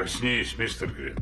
Проснись, мистер Грин.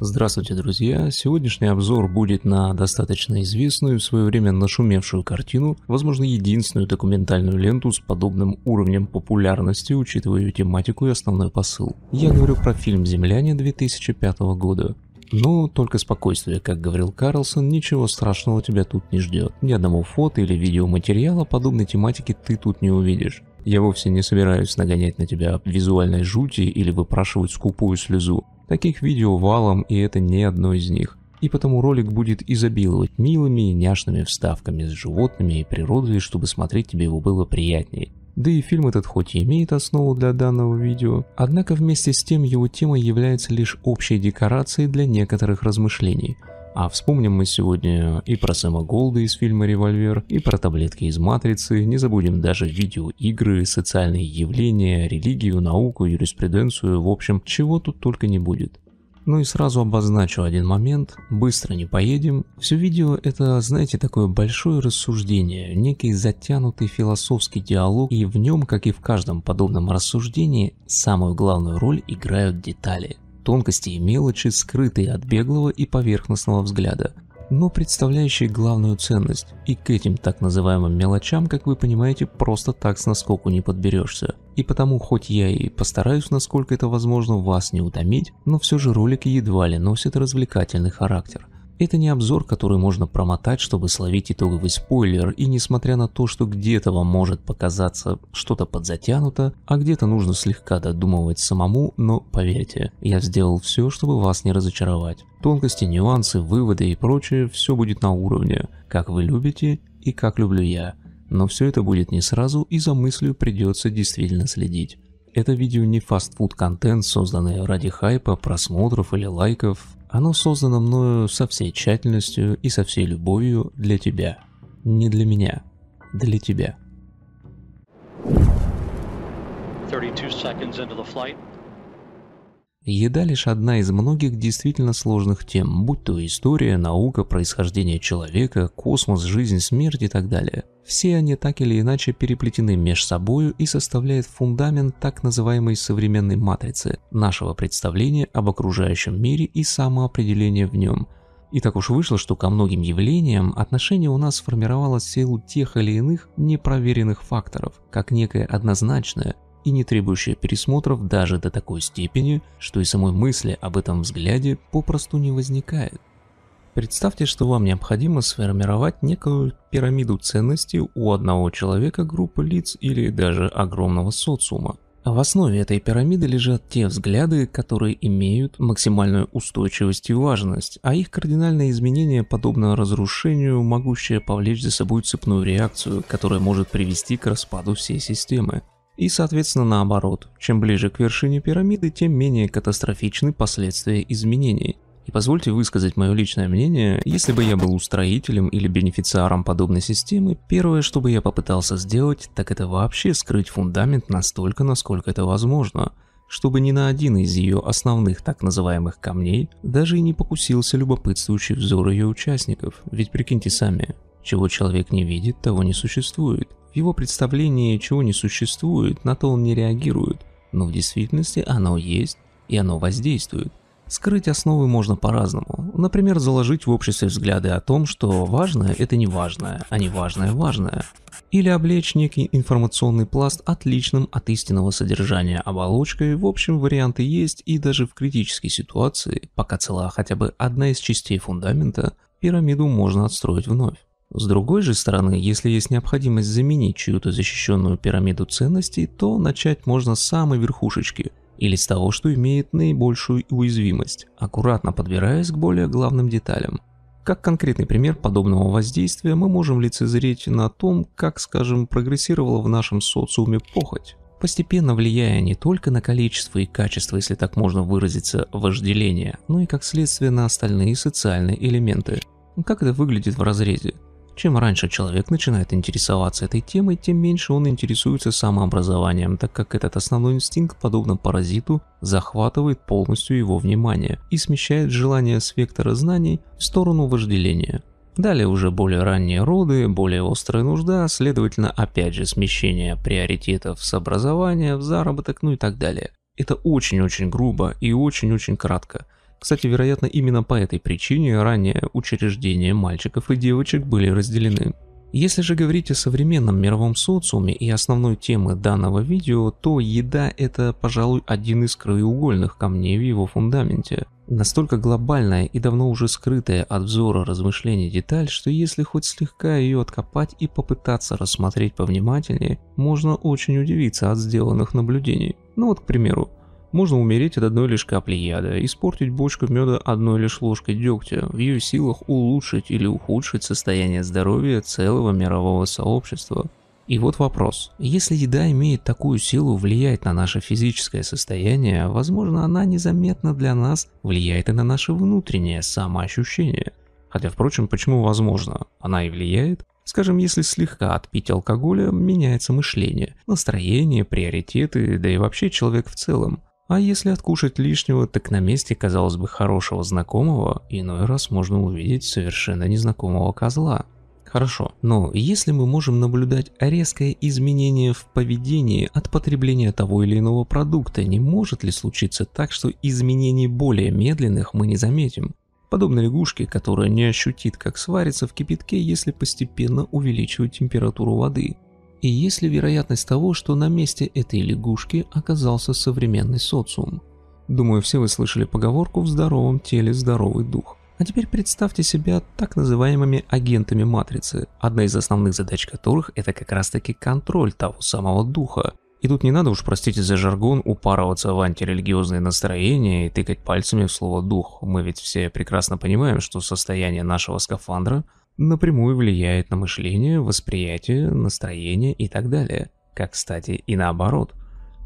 Здравствуйте, друзья! Сегодняшний обзор будет на достаточно известную, в свое время нашумевшую картину, возможно, единственную документальную ленту с подобным уровнем популярности, учитывая ее тематику и основной посыл. Я говорю про фильм «Земляне» 2005 года. Но только спокойствие, как говорил Карлсон, ничего страшного тебя тут не ждет. Ни одного фото или видеоматериала подобной тематики ты тут не увидишь. Я вовсе не собираюсь нагонять на тебя визуальной жути или выпрашивать скупую слезу. Таких видео валом, и это не одно из них. И потому ролик будет изобиловать милыми и няшными вставками с животными и природой, чтобы смотреть тебе его было приятнее. Да и фильм этот хоть и имеет основу для данного видео, однако вместе с тем его тема является лишь общей декорацией для некоторых размышлений – а вспомним мы сегодня и про Сэма Голда из фильма «Револьвер», и про таблетки из «Матрицы», не забудем даже видеоигры, социальные явления, религию, науку, юриспруденцию, в общем, чего тут только не будет. Ну и сразу обозначу один момент, быстро не поедем. Все видео это, знаете, такое большое рассуждение, некий затянутый философский диалог, и в нем, как и в каждом подобном рассуждении, самую главную роль играют детали тонкости и мелочи, скрытые от беглого и поверхностного взгляда, но представляющие главную ценность, и к этим так называемым мелочам, как вы понимаете, просто так с наскоку не подберешься. И потому, хоть я и постараюсь, насколько это возможно, вас не утомить, но все же ролик едва ли носит развлекательный характер. Это не обзор, который можно промотать, чтобы словить итоговый спойлер, и несмотря на то, что где-то вам может показаться что-то подзатянуто, а где-то нужно слегка додумывать самому, но поверьте, я сделал все, чтобы вас не разочаровать. Тонкости, нюансы, выводы и прочее – все будет на уровне, как вы любите и как люблю я. Но все это будет не сразу и за мыслью придется действительно следить это видео не фастфуд-контент, созданный ради хайпа, просмотров или лайков, оно создано мною со всей тщательностью и со всей любовью для тебя. Не для меня, для тебя. 32 Еда лишь одна из многих действительно сложных тем, будь то история, наука, происхождение человека, космос, жизнь, смерть и так далее. Все они так или иначе переплетены между собой и составляют фундамент так называемой современной матрицы, нашего представления об окружающем мире и самоопределения в нем. И так уж вышло, что ко многим явлениям отношение у нас сформировалось в силу тех или иных непроверенных факторов, как некое однозначное, и не требующая пересмотров даже до такой степени, что и самой мысли об этом взгляде попросту не возникает. Представьте, что вам необходимо сформировать некую пирамиду ценностей у одного человека, группы лиц или даже огромного социума. В основе этой пирамиды лежат те взгляды, которые имеют максимальную устойчивость и важность, а их кардинальное изменение, подобно разрушению, могущее повлечь за собой цепную реакцию, которая может привести к распаду всей системы. И, соответственно, наоборот, чем ближе к вершине пирамиды, тем менее катастрофичны последствия изменений. И позвольте высказать мое личное мнение, если бы я был устроителем или бенефициаром подобной системы, первое, что бы я попытался сделать, так это вообще скрыть фундамент настолько, насколько это возможно, чтобы ни на один из ее основных так называемых камней даже и не покусился любопытствующий взор ее участников, ведь прикиньте сами, чего человек не видит, того не существует. В его представлении чего не существует, на то он не реагирует, но в действительности оно есть и оно воздействует. Скрыть основы можно по-разному. Например, заложить в обществе взгляды о том, что важное – это не важное, а не важное – важное. Или облечь некий информационный пласт отличным от истинного содержания оболочкой. В общем, варианты есть, и даже в критической ситуации, пока цела хотя бы одна из частей фундамента, пирамиду можно отстроить вновь. С другой же стороны, если есть необходимость заменить чью-то защищенную пирамиду ценностей, то начать можно с самой верхушечки или с того, что имеет наибольшую уязвимость, аккуратно подбираясь к более главным деталям. Как конкретный пример подобного воздействия мы можем лицезреть на том, как, скажем, прогрессировала в нашем социуме похоть, постепенно влияя не только на количество и качество, если так можно выразиться, вожделения, но и как следствие на остальные социальные элементы. Как это выглядит в разрезе? Чем раньше человек начинает интересоваться этой темой, тем меньше он интересуется самообразованием, так как этот основной инстинкт, подобно паразиту, захватывает полностью его внимание и смещает желание с вектора знаний в сторону вожделения. Далее уже более ранние роды, более острая нужда, следовательно опять же смещение приоритетов с образования в заработок, ну и так далее. Это очень-очень грубо и очень-очень кратко – кстати, вероятно, именно по этой причине ранее учреждения мальчиков и девочек были разделены. Если же говорить о современном мировом социуме и основной темы данного видео, то еда – это, пожалуй, один из краеугольных камней в его фундаменте. Настолько глобальная и давно уже скрытая от взора размышлений деталь, что если хоть слегка ее откопать и попытаться рассмотреть повнимательнее, можно очень удивиться от сделанных наблюдений. Ну вот, к примеру, можно умереть от одной лишь капли яда, испортить бочку меда одной лишь ложкой дегтя, в ее силах улучшить или ухудшить состояние здоровья целого мирового сообщества. И вот вопрос. Если еда имеет такую силу влиять на наше физическое состояние, возможно она незаметно для нас влияет и на наше внутреннее самоощущение. Хотя, впрочем, почему возможно? Она и влияет. Скажем, если слегка отпить алкоголя, меняется мышление, настроение, приоритеты, да и вообще человек в целом. А если откушать лишнего, так на месте, казалось бы, хорошего знакомого, иной раз можно увидеть совершенно незнакомого козла. Хорошо, но если мы можем наблюдать резкое изменение в поведении от потребления того или иного продукта, не может ли случиться так, что изменений более медленных мы не заметим? Подобно лягушке, которая не ощутит, как сварится в кипятке, если постепенно увеличивать температуру воды и есть ли вероятность того, что на месте этой лягушки оказался современный социум? Думаю, все вы слышали поговорку «в здоровом теле здоровый дух». А теперь представьте себя так называемыми агентами матрицы, одна из основных задач которых это как раз таки контроль того самого духа. И тут не надо уж, простите за жаргон, упарываться в антирелигиозные настроения и тыкать пальцами в слово «дух». Мы ведь все прекрасно понимаем, что состояние нашего скафандра – напрямую влияет на мышление, восприятие, настроение и так далее. Как, кстати, и наоборот.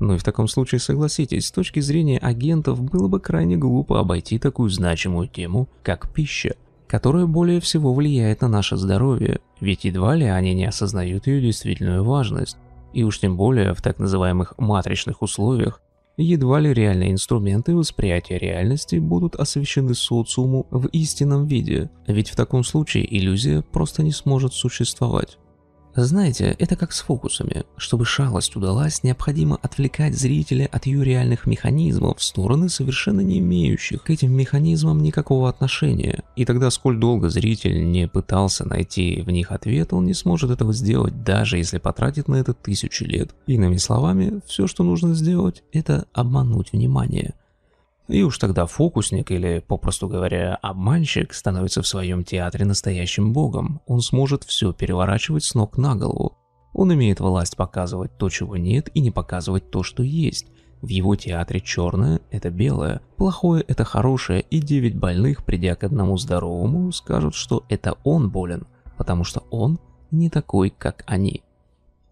Ну и в таком случае, согласитесь, с точки зрения агентов было бы крайне глупо обойти такую значимую тему, как пища, которая более всего влияет на наше здоровье, ведь едва ли они не осознают ее действительную важность. И уж тем более в так называемых матричных условиях, едва ли реальные инструменты восприятия реальности будут освещены социуму в истинном виде, ведь в таком случае иллюзия просто не сможет существовать. Знаете, это как с фокусами. Чтобы шалость удалась, необходимо отвлекать зрителя от ее реальных механизмов в стороны, совершенно не имеющих к этим механизмам никакого отношения. И тогда, сколь долго зритель не пытался найти в них ответ, он не сможет этого сделать, даже если потратит на это тысячи лет. Иными словами, все, что нужно сделать, это обмануть внимание – и уж тогда фокусник, или, попросту говоря, обманщик, становится в своем театре настоящим богом. Он сможет все переворачивать с ног на голову. Он имеет власть показывать то, чего нет, и не показывать то, что есть. В его театре черное – это белое, плохое – это хорошее, и девять больных, придя к одному здоровому, скажут, что это он болен, потому что он не такой, как они.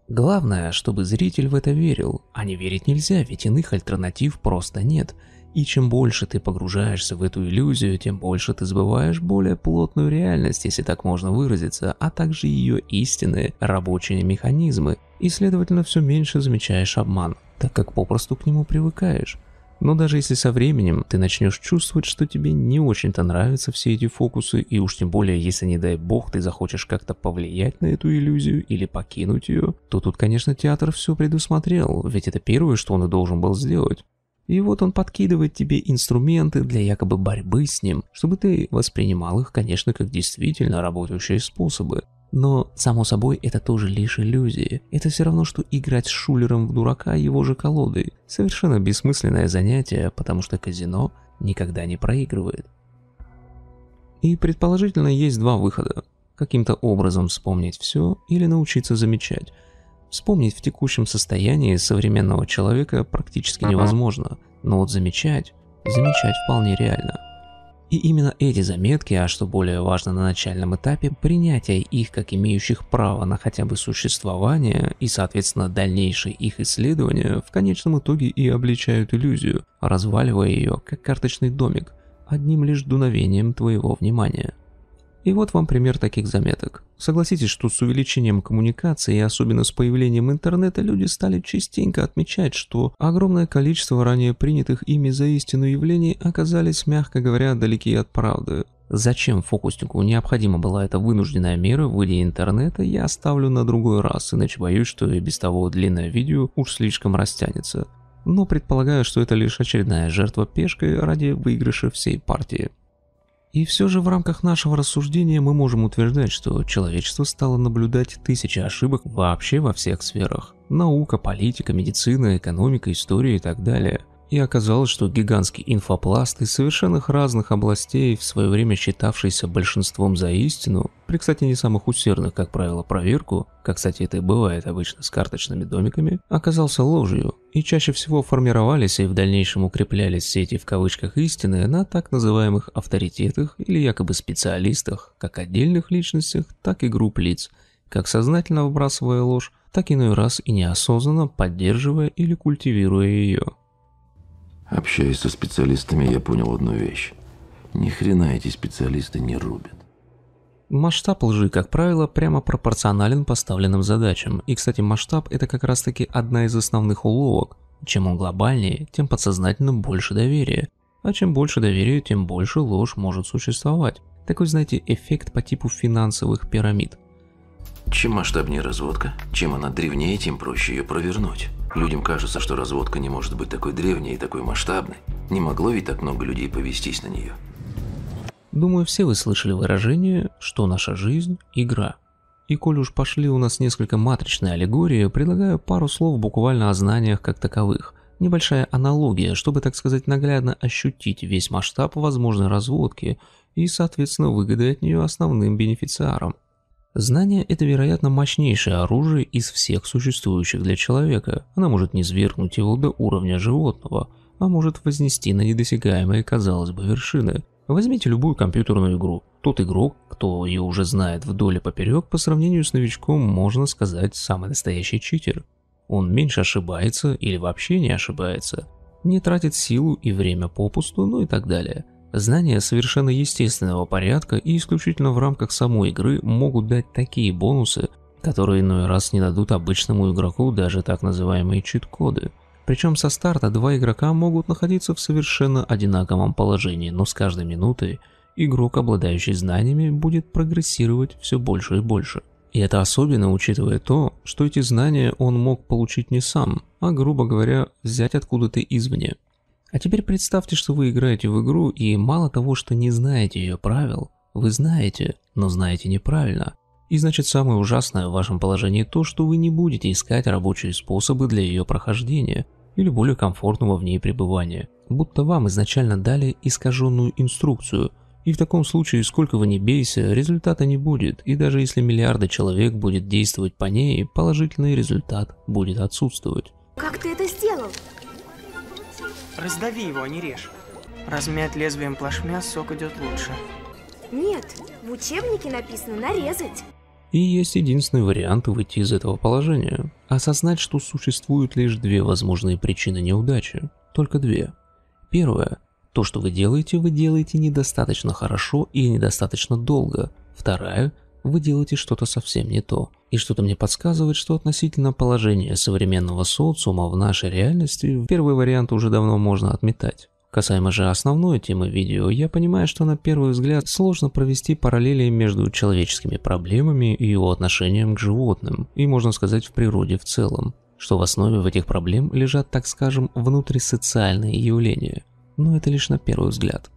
Главное, чтобы зритель в это верил, а не верить нельзя, ведь иных альтернатив просто нет – и чем больше ты погружаешься в эту иллюзию, тем больше ты забываешь более плотную реальность, если так можно выразиться, а также ее истинные рабочие механизмы, и следовательно все меньше замечаешь обман, так как попросту к нему привыкаешь. Но даже если со временем ты начнешь чувствовать, что тебе не очень-то нравятся все эти фокусы, и уж тем более, если не дай бог ты захочешь как-то повлиять на эту иллюзию или покинуть ее, то тут, конечно, театр все предусмотрел, ведь это первое, что он и должен был сделать. И вот он подкидывает тебе инструменты для якобы борьбы с ним, чтобы ты воспринимал их, конечно, как действительно работающие способы. Но, само собой, это тоже лишь иллюзии. Это все равно, что играть с шулером в дурака его же колодой. Совершенно бессмысленное занятие, потому что казино никогда не проигрывает. И предположительно есть два выхода. Каким-то образом вспомнить все или научиться замечать – Вспомнить в текущем состоянии современного человека практически невозможно, но вот замечать, замечать вполне реально. И именно эти заметки, а что более важно на начальном этапе, принятие их как имеющих право на хотя бы существование и, соответственно, дальнейшее их исследование, в конечном итоге и обличают иллюзию, разваливая ее как карточный домик, одним лишь дуновением твоего внимания. И вот вам пример таких заметок. Согласитесь, что с увеличением коммуникации и особенно с появлением интернета люди стали частенько отмечать, что огромное количество ранее принятых ими за истину явлений оказались, мягко говоря, далеки от правды. Зачем фокуснику необходима была эта вынужденная мера в виде интернета, я оставлю на другой раз, иначе боюсь, что и без того длинное видео уж слишком растянется. Но предполагаю, что это лишь очередная жертва пешкой ради выигрыша всей партии. И все же в рамках нашего рассуждения мы можем утверждать, что человечество стало наблюдать тысячи ошибок вообще во всех сферах. Наука, политика, медицина, экономика, история и так далее – и оказалось, что гигантские инфопласты из совершенно разных областей, в свое время считавшиеся большинством за истину, при, кстати, не самых усердных, как правило, проверку, как, кстати, это и бывает обычно с карточными домиками, оказался ложью, и чаще всего формировались и в дальнейшем укреплялись сети в кавычках истины на так называемых авторитетах или якобы специалистах, как отдельных личностях, так и групп лиц, как сознательно выбрасывая ложь, так иной раз и неосознанно поддерживая или культивируя ее. Общаясь со специалистами, я понял одну вещь. Ни хрена эти специалисты не рубят. Масштаб лжи, как правило, прямо пропорционален поставленным задачам. И, кстати, масштаб – это как раз-таки одна из основных уловок. Чем он глобальнее, тем подсознательно больше доверия. А чем больше доверия, тем больше ложь может существовать. Такой, знаете, эффект по типу финансовых пирамид. Чем масштабнее разводка, чем она древнее, тем проще ее провернуть. Людям кажется, что разводка не может быть такой древней и такой масштабной. Не могло ведь так много людей повестись на нее. Думаю, все вы слышали выражение, что наша жизнь – игра. И коль уж пошли у нас несколько матричные аллегории, предлагаю пару слов буквально о знаниях как таковых. Небольшая аналогия, чтобы, так сказать, наглядно ощутить весь масштаб возможной разводки и, соответственно, выгоды от нее основным бенефициарам – Знание – это, вероятно, мощнейшее оружие из всех существующих для человека. Оно может не свергнуть его до уровня животного, а может вознести на недосягаемые, казалось бы, вершины. Возьмите любую компьютерную игру. Тот игрок, кто ее уже знает вдоль и поперек, по сравнению с новичком, можно сказать, самый настоящий читер. Он меньше ошибается или вообще не ошибается. Не тратит силу и время попусту, ну и так далее – Знания совершенно естественного порядка и исключительно в рамках самой игры могут дать такие бонусы, которые иной раз не дадут обычному игроку даже так называемые чит-коды. Причем со старта два игрока могут находиться в совершенно одинаковом положении, но с каждой минутой игрок, обладающий знаниями, будет прогрессировать все больше и больше. И это особенно учитывая то, что эти знания он мог получить не сам, а, грубо говоря, взять откуда-то извне. А теперь представьте, что вы играете в игру и мало того, что не знаете ее правил, вы знаете, но знаете неправильно. И значит самое ужасное в вашем положении то, что вы не будете искать рабочие способы для ее прохождения или более комфортного в ней пребывания. Будто вам изначально дали искаженную инструкцию, и в таком случае, сколько вы не бейся, результата не будет, и даже если миллиарды человек будет действовать по ней, положительный результат будет отсутствовать. Как ты это сделал? Раздави его, а не режь. Размять лезвием плашмя сок идет лучше. Нет, в учебнике написано нарезать. И есть единственный вариант выйти из этого положения. Осознать, что существуют лишь две возможные причины неудачи. Только две. Первое. То, что вы делаете, вы делаете недостаточно хорошо и недостаточно долго. Вторая – вы делаете что-то совсем не то. И что-то мне подсказывает, что относительно положения современного социума в нашей реальности первый вариант уже давно можно отметать. Касаемо же основной темы видео, я понимаю, что на первый взгляд сложно провести параллели между человеческими проблемами и его отношением к животным, и можно сказать в природе в целом, что в основе в этих проблем лежат, так скажем, внутрисоциальные явления. Но это лишь на первый взгляд.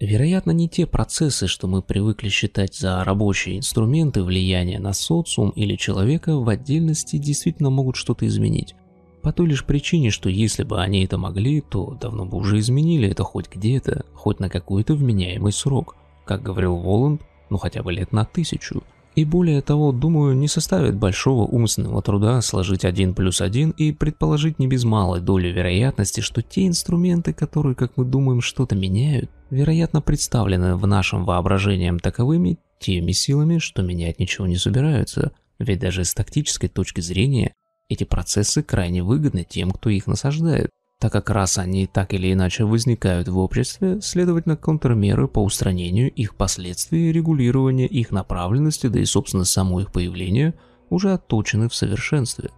Вероятно, не те процессы, что мы привыкли считать за рабочие инструменты влияния на социум или человека в отдельности, действительно могут что-то изменить. По той лишь причине, что если бы они это могли, то давно бы уже изменили это хоть где-то, хоть на какой-то вменяемый срок. Как говорил Воланд, ну хотя бы лет на тысячу – и более того, думаю, не составит большого умственного труда сложить 1 плюс 1 и предположить не без малой доли вероятности, что те инструменты, которые, как мы думаем, что-то меняют, вероятно представлены в нашем воображении таковыми теми силами, что менять ничего не собираются. Ведь даже с тактической точки зрения эти процессы крайне выгодны тем, кто их насаждает. Так как раз они так или иначе возникают в обществе, следовательно, контрмеры по устранению их последствий, регулирование их направленности, да и, собственно, само их появление, уже отточены в совершенстве.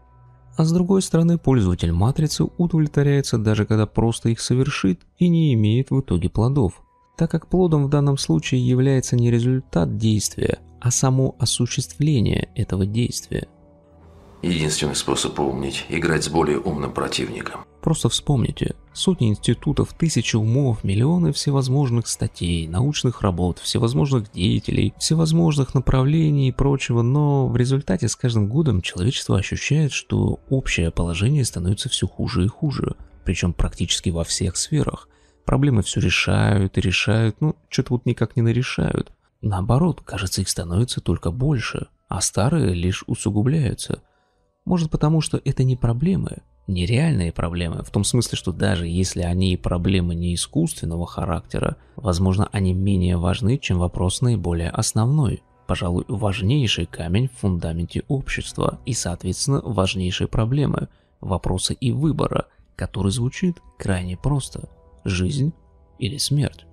А с другой стороны, пользователь матрицы удовлетворяется даже когда просто их совершит и не имеет в итоге плодов, так как плодом в данном случае является не результат действия, а само осуществление этого действия. Единственный способ умнить – играть с более умным противником. Просто вспомните, сотни институтов, тысячи умов, миллионы всевозможных статей, научных работ, всевозможных деятелей, всевозможных направлений и прочего, но в результате с каждым годом человечество ощущает, что общее положение становится все хуже и хуже, причем практически во всех сферах. Проблемы все решают и решают, ну, что-то вот никак не нарешают. Наоборот, кажется, их становится только больше, а старые лишь усугубляются. Может потому, что это не проблемы, нереальные проблемы, в том смысле, что даже если они и проблемы не искусственного характера, возможно, они менее важны, чем вопрос наиболее основной, пожалуй, важнейший камень в фундаменте общества и, соответственно, важнейшей проблемы, вопросы и выбора, который звучит крайне просто – жизнь или смерть.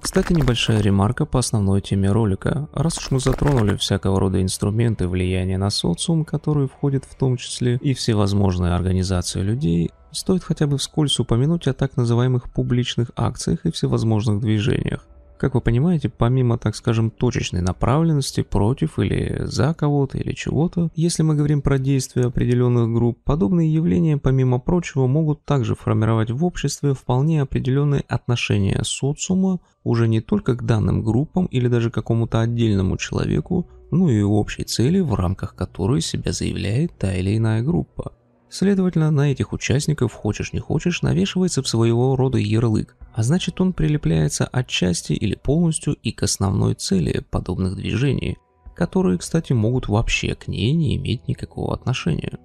Кстати, небольшая ремарка по основной теме ролика. Раз уж мы затронули всякого рода инструменты влияния на социум, которые входят в том числе и всевозможные организации людей, стоит хотя бы вскользь упомянуть о так называемых публичных акциях и всевозможных движениях. Как вы понимаете, помимо, так скажем, точечной направленности против или за кого-то или чего-то, если мы говорим про действия определенных групп, подобные явления, помимо прочего, могут также формировать в обществе вполне определенные отношения социума уже не только к данным группам или даже какому-то отдельному человеку, ну и общей цели, в рамках которой себя заявляет та или иная группа. Следовательно, на этих участников, хочешь не хочешь, навешивается в своего рода ярлык, а значит он прилепляется отчасти или полностью и к основной цели подобных движений, которые, кстати, могут вообще к ней не иметь никакого отношения.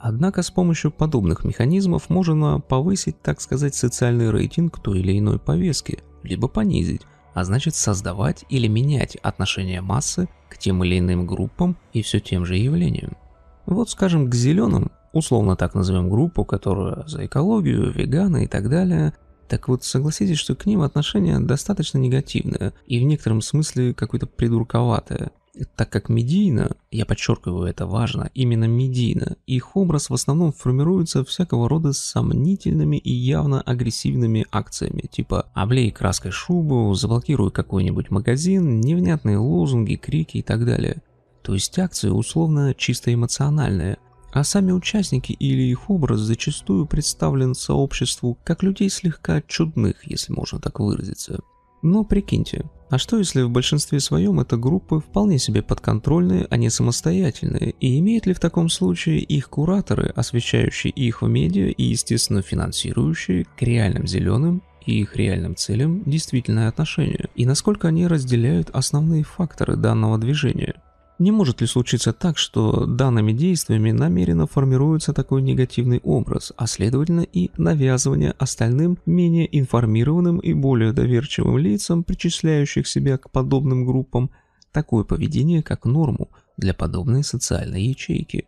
Однако с помощью подобных механизмов можно повысить, так сказать, социальный рейтинг той или иной повестки, либо понизить, а значит создавать или менять отношение массы к тем или иным группам и все тем же явлениям. Вот скажем, к зеленым условно так назовем группу, которая за экологию, веганы и так далее. Так вот, согласитесь, что к ним отношение достаточно негативное и в некотором смысле какое-то придурковатое. Так как медийно, я подчеркиваю, это важно, именно медийно, их образ в основном формируется всякого рода сомнительными и явно агрессивными акциями, типа «облей краской шубу», «заблокируй какой-нибудь магазин», невнятные лозунги, крики и так далее. То есть акции условно чисто эмоциональные – а сами участники или их образ зачастую представлен сообществу как людей слегка чудных, если можно так выразиться. Но прикиньте, а что если в большинстве своем это группы вполне себе подконтрольные, а не самостоятельные, и имеют ли в таком случае их кураторы, освещающие их в медиа и, естественно, финансирующие к реальным зеленым и их реальным целям действительное отношение, и насколько они разделяют основные факторы данного движения? Не может ли случиться так, что данными действиями намеренно формируется такой негативный образ, а следовательно и навязывание остальным менее информированным и более доверчивым лицам, причисляющих себя к подобным группам, такое поведение как норму для подобной социальной ячейки?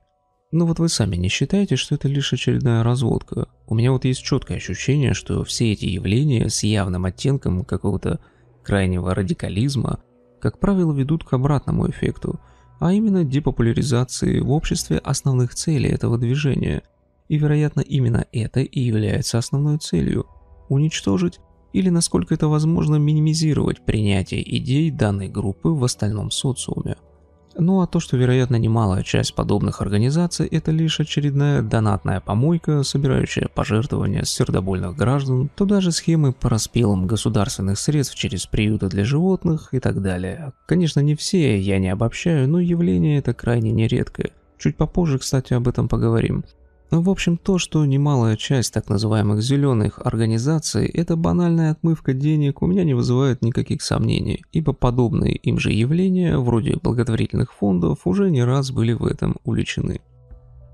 Но ну вот вы сами не считаете, что это лишь очередная разводка? У меня вот есть четкое ощущение, что все эти явления с явным оттенком какого-то крайнего радикализма, как правило, ведут к обратному эффекту – а именно депопуляризации в обществе основных целей этого движения. И, вероятно, именно это и является основной целью – уничтожить или, насколько это возможно, минимизировать принятие идей данной группы в остальном социуме – ну а то, что вероятно немалая часть подобных организаций, это лишь очередная донатная помойка, собирающая пожертвования сердобольных граждан, то даже схемы по распилам государственных средств через приюты для животных и так далее. Конечно, не все, я не обобщаю, но явление это крайне нередкое. Чуть попозже, кстати, об этом поговорим. Ну, в общем, то, что немалая часть так называемых «зеленых» организаций – это банальная отмывка денег, у меня не вызывает никаких сомнений, ибо подобные им же явления, вроде благотворительных фондов, уже не раз были в этом уличены.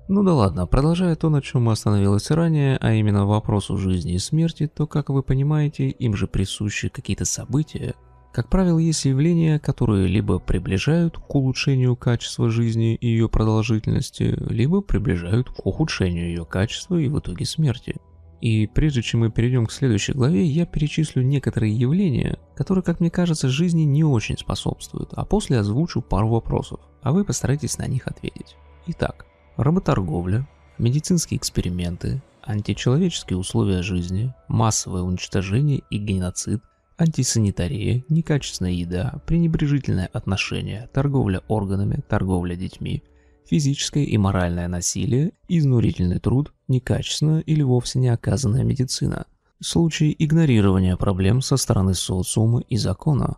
Ну да ладно, продолжая то, на чем остановилось ранее, а именно вопросу жизни и смерти, то, как вы понимаете, им же присущи какие-то события, как правило, есть явления, которые либо приближают к улучшению качества жизни и ее продолжительности, либо приближают к ухудшению ее качества и в итоге смерти. И прежде чем мы перейдем к следующей главе, я перечислю некоторые явления, которые, как мне кажется, жизни не очень способствуют, а после озвучу пару вопросов, а вы постарайтесь на них ответить. Итак, работорговля, медицинские эксперименты, античеловеческие условия жизни, массовое уничтожение и геноцид, антисанитария, некачественная еда, пренебрежительное отношение, торговля органами, торговля детьми, физическое и моральное насилие, изнурительный труд, некачественная или вовсе не оказанная медицина, случаи игнорирования проблем со стороны социума и закона.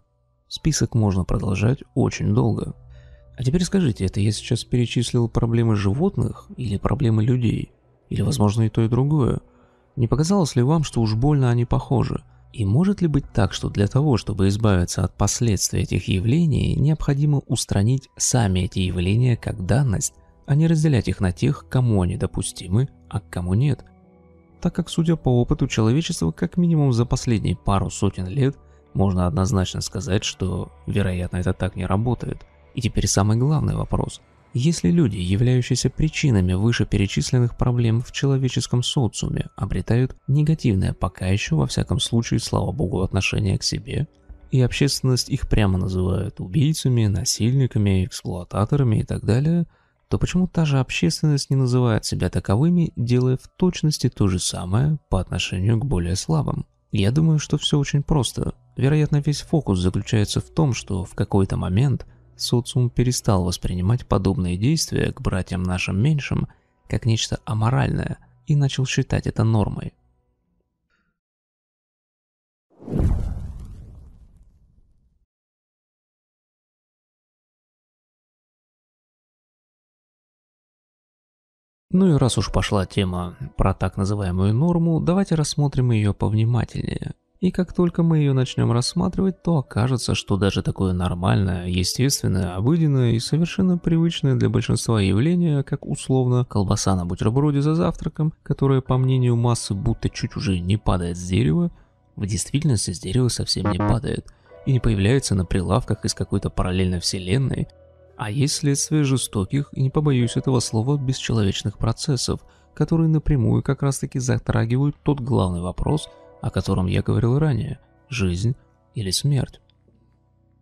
Список можно продолжать очень долго. А теперь скажите, это я сейчас перечислил проблемы животных или проблемы людей? Или, возможно, и то, и другое? Не показалось ли вам, что уж больно они похожи – и может ли быть так, что для того, чтобы избавиться от последствий этих явлений, необходимо устранить сами эти явления как данность, а не разделять их на тех, кому они допустимы, а кому нет? Так как, судя по опыту человечества, как минимум за последние пару сотен лет, можно однозначно сказать, что, вероятно, это так не работает. И теперь самый главный вопрос – если люди, являющиеся причинами вышеперечисленных проблем в человеческом социуме, обретают негативное пока еще, во всяком случае, слава богу, отношение к себе, и общественность их прямо называют убийцами, насильниками, эксплуататорами и так далее, то почему та же общественность не называет себя таковыми, делая в точности то же самое по отношению к более слабым? Я думаю, что все очень просто. Вероятно, весь фокус заключается в том, что в какой-то момент – социум перестал воспринимать подобные действия к братьям нашим меньшим как нечто аморальное и начал считать это нормой. Ну и раз уж пошла тема про так называемую норму, давайте рассмотрим ее повнимательнее – и как только мы ее начнем рассматривать, то окажется, что даже такое нормальное, естественное, обыденное и совершенно привычное для большинства явление, как условно колбаса на бутерброде за завтраком, которая по мнению массы будто чуть уже не падает с дерева, в действительности с дерева совсем не падает и не появляется на прилавках из какой-то параллельной вселенной, а есть следствие жестоких и, не побоюсь этого слова, бесчеловечных процессов, которые напрямую как раз таки затрагивают тот главный вопрос – о котором я говорил ранее – жизнь или смерть.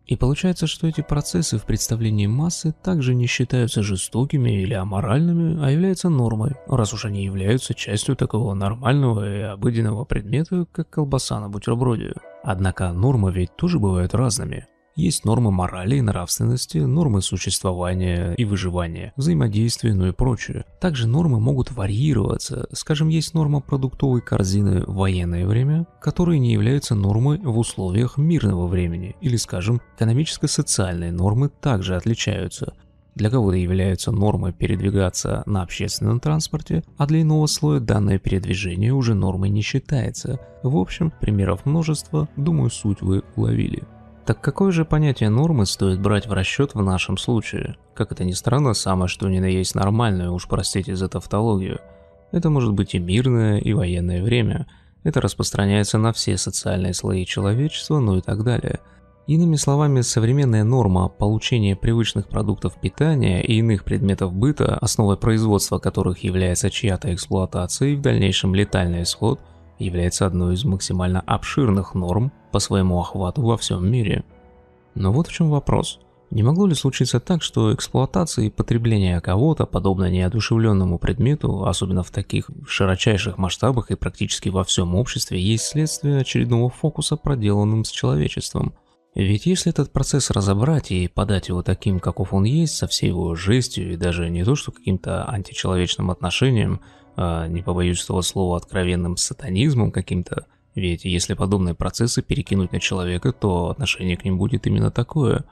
И получается, что эти процессы в представлении массы также не считаются жестокими или аморальными, а являются нормой, раз уж они являются частью такого нормального и обыденного предмета, как колбаса на бутерброде. Однако нормы ведь тоже бывают разными. Есть нормы морали и нравственности, нормы существования и выживания, взаимодействия, ну и прочее. Также нормы могут варьироваться. Скажем, есть норма продуктовой корзины в военное время, которые не являются нормой в условиях мирного времени. Или, скажем, экономическо-социальные нормы также отличаются. Для кого-то являются нормы передвигаться на общественном транспорте, а для иного слоя данное передвижение уже нормой не считается. В общем, примеров множество, думаю, суть вы уловили. Так какое же понятие нормы стоит брать в расчет в нашем случае? Как это ни странно, самое что ни на есть нормальное, уж простите за тавтологию. Это может быть и мирное, и военное время. Это распространяется на все социальные слои человечества, ну и так далее. Иными словами, современная норма получения привычных продуктов питания и иных предметов быта, основой производства которых является чья-то эксплуатация и в дальнейшем летальный исход – является одной из максимально обширных норм по своему охвату во всем мире. Но вот в чем вопрос. Не могло ли случиться так, что эксплуатация и потребление кого-то, подобно неодушевленному предмету, особенно в таких широчайших масштабах и практически во всем обществе, есть следствие очередного фокуса, проделанным с человечеством? Ведь если этот процесс разобрать и подать его таким, каков он есть, со всей его жестью и даже не то что каким-то античеловечным отношением – а, не побоюсь этого слова, откровенным сатанизмом каким-то, ведь если подобные процессы перекинуть на человека, то отношение к ним будет именно такое.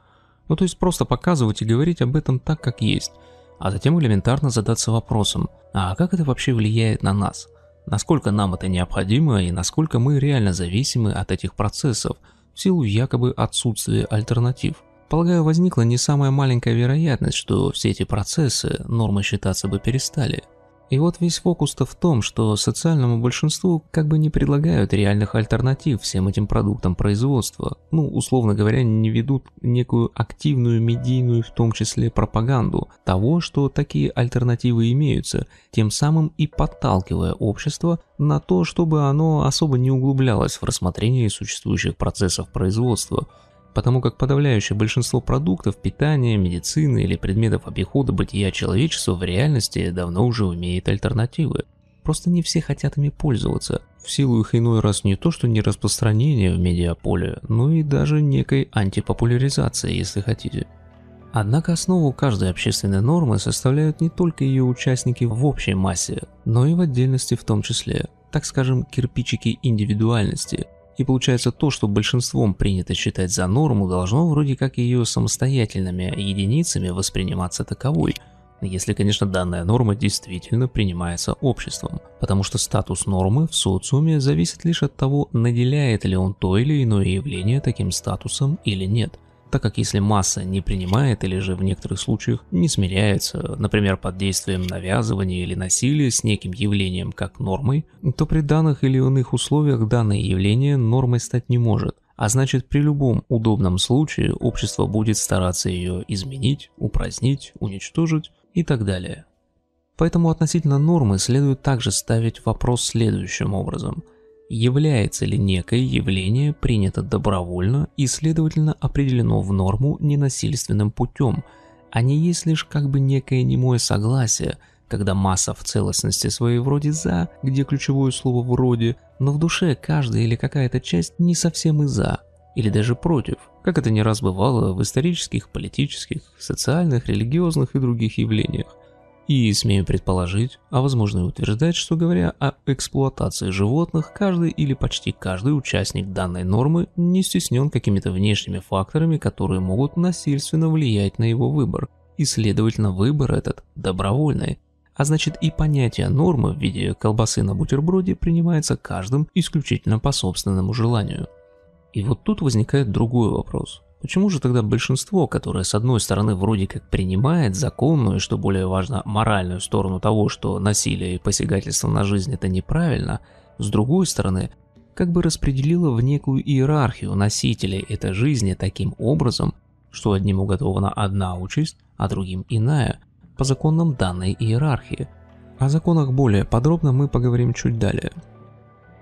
Ну то есть просто показывать и говорить об этом так, как есть, а затем элементарно задаться вопросом, а как это вообще влияет на нас? Насколько нам это необходимо и насколько мы реально зависимы от этих процессов в силу якобы отсутствия альтернатив? Полагаю, возникла не самая маленькая вероятность, что все эти процессы нормы считаться бы перестали. И вот весь фокус-то в том, что социальному большинству как бы не предлагают реальных альтернатив всем этим продуктам производства. Ну, условно говоря, не ведут некую активную медийную, в том числе пропаганду, того, что такие альтернативы имеются, тем самым и подталкивая общество на то, чтобы оно особо не углублялось в рассмотрение существующих процессов производства – потому как подавляющее большинство продуктов питания, медицины или предметов обихода бытия человечества в реальности давно уже умеет альтернативы. Просто не все хотят ими пользоваться, в силу их иной раз не то что не распространение в медиаполе, но и даже некой антипопуляризации, если хотите. Однако основу каждой общественной нормы составляют не только ее участники в общей массе, но и в отдельности в том числе, так скажем, кирпичики индивидуальности – и получается то, что большинством принято считать за норму, должно вроде как ее самостоятельными единицами восприниматься таковой, если, конечно, данная норма действительно принимается обществом, потому что статус нормы в социуме зависит лишь от того, наделяет ли он то или иное явление таким статусом или нет – так как если масса не принимает или же в некоторых случаях не смиряется, например, под действием навязывания или насилия с неким явлением как нормой, то при данных или иных условиях данное явление нормой стать не может, а значит при любом удобном случае общество будет стараться ее изменить, упразднить, уничтожить и так далее. Поэтому относительно нормы следует также ставить вопрос следующим образом – является ли некое явление принято добровольно и, следовательно, определено в норму ненасильственным путем, а не есть лишь как бы некое немое согласие, когда масса в целостности своей вроде «за», где ключевое слово «вроде», но в душе каждая или какая-то часть не совсем и «за», или даже против, как это не раз бывало в исторических, политических, социальных, религиозных и других явлениях – и смею предположить, а возможно и утверждать, что говоря о эксплуатации животных, каждый или почти каждый участник данной нормы не стеснен какими-то внешними факторами, которые могут насильственно влиять на его выбор. И следовательно выбор этот добровольный. А значит и понятие нормы в виде колбасы на бутерброде принимается каждым исключительно по собственному желанию. И вот тут возникает другой вопрос. Почему же тогда большинство, которое с одной стороны вроде как принимает законную, что более важно, моральную сторону того, что насилие и посягательство на жизнь это неправильно, с другой стороны, как бы распределило в некую иерархию носителей этой жизни таким образом, что одним уготована одна участь, а другим иная, по законам данной иерархии. О законах более подробно мы поговорим чуть далее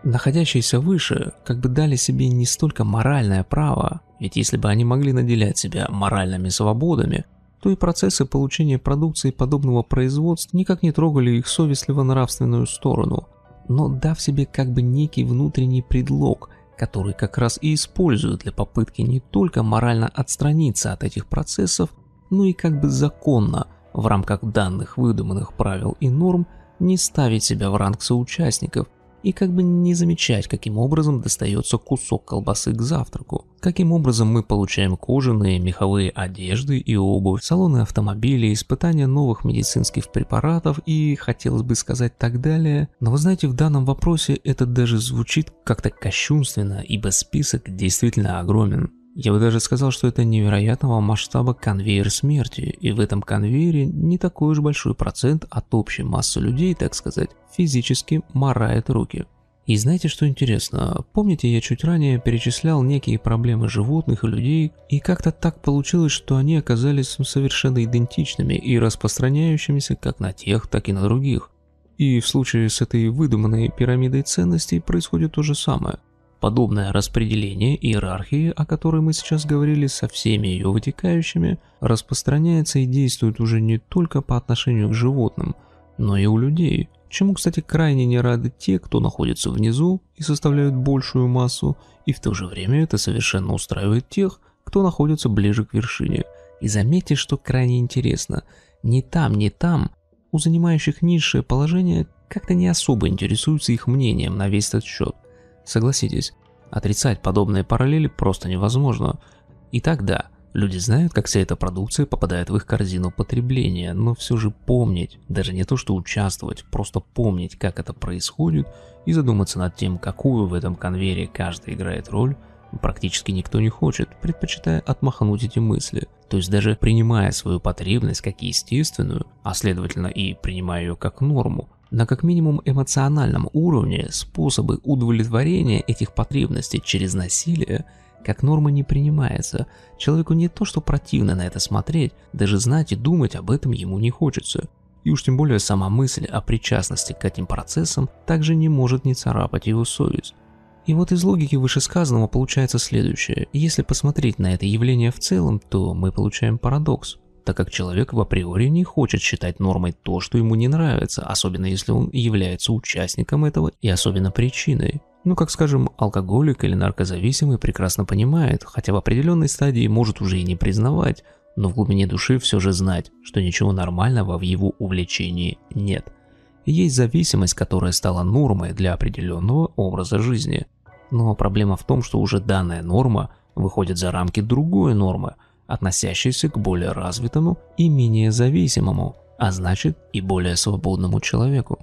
находящиеся выше, как бы дали себе не столько моральное право, ведь если бы они могли наделять себя моральными свободами, то и процессы получения продукции подобного производства никак не трогали их совестливо-нравственную сторону, но дав себе как бы некий внутренний предлог, который как раз и используют для попытки не только морально отстраниться от этих процессов, но и как бы законно, в рамках данных выдуманных правил и норм, не ставить себя в ранг соучастников и как бы не замечать, каким образом достается кусок колбасы к завтраку, каким образом мы получаем кожаные, меховые одежды и обувь, салоны автомобилей, испытания новых медицинских препаратов и, хотелось бы сказать, так далее. Но вы знаете, в данном вопросе это даже звучит как-то кощунственно, ибо список действительно огромен. Я бы даже сказал, что это невероятного масштаба конвейер смерти, и в этом конвейере не такой уж большой процент от общей массы людей, так сказать, физически морает руки. И знаете, что интересно? Помните, я чуть ранее перечислял некие проблемы животных и людей, и как-то так получилось, что они оказались совершенно идентичными и распространяющимися как на тех, так и на других. И в случае с этой выдуманной пирамидой ценностей происходит то же самое. Подобное распределение иерархии, о которой мы сейчас говорили, со всеми ее вытекающими, распространяется и действует уже не только по отношению к животным, но и у людей, чему, кстати, крайне не рады те, кто находится внизу и составляют большую массу, и в то же время это совершенно устраивает тех, кто находится ближе к вершине. И заметьте, что крайне интересно, ни там, ни там у занимающих низшее положение как-то не особо интересуются их мнением на весь этот счет – Согласитесь, отрицать подобные параллели просто невозможно. И тогда люди знают, как вся эта продукция попадает в их корзину потребления, но все же помнить, даже не то что участвовать, просто помнить, как это происходит, и задуматься над тем, какую в этом конвейере каждый играет роль, практически никто не хочет, предпочитая отмахнуть эти мысли. То есть даже принимая свою потребность как естественную, а следовательно и принимая ее как норму, на как минимум эмоциональном уровне способы удовлетворения этих потребностей через насилие как норма не принимается. Человеку не то, что противно на это смотреть, даже знать и думать об этом ему не хочется. И уж тем более сама мысль о причастности к этим процессам также не может не царапать его совесть. И вот из логики вышесказанного получается следующее. Если посмотреть на это явление в целом, то мы получаем парадокс так как человек в априори не хочет считать нормой то, что ему не нравится, особенно если он является участником этого и особенно причиной. Ну, как скажем, алкоголик или наркозависимый прекрасно понимает, хотя в определенной стадии может уже и не признавать, но в глубине души все же знать, что ничего нормального в его увлечении нет. Есть зависимость, которая стала нормой для определенного образа жизни. Но проблема в том, что уже данная норма выходит за рамки другой нормы – относящийся к более развитому и менее зависимому, а значит и более свободному человеку.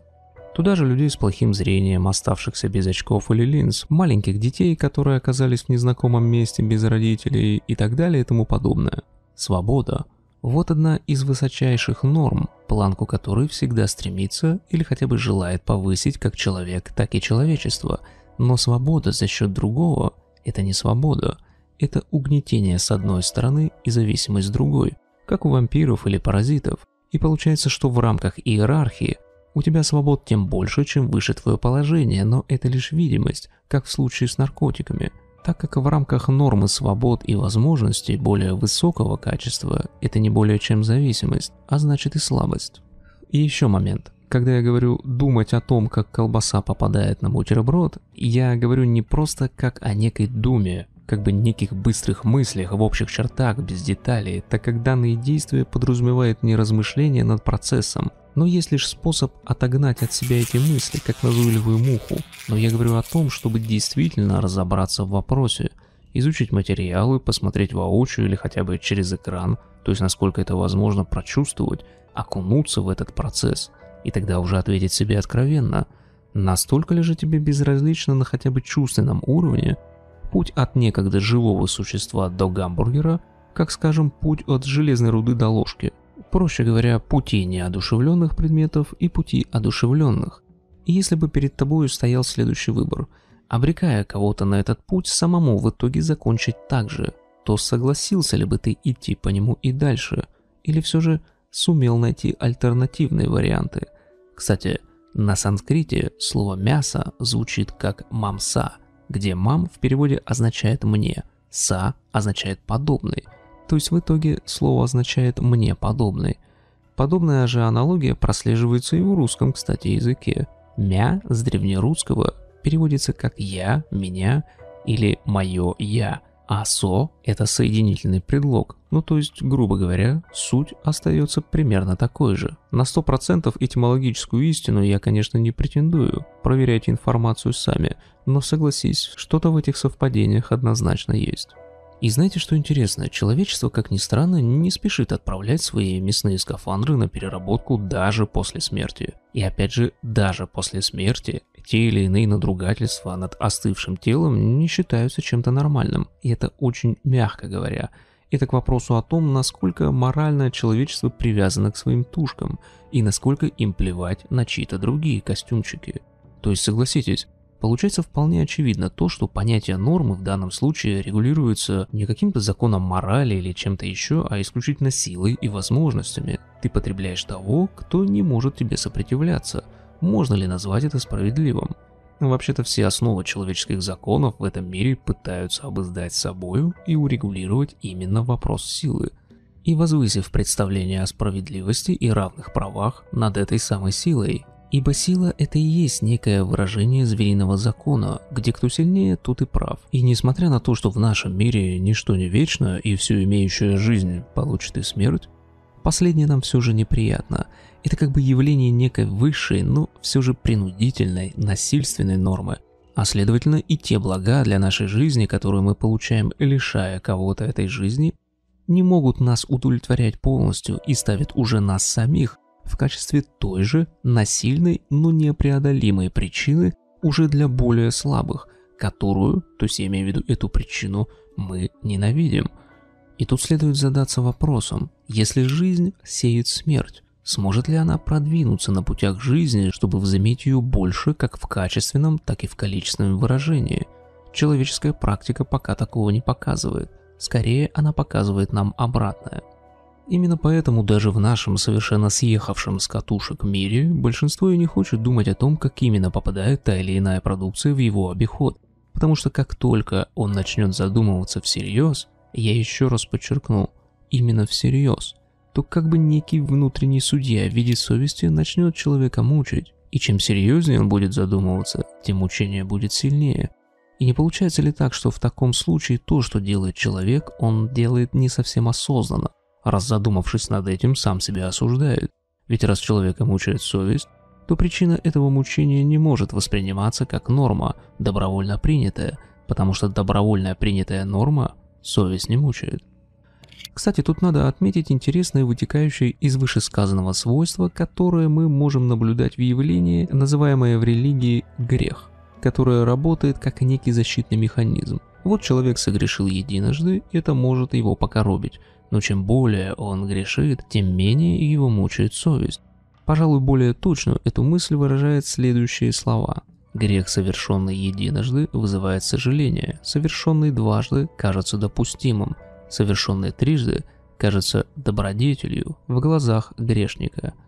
Туда же людей с плохим зрением, оставшихся без очков или линз, маленьких детей, которые оказались в незнакомом месте без родителей и так далее и тому подобное. Свобода – вот одна из высочайших норм, планку которой всегда стремится или хотя бы желает повысить как человек, так и человечество. Но свобода за счет другого – это не свобода –– это угнетение с одной стороны и зависимость с другой, как у вампиров или паразитов, и получается, что в рамках иерархии у тебя свобод тем больше, чем выше твое положение, но это лишь видимость, как в случае с наркотиками, так как в рамках нормы свобод и возможностей более высокого качества это не более чем зависимость, а значит и слабость. И еще момент. Когда я говорю «думать о том, как колбаса попадает на бутерброд», я говорю не просто как о некой думе, как бы неких быстрых мыслях в общих чертах, без деталей, так как данные действия подразумевают не размышления над процессом, но есть лишь способ отогнать от себя эти мысли, как назойливую муху. Но я говорю о том, чтобы действительно разобраться в вопросе, изучить материалы, посмотреть воочию или хотя бы через экран, то есть насколько это возможно прочувствовать, окунуться в этот процесс, и тогда уже ответить себе откровенно, настолько ли же тебе безразлично на хотя бы чувственном уровне, Путь от некогда живого существа до гамбургера, как, скажем, путь от железной руды до ложки. Проще говоря, пути неодушевленных предметов и пути одушевленных. И если бы перед тобою стоял следующий выбор, обрекая кого-то на этот путь, самому в итоге закончить так же, то согласился ли бы ты идти по нему и дальше, или все же сумел найти альтернативные варианты. Кстати, на санскрите слово «мясо» звучит как «мамса», где «мам» в переводе означает «мне», «са» означает «подобный», то есть в итоге слово означает «мне подобный». Подобная же аналогия прослеживается и в русском, кстати, языке. «Мя» с древнерусского переводится как «я», «меня» или «моё я», а со – это соединительный предлог, ну то есть, грубо говоря, суть остается примерно такой же. На 100% этимологическую истину я, конечно, не претендую, проверяйте информацию сами, но согласись, что-то в этих совпадениях однозначно есть. И знаете, что интересно? Человечество, как ни странно, не спешит отправлять свои мясные скафандры на переработку даже после смерти. И опять же, даже после смерти те или иные надругательства над остывшим телом не считаются чем-то нормальным. И это очень мягко говоря. Это к вопросу о том, насколько моральное человечество привязано к своим тушкам и насколько им плевать на чьи-то другие костюмчики. То есть, согласитесь, получается вполне очевидно то, что понятие нормы в данном случае регулируется не каким-то законом морали или чем-то еще, а исключительно силой и возможностями. Ты потребляешь того, кто не может тебе сопротивляться. Можно ли назвать это справедливым? Ну, вообще-то все основы человеческих законов в этом мире пытаются обуздать собою и урегулировать именно вопрос силы, и возвысив представление о справедливости и равных правах над этой самой силой. Ибо сила – это и есть некое выражение звериного закона, где кто сильнее, тот и прав. И несмотря на то, что в нашем мире ничто не вечно и все имеющее жизнь получит и смерть, последнее нам все же неприятно. Это как бы явление некой высшей, но все же принудительной, насильственной нормы. А следовательно, и те блага для нашей жизни, которые мы получаем, лишая кого-то этой жизни, не могут нас удовлетворять полностью и ставят уже нас самих в качестве той же насильной, но непреодолимой причины уже для более слабых, которую, то есть я имею в виду эту причину, мы ненавидим. И тут следует задаться вопросом, если жизнь сеет смерть, сможет ли она продвинуться на путях жизни, чтобы взаметь ее больше как в качественном, так и в количественном выражении? Человеческая практика пока такого не показывает. Скорее, она показывает нам обратное – Именно поэтому даже в нашем совершенно съехавшем с катушек мире большинство и не хочет думать о том, как именно попадает та или иная продукция в его обиход. Потому что как только он начнет задумываться всерьез, я еще раз подчеркну, именно всерьез, то как бы некий внутренний судья в виде совести начнет человека мучить. И чем серьезнее он будет задумываться, тем мучение будет сильнее. И не получается ли так, что в таком случае то, что делает человек, он делает не совсем осознанно – раз задумавшись над этим, сам себя осуждает. Ведь раз человека мучает совесть, то причина этого мучения не может восприниматься как норма, добровольно принятая, потому что добровольно принятая норма совесть не мучает. Кстати, тут надо отметить интересное, вытекающее из вышесказанного свойства, которое мы можем наблюдать в явлении, называемое в религии грех, которое работает как некий защитный механизм. Вот человек согрешил единожды, это может его покоробить, но чем более он грешит, тем менее его мучает совесть. Пожалуй, более точно эту мысль выражает следующие слова. Грех, совершенный единожды, вызывает сожаление, совершенный дважды кажется допустимым, совершенный трижды кажется добродетелью в глазах грешника –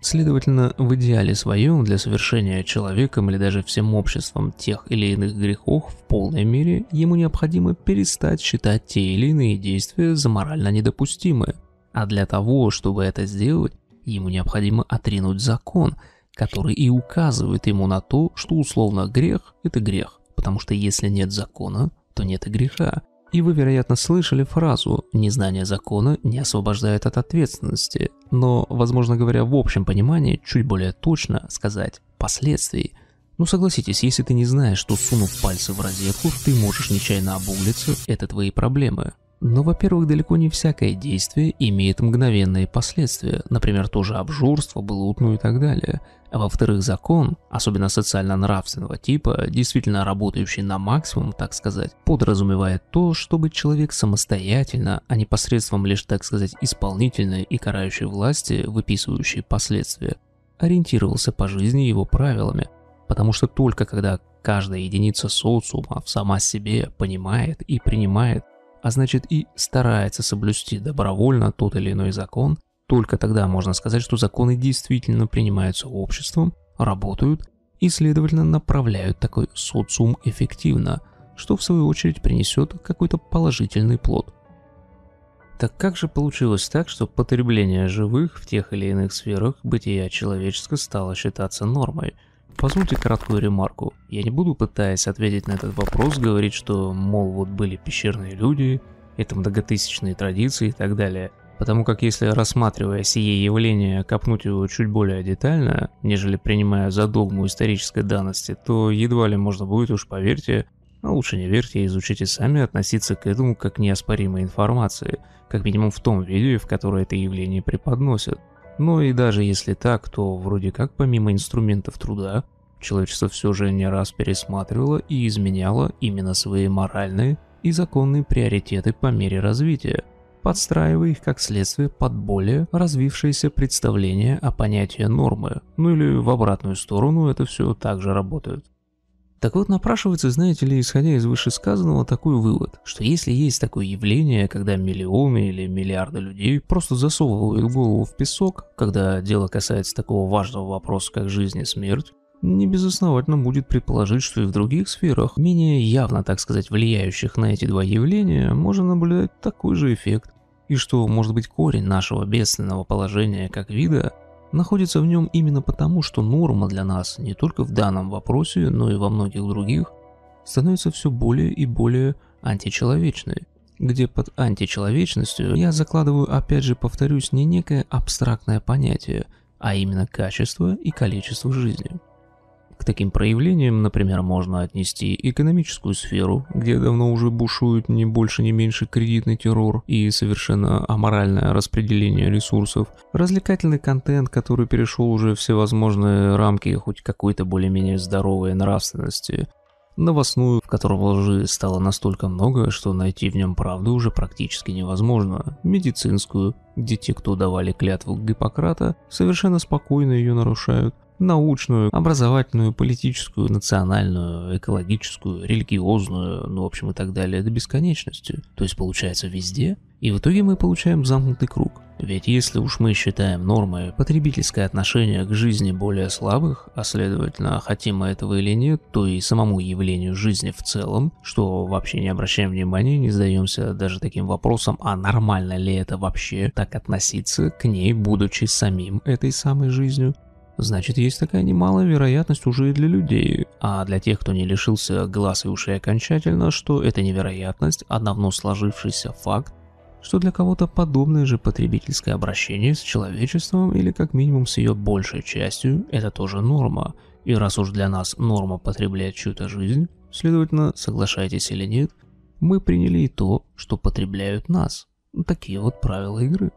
Следовательно, в идеале своем для совершения человеком или даже всем обществом тех или иных грехов в полной мере ему необходимо перестать считать те или иные действия за морально недопустимые. А для того, чтобы это сделать, ему необходимо отринуть закон, который и указывает ему на то, что условно грех – это грех, потому что если нет закона, то нет и греха. И вы, вероятно, слышали фразу «незнание закона не освобождает от ответственности», но, возможно говоря, в общем понимании чуть более точно сказать «последствий». Ну согласитесь, если ты не знаешь, что сунув пальцы в розетку, ты можешь нечаянно обуглиться, это твои проблемы. Но, во-первых, далеко не всякое действие имеет мгновенные последствия, например, тоже обжорство, блудную и так далее. А Во-вторых, закон, особенно социально-нравственного типа, действительно работающий на максимум, так сказать, подразумевает то, чтобы человек самостоятельно, а не посредством лишь, так сказать, исполнительной и карающей власти, выписывающей последствия, ориентировался по жизни его правилами, потому что только когда каждая единица социума сама себе понимает и принимает, а значит и старается соблюсти добровольно тот или иной закон, только тогда можно сказать, что законы действительно принимаются обществом, работают и, следовательно, направляют такой социум эффективно, что в свою очередь принесет какой-то положительный плод. Так как же получилось так, что потребление живых в тех или иных сферах бытия человеческого стало считаться нормой? Позвольте краткую ремарку. Я не буду, пытаясь ответить на этот вопрос, говорить, что, мол, вот были пещерные люди, это многотысячные традиции и так далее – потому как если, рассматривая сие явление, копнуть его чуть более детально, нежели принимая за догму исторической данности, то едва ли можно будет, уж поверьте, а лучше не верьте, изучите сами относиться к этому как к неоспоримой информации, как минимум в том виде, в которое это явление преподносят. Но и даже если так, то вроде как помимо инструментов труда, человечество все же не раз пересматривало и изменяло именно свои моральные и законные приоритеты по мере развития – подстраивая их как следствие под более развившееся представление о понятии нормы, ну или в обратную сторону это все также работает. Так вот, напрашивается, знаете ли, исходя из вышесказанного, такой вывод, что если есть такое явление, когда миллионы или миллиарды людей просто засовывают голову в песок, когда дело касается такого важного вопроса, как жизнь и смерть, небезосновательно будет предположить, что и в других сферах, менее явно, так сказать, влияющих на эти два явления, можно наблюдать такой же эффект и что, может быть, корень нашего бедственного положения как вида находится в нем именно потому, что норма для нас не только в данном вопросе, но и во многих других становится все более и более античеловечной, где под античеловечностью я закладываю, опять же повторюсь, не некое абстрактное понятие, а именно качество и количество жизни таким проявлениям, например, можно отнести экономическую сферу, где давно уже бушует не больше, не меньше кредитный террор и совершенно аморальное распределение ресурсов, развлекательный контент, который перешел уже всевозможные рамки хоть какой-то более-менее здоровой нравственности, новостную, в котором лжи стало настолько много, что найти в нем правду уже практически невозможно, медицинскую, где те, кто давали клятву Гиппократа, совершенно спокойно ее нарушают, научную, образовательную, политическую, национальную, экологическую, религиозную, ну, в общем, и так далее, до бесконечности. То есть получается везде. И в итоге мы получаем замкнутый круг. Ведь если уж мы считаем нормой потребительское отношение к жизни более слабых, а следовательно, хотим мы этого или нет, то и самому явлению жизни в целом, что вообще не обращаем внимания, не задаемся даже таким вопросом, а нормально ли это вообще так относиться к ней, будучи самим этой самой жизнью, Значит, есть такая немалая вероятность уже и для людей. А для тех, кто не лишился глаз и ушей окончательно, что это невероятность, а давно сложившийся факт, что для кого-то подобное же потребительское обращение с человечеством или как минимум с ее большей частью – это тоже норма. И раз уж для нас норма потреблять чью-то жизнь, следовательно, соглашайтесь или нет, мы приняли и то, что потребляют нас. Такие вот правила игры.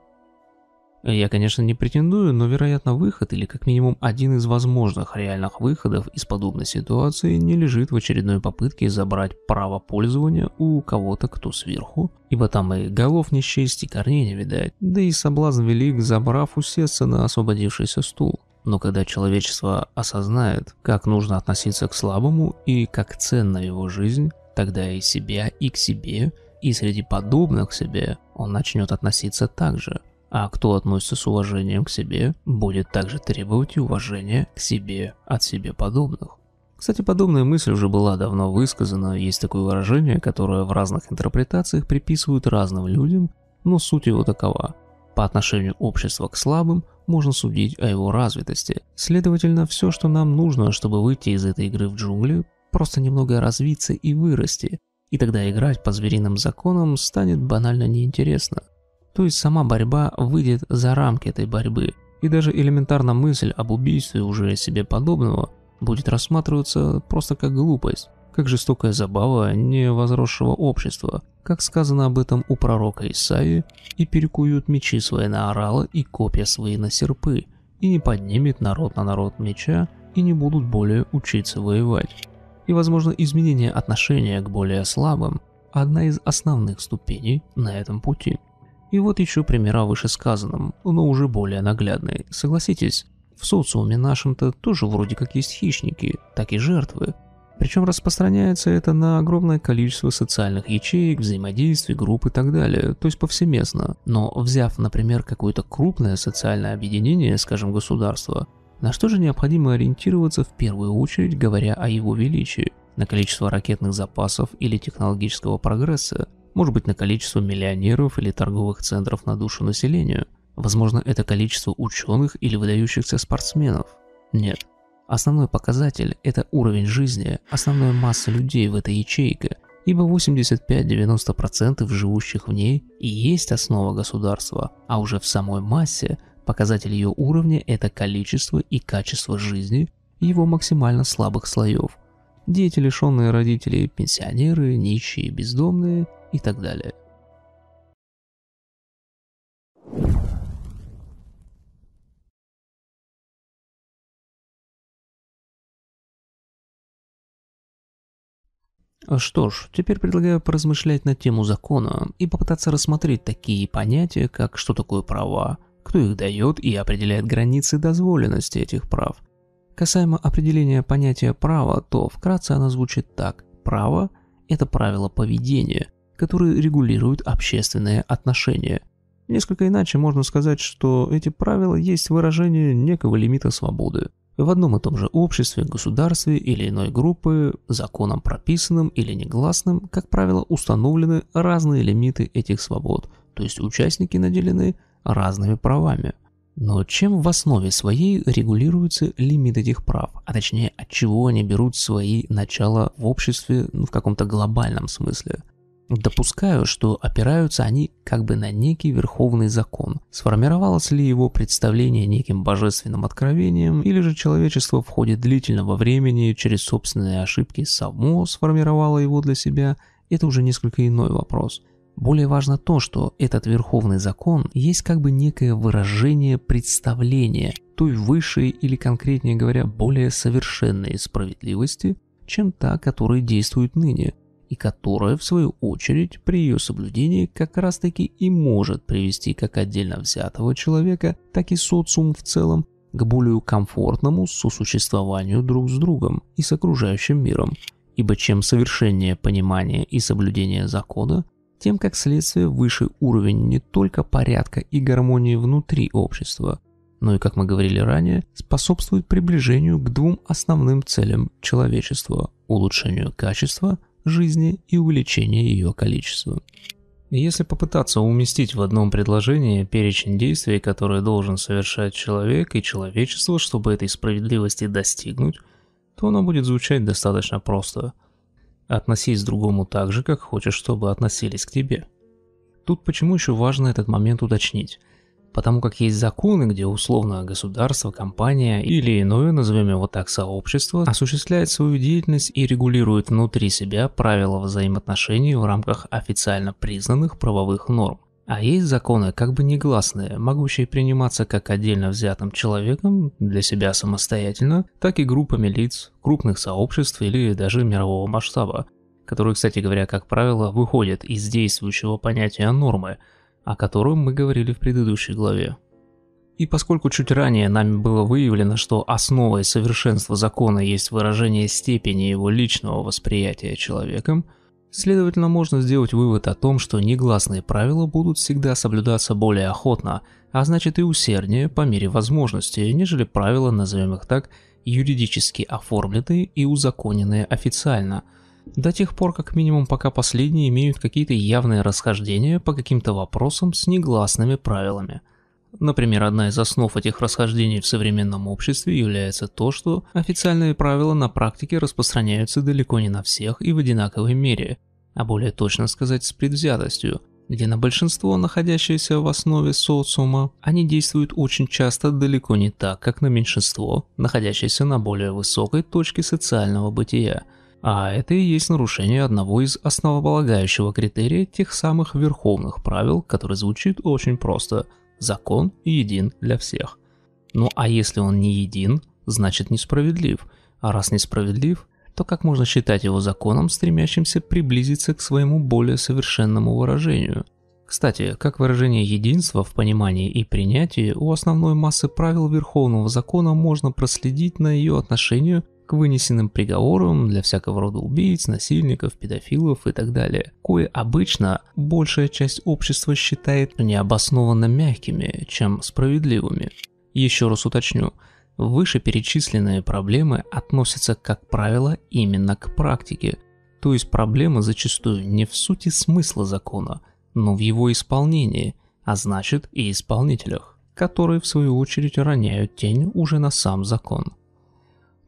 Я, конечно, не претендую, но, вероятно, выход или как минимум один из возможных реальных выходов из подобной ситуации не лежит в очередной попытке забрать право пользования у кого-то, кто сверху, ибо там и голов не счесть, и корней не видать, да и соблазн велик, забрав усесться на освободившийся стул. Но когда человечество осознает, как нужно относиться к слабому и как ценна его жизнь, тогда и себя, и к себе, и среди подобных себе он начнет относиться так же – а кто относится с уважением к себе, будет также требовать и уважения к себе от себе подобных. Кстати, подобная мысль уже была давно высказана, есть такое выражение, которое в разных интерпретациях приписывают разным людям, но суть его такова. По отношению общества к слабым можно судить о его развитости. Следовательно, все, что нам нужно, чтобы выйти из этой игры в джунгли, просто немного развиться и вырасти, и тогда играть по звериным законам станет банально неинтересно то есть сама борьба выйдет за рамки этой борьбы, и даже элементарно мысль об убийстве уже себе подобного будет рассматриваться просто как глупость, как жестокая забава невозросшего общества, как сказано об этом у пророка Исаии, и перекуют мечи свои на орала и копья свои на серпы, и не поднимет народ на народ меча, и не будут более учиться воевать. И, возможно, изменение отношения к более слабым – одна из основных ступеней на этом пути. И вот еще примера вышесказанным, но уже более наглядные. Согласитесь, в социуме нашем-то тоже вроде как есть хищники, так и жертвы. Причем распространяется это на огромное количество социальных ячеек, взаимодействий, групп и так далее, то есть повсеместно. Но взяв, например, какое-то крупное социальное объединение, скажем, государство, на что же необходимо ориентироваться в первую очередь, говоря о его величии? На количество ракетных запасов или технологического прогресса, может быть на количество миллионеров или торговых центров на душу населению. Возможно это количество ученых или выдающихся спортсменов. Нет. Основной показатель – это уровень жизни, основная масса людей в этой ячейке, ибо 85-90% живущих в ней и есть основа государства, а уже в самой массе показатель ее уровня – это количество и качество жизни его максимально слабых слоев. Дети, лишенные родителей, пенсионеры, нищие, бездомные – и так далее. Что ж, теперь предлагаю поразмышлять на тему закона и попытаться рассмотреть такие понятия, как что такое права, кто их дает и определяет границы дозволенности этих прав. Касаемо определения понятия права, то вкратце оно звучит так. Право – это правило поведения, которые регулируют общественные отношения. Несколько иначе можно сказать, что эти правила есть выражение некого лимита свободы. В одном и том же обществе, государстве или иной группы, законом прописанным или негласным, как правило, установлены разные лимиты этих свобод, то есть участники наделены разными правами. Но чем в основе своей регулируется лимит этих прав, а точнее от чего они берут свои начала в обществе ну, в каком-то глобальном смысле – Допускаю, что опираются они как бы на некий верховный закон. Сформировалось ли его представление неким божественным откровением, или же человечество в ходе длительного времени через собственные ошибки само сформировало его для себя, это уже несколько иной вопрос. Более важно то, что этот верховный закон есть как бы некое выражение представления той высшей или конкретнее говоря более совершенной справедливости, чем та, которая действует ныне, и которая, в свою очередь, при ее соблюдении как раз-таки и может привести как отдельно взятого человека, так и социум в целом к более комфортному сосуществованию друг с другом и с окружающим миром. Ибо чем совершеннее понимание и соблюдение закона, тем как следствие выше уровень не только порядка и гармонии внутри общества, но и, как мы говорили ранее, способствует приближению к двум основным целям человечества – улучшению качества – жизни и увеличение ее количества. Если попытаться уместить в одном предложении перечень действий, которые должен совершать человек и человечество, чтобы этой справедливости достигнуть, то оно будет звучать достаточно просто. Относись к другому так же, как хочешь, чтобы относились к тебе. Тут почему еще важно этот момент уточнить. Потому как есть законы, где условно государство, компания или иное, назовем его так, сообщество, осуществляет свою деятельность и регулирует внутри себя правила взаимоотношений в рамках официально признанных правовых норм. А есть законы как бы негласные, могущие приниматься как отдельно взятым человеком для себя самостоятельно, так и группами лиц, крупных сообществ или даже мирового масштаба, которые, кстати говоря, как правило, выходят из действующего понятия нормы – о котором мы говорили в предыдущей главе. И поскольку чуть ранее нами было выявлено, что основой совершенства закона есть выражение степени его личного восприятия человеком, следовательно можно сделать вывод о том, что негласные правила будут всегда соблюдаться более охотно, а значит и усерднее по мере возможности, нежели правила, назовем их так, юридически оформленные и узаконенные официально – до тех пор как минимум пока последние имеют какие-то явные расхождения по каким-то вопросам с негласными правилами. Например, одна из основ этих расхождений в современном обществе является то, что официальные правила на практике распространяются далеко не на всех и в одинаковой мере, а более точно сказать с предвзятостью, где на большинство, находящееся в основе социума, они действуют очень часто далеко не так, как на меньшинство, находящееся на более высокой точке социального бытия – а это и есть нарушение одного из основополагающего критерия тех самых верховных правил, который звучит очень просто. Закон един для всех. Ну а если он не един, значит несправедлив. А раз несправедлив, то как можно считать его законом, стремящимся приблизиться к своему более совершенному выражению? Кстати, как выражение единства в понимании и принятии, у основной массы правил Верховного Закона можно проследить на ее отношению к вынесенным приговорам для всякого рода убийц, насильников, педофилов и так далее, кое обычно большая часть общества считает необоснованно мягкими, чем справедливыми. Еще раз уточню, вышеперечисленные проблемы относятся, как правило, именно к практике, то есть проблема зачастую не в сути смысла закона, но в его исполнении, а значит и исполнителях, которые в свою очередь роняют тень уже на сам закон –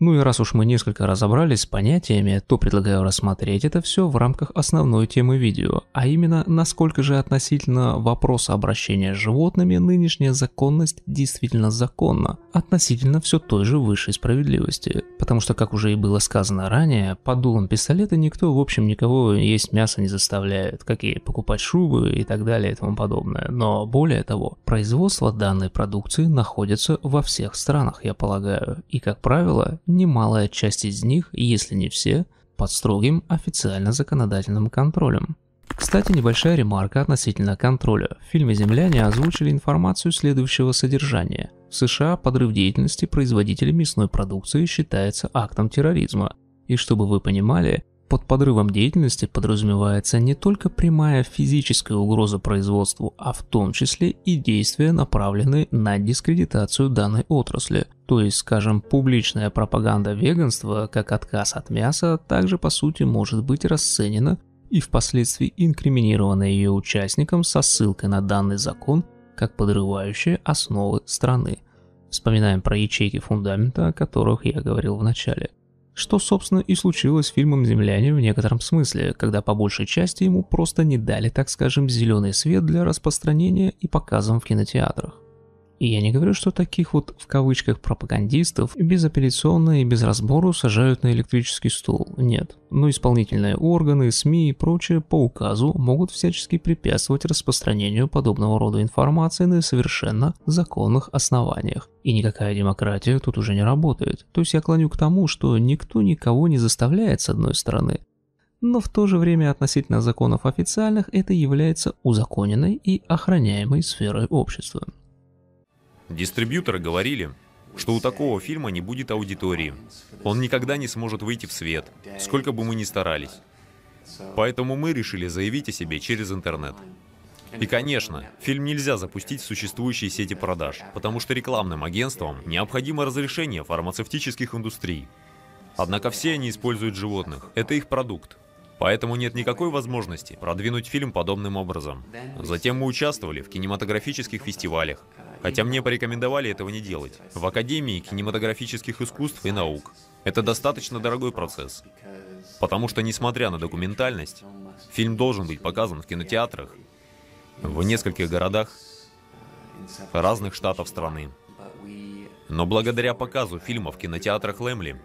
ну и раз уж мы несколько разобрались с понятиями, то предлагаю рассмотреть это все в рамках основной темы видео, а именно насколько же относительно вопроса обращения с животными нынешняя законность действительно законна, относительно все той же высшей справедливости. Потому что, как уже и было сказано ранее, под дулом пистолета никто в общем никого есть мясо не заставляет, как и покупать шубы и так далее и тому подобное. Но более того, производство данной продукции находится во всех странах, я полагаю, и как правило, немалая часть из них, если не все, под строгим официально законодательным контролем. Кстати, небольшая ремарка относительно контроля. В фильме «Земляне» озвучили информацию следующего содержания. В США подрыв деятельности производителей мясной продукции считается актом терроризма. И чтобы вы понимали, под подрывом деятельности подразумевается не только прямая физическая угроза производству, а в том числе и действия, направленные на дискредитацию данной отрасли. То есть, скажем, публичная пропаганда веганства, как отказ от мяса, также по сути может быть расценена и впоследствии инкриминирована ее участникам со ссылкой на данный закон, как подрывающие основы страны. Вспоминаем про ячейки фундамента, о которых я говорил в начале – что, собственно, и случилось с фильмом «Земляне» в некотором смысле, когда по большей части ему просто не дали, так скажем, зеленый свет для распространения и показом в кинотеатрах. И я не говорю, что таких вот в кавычках пропагандистов безапелляционно и без разбору сажают на электрический стул, нет. Но исполнительные органы, СМИ и прочее по указу могут всячески препятствовать распространению подобного рода информации на совершенно законных основаниях. И никакая демократия тут уже не работает. То есть я клоню к тому, что никто никого не заставляет с одной стороны, но в то же время относительно законов официальных это является узаконенной и охраняемой сферой общества. Дистрибьюторы говорили, что у такого фильма не будет аудитории. Он никогда не сможет выйти в свет, сколько бы мы ни старались. Поэтому мы решили заявить о себе через интернет. И, конечно, фильм нельзя запустить в существующие сети продаж, потому что рекламным агентствам необходимо разрешение фармацевтических индустрий. Однако все они используют животных, это их продукт. Поэтому нет никакой возможности продвинуть фильм подобным образом. Затем мы участвовали в кинематографических фестивалях, хотя мне порекомендовали этого не делать, в Академии кинематографических искусств и наук. Это достаточно дорогой процесс, потому что, несмотря на документальность, фильм должен быть показан в кинотеатрах в нескольких городах разных штатов страны. Но благодаря показу фильма в кинотеатрах Лэмли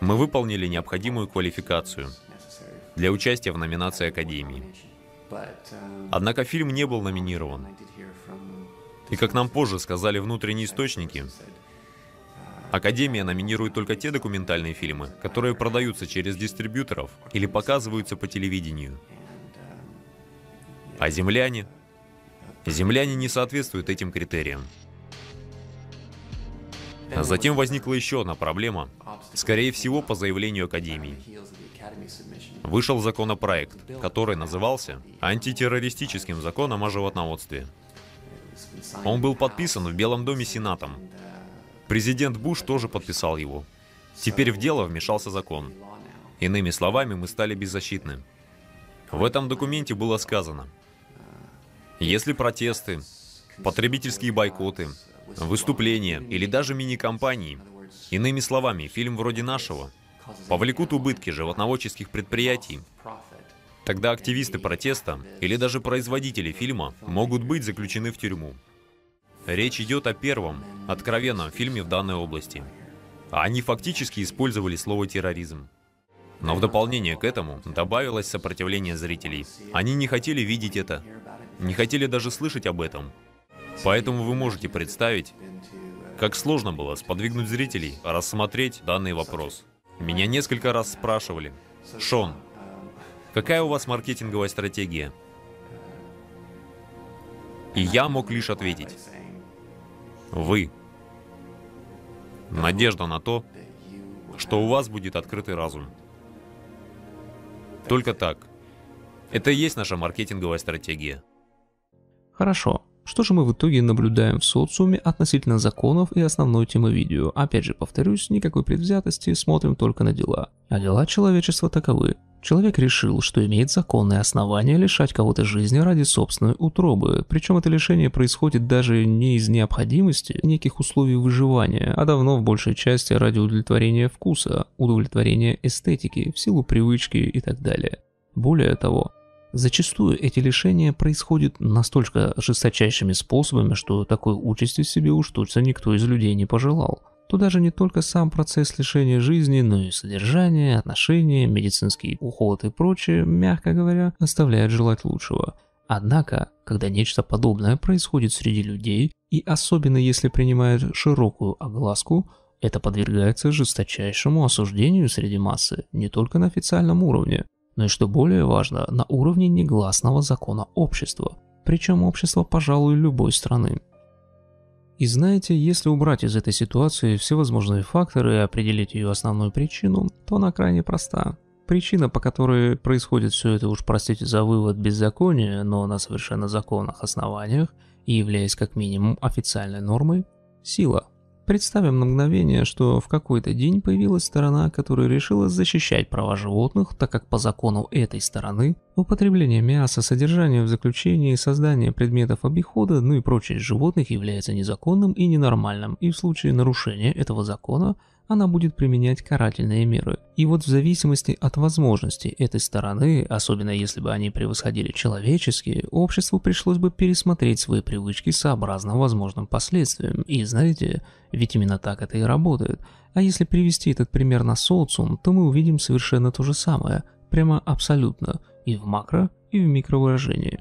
мы выполнили необходимую квалификацию для участия в номинации Академии. Однако фильм не был номинирован. И как нам позже сказали внутренние источники, Академия номинирует только те документальные фильмы, которые продаются через дистрибьюторов или показываются по телевидению. А земляне? Земляне не соответствуют этим критериям. А затем возникла еще одна проблема, скорее всего, по заявлению Академии. Вышел законопроект, который назывался «Антитеррористическим законом о животноводстве». Он был подписан в Белом доме Сенатом. Президент Буш тоже подписал его. Теперь в дело вмешался закон. Иными словами, мы стали беззащитны. В этом документе было сказано, если протесты, потребительские бойкоты, выступления или даже мини-компании, иными словами, фильм вроде нашего, повлекут убытки животноводческих предприятий, Тогда активисты протеста или даже производители фильма могут быть заключены в тюрьму. Речь идет о первом, откровенном фильме в данной области. Они фактически использовали слово «терроризм». Но в дополнение к этому добавилось сопротивление зрителей. Они не хотели видеть это, не хотели даже слышать об этом. Поэтому вы можете представить, как сложно было сподвигнуть зрителей рассмотреть данный вопрос. Меня несколько раз спрашивали, «Шон, Какая у вас маркетинговая стратегия? И я мог лишь ответить. Вы. Надежда на то, что у вас будет открытый разум. Только так. Это и есть наша маркетинговая стратегия. Хорошо. Что же мы в итоге наблюдаем в социуме относительно законов и основной темы видео? Опять же повторюсь, никакой предвзятости, смотрим только на дела. А дела человечества таковы. Человек решил, что имеет законное основание лишать кого-то жизни ради собственной утробы, причем это лишение происходит даже не из необходимости неких условий выживания, а давно в большей части ради удовлетворения вкуса, удовлетворения эстетики, в силу привычки и так далее. Более того, Зачастую эти лишения происходят настолько жесточайшими способами, что такой участи себе уж точно никто из людей не пожелал то даже не только сам процесс лишения жизни, но и содержание, отношения, медицинский уход и прочее, мягко говоря, оставляет желать лучшего. Однако, когда нечто подобное происходит среди людей, и особенно если принимает широкую огласку, это подвергается жесточайшему осуждению среди массы, не только на официальном уровне, но и, что более важно, на уровне негласного закона общества, причем общества, пожалуй, любой страны. И знаете, если убрать из этой ситуации всевозможные факторы и определить ее основную причину, то она крайне проста. Причина, по которой происходит все это, уж простите за вывод, беззаконие, но на совершенно законных основаниях и являясь как минимум официальной нормой – сила – Представим на мгновение, что в какой-то день появилась сторона, которая решила защищать права животных, так как по закону этой стороны употребление мяса, содержание в заключении, создание предметов обихода, ну и прочее животных является незаконным и ненормальным, и в случае нарушения этого закона – она будет применять карательные меры. И вот в зависимости от возможностей этой стороны, особенно если бы они превосходили человеческие, обществу пришлось бы пересмотреть свои привычки сообразно возможным последствиям. И знаете, ведь именно так это и работает. А если привести этот пример на социум, то мы увидим совершенно то же самое, прямо абсолютно, и в макро, и в микровыражении.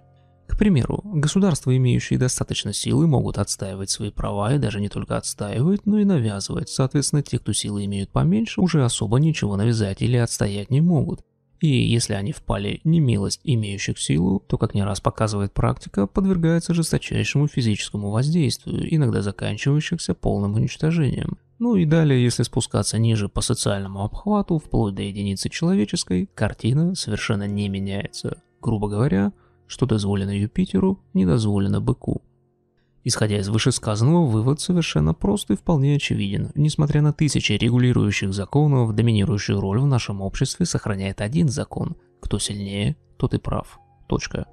К примеру, государства, имеющие достаточно силы, могут отстаивать свои права и даже не только отстаивать, но и навязывать. Соответственно, те, кто силы имеют поменьше, уже особо ничего навязать или отстоять не могут. И если они впали немилость имеющих силу, то, как не раз показывает практика, подвергаются жесточайшему физическому воздействию, иногда заканчивающихся полным уничтожением. Ну и далее, если спускаться ниже по социальному обхвату, вплоть до единицы человеческой, картина совершенно не меняется. Грубо говоря, что дозволено Юпитеру, не дозволено быку. Исходя из вышесказанного, вывод совершенно прост и вполне очевиден. Несмотря на тысячи регулирующих законов, доминирующую роль в нашем обществе сохраняет один закон – кто сильнее, тот и прав. Точка.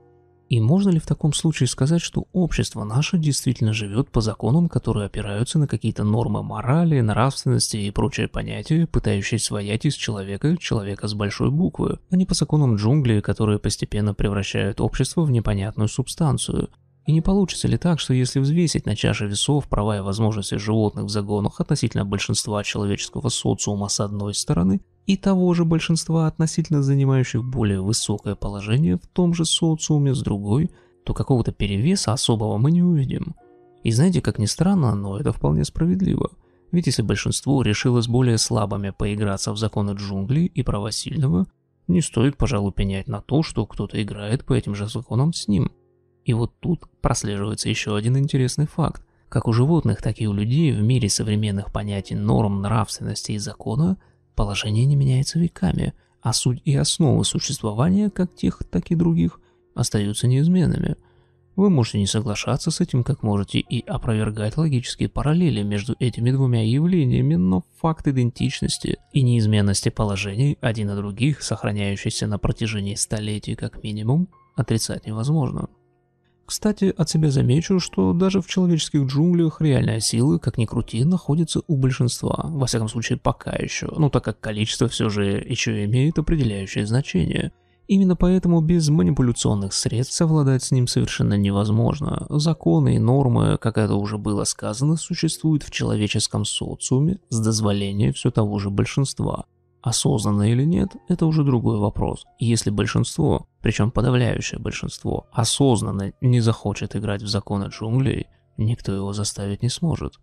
И можно ли в таком случае сказать, что общество наше действительно живет по законам, которые опираются на какие-то нормы морали, нравственности и прочие понятия, пытающиеся своять из человека человека с большой буквы, а не по законам джунглей, которые постепенно превращают общество в непонятную субстанцию? И не получится ли так, что если взвесить на чаше весов права и возможности животных в загонах относительно большинства человеческого социума с одной стороны, и того же большинства относительно занимающих более высокое положение в том же социуме с другой, то какого-то перевеса особого мы не увидим. И знаете, как ни странно, но это вполне справедливо. Ведь если большинство решило с более слабыми поиграться в законы джунглей и права сильного, не стоит, пожалуй, пенять на то, что кто-то играет по этим же законам с ним. И вот тут прослеживается еще один интересный факт. Как у животных, так и у людей в мире современных понятий норм, нравственности и закона – Положение не меняется веками, а суть и основы существования как тех, так и других остаются неизменными. Вы можете не соглашаться с этим, как можете, и опровергать логические параллели между этими двумя явлениями, но факт идентичности и неизменности положений один на других, сохраняющийся на протяжении столетий как минимум, отрицать невозможно. Кстати, от себя замечу, что даже в человеческих джунглях реальная сила, как ни крути, находится у большинства, во всяком случае пока еще, ну так как количество все же еще имеет определяющее значение. Именно поэтому без манипуляционных средств совладать с ним совершенно невозможно. Законы и нормы, как это уже было сказано, существуют в человеческом социуме с дозволения все того же большинства – Осознанно или нет, это уже другой вопрос. И если большинство, причем подавляющее большинство, осознанно не захочет играть в законы джунглей, никто его заставить не сможет.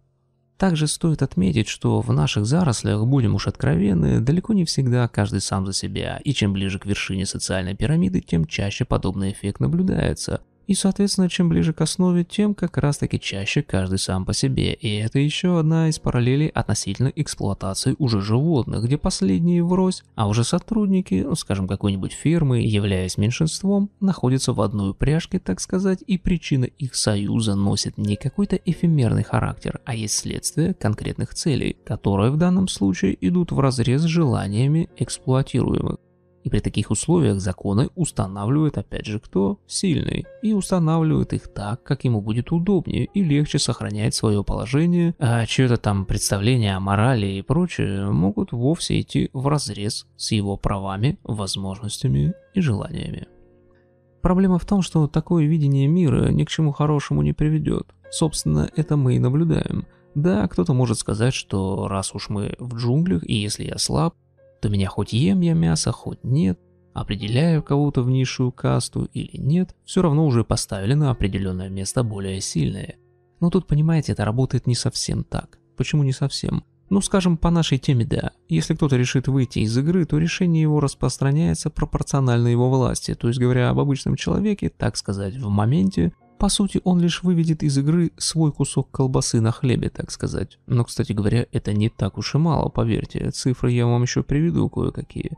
Также стоит отметить, что в наших зарослях, будем уж откровенны, далеко не всегда каждый сам за себя, и чем ближе к вершине социальной пирамиды, тем чаще подобный эффект наблюдается, и, соответственно, чем ближе к основе, тем как раз-таки чаще каждый сам по себе. И это еще одна из параллелей относительно эксплуатации уже животных, где последние врозь, а уже сотрудники, ну, скажем, какой-нибудь фирмы, являясь меньшинством, находятся в одной упряжке, так сказать, и причина их союза носит не какой-то эфемерный характер, а есть следствие конкретных целей, которые в данном случае идут в разрез с желаниями эксплуатируемых. И при таких условиях законы устанавливает опять же кто? Сильный. И устанавливает их так, как ему будет удобнее и легче сохранять свое положение, а чье-то там представление о морали и прочее могут вовсе идти в разрез с его правами, возможностями и желаниями. Проблема в том, что такое видение мира ни к чему хорошему не приведет. Собственно, это мы и наблюдаем. Да, кто-то может сказать, что раз уж мы в джунглях, и если я слаб, то меня хоть ем я мясо, хоть нет, определяю кого-то в низшую касту или нет, все равно уже поставили на определенное место более сильное. Но тут, понимаете, это работает не совсем так. Почему не совсем? Ну, скажем, по нашей теме, да. Если кто-то решит выйти из игры, то решение его распространяется пропорционально его власти, то есть говоря об обычном человеке, так сказать, в моменте – по сути, он лишь выведет из игры свой кусок колбасы на хлебе, так сказать. Но, кстати говоря, это не так уж и мало, поверьте. Цифры я вам еще приведу кое-какие.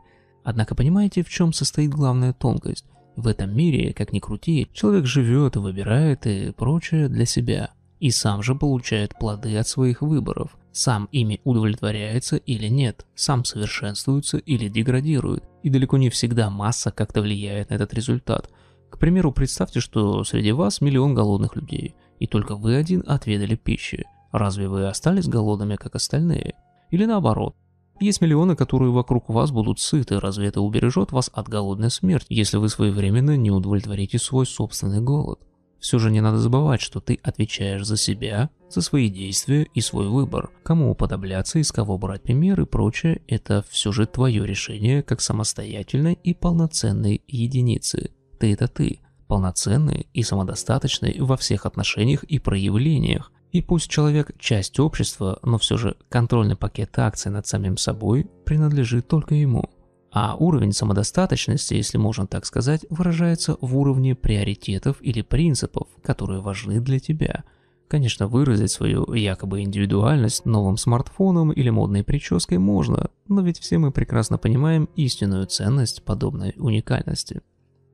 Однако понимаете, в чем состоит главная тонкость? В этом мире, как ни крути, человек живет выбирает и прочее для себя. И сам же получает плоды от своих выборов. Сам ими удовлетворяется или нет, сам совершенствуется или деградирует. И далеко не всегда масса как-то влияет на этот результат – к примеру, представьте, что среди вас миллион голодных людей, и только вы один отведали пищи. Разве вы остались голодными, как остальные? Или наоборот, есть миллионы, которые вокруг вас будут сыты, разве это убережет вас от голодной смерти, если вы своевременно не удовлетворите свой собственный голод? Все же не надо забывать, что ты отвечаешь за себя, за свои действия и свой выбор. Кому уподобляться, из кого брать пример и прочее, это все же твое решение как самостоятельной и полноценной единицы ты – это ты, полноценный и самодостаточный во всех отношениях и проявлениях. И пусть человек – часть общества, но все же контрольный пакет акций над самим собой принадлежит только ему. А уровень самодостаточности, если можно так сказать, выражается в уровне приоритетов или принципов, которые важны для тебя. Конечно, выразить свою якобы индивидуальность новым смартфоном или модной прической можно, но ведь все мы прекрасно понимаем истинную ценность подобной уникальности.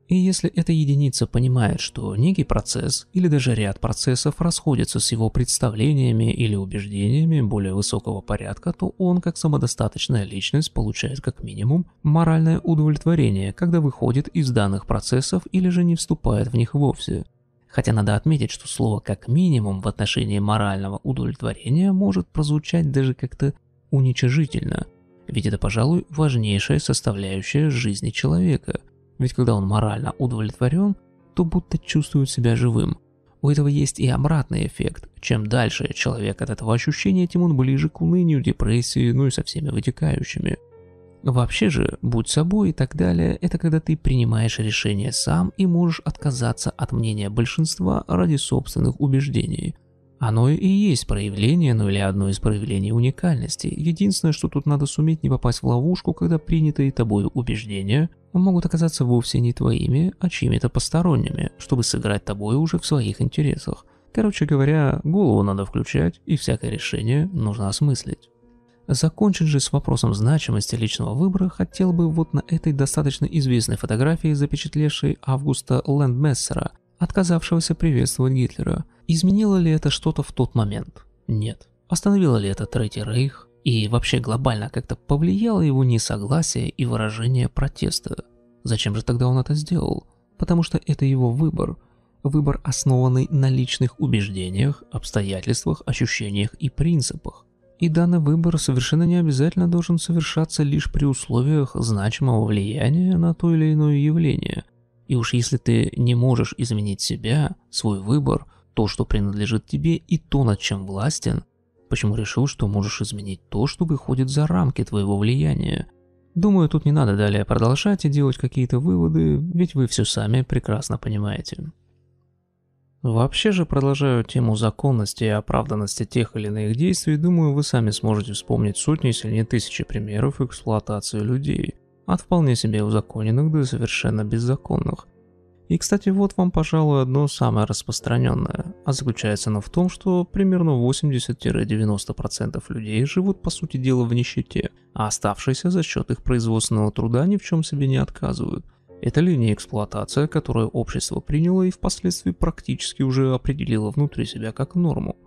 И если эта единица понимает, что некий процесс или даже ряд процессов расходятся с его представлениями или убеждениями более высокого порядка, то он, как самодостаточная личность, получает как минимум моральное удовлетворение, когда выходит из данных процессов или же не вступает в них вовсе. Хотя надо отметить, что слово «как минимум» в отношении морального удовлетворения может прозвучать даже как-то уничижительно, ведь это, пожалуй, важнейшая составляющая жизни человека – ведь когда он морально удовлетворен, то будто чувствует себя живым. У этого есть и обратный эффект. Чем дальше человек от этого ощущения, тем он ближе к унынию, депрессии, ну и со всеми вытекающими. Вообще же, будь собой и так далее, это когда ты принимаешь решение сам и можешь отказаться от мнения большинства ради собственных убеждений. Оно и есть проявление, ну или одно из проявлений уникальности. Единственное, что тут надо суметь не попасть в ловушку, когда принятые тобой убеждения могут оказаться вовсе не твоими, а чьими-то посторонними, чтобы сыграть тобой уже в своих интересах. Короче говоря, голову надо включать, и всякое решение нужно осмыслить. Закончить же с вопросом значимости личного выбора хотел бы вот на этой достаточно известной фотографии, запечатлевшей Августа Лендмессера, отказавшегося приветствовать Гитлера. Изменило ли это что-то в тот момент? Нет. Остановило ли это Третий Рейх? И вообще глобально как-то повлияло его несогласие и выражение протеста. Зачем же тогда он это сделал? Потому что это его выбор. Выбор, основанный на личных убеждениях, обстоятельствах, ощущениях и принципах. И данный выбор совершенно не обязательно должен совершаться лишь при условиях значимого влияния на то или иное явление. И уж если ты не можешь изменить себя, свой выбор, то, что принадлежит тебе и то, над чем властен – Почему решил, что можешь изменить то, что выходит за рамки твоего влияния? Думаю, тут не надо далее продолжать и делать какие-то выводы, ведь вы все сами прекрасно понимаете. Вообще же, продолжаю тему законности и оправданности тех или иных действий, думаю, вы сами сможете вспомнить сотни, если не тысячи примеров эксплуатации людей, от вполне себе узаконенных до совершенно беззаконных – и, кстати, вот вам, пожалуй, одно самое распространенное, а заключается оно в том, что примерно 80-90% людей живут, по сути дела, в нищете, а оставшиеся за счет их производственного труда ни в чем себе не отказывают. Это линия эксплуатация, которую общество приняло и впоследствии практически уже определило внутри себя как норму –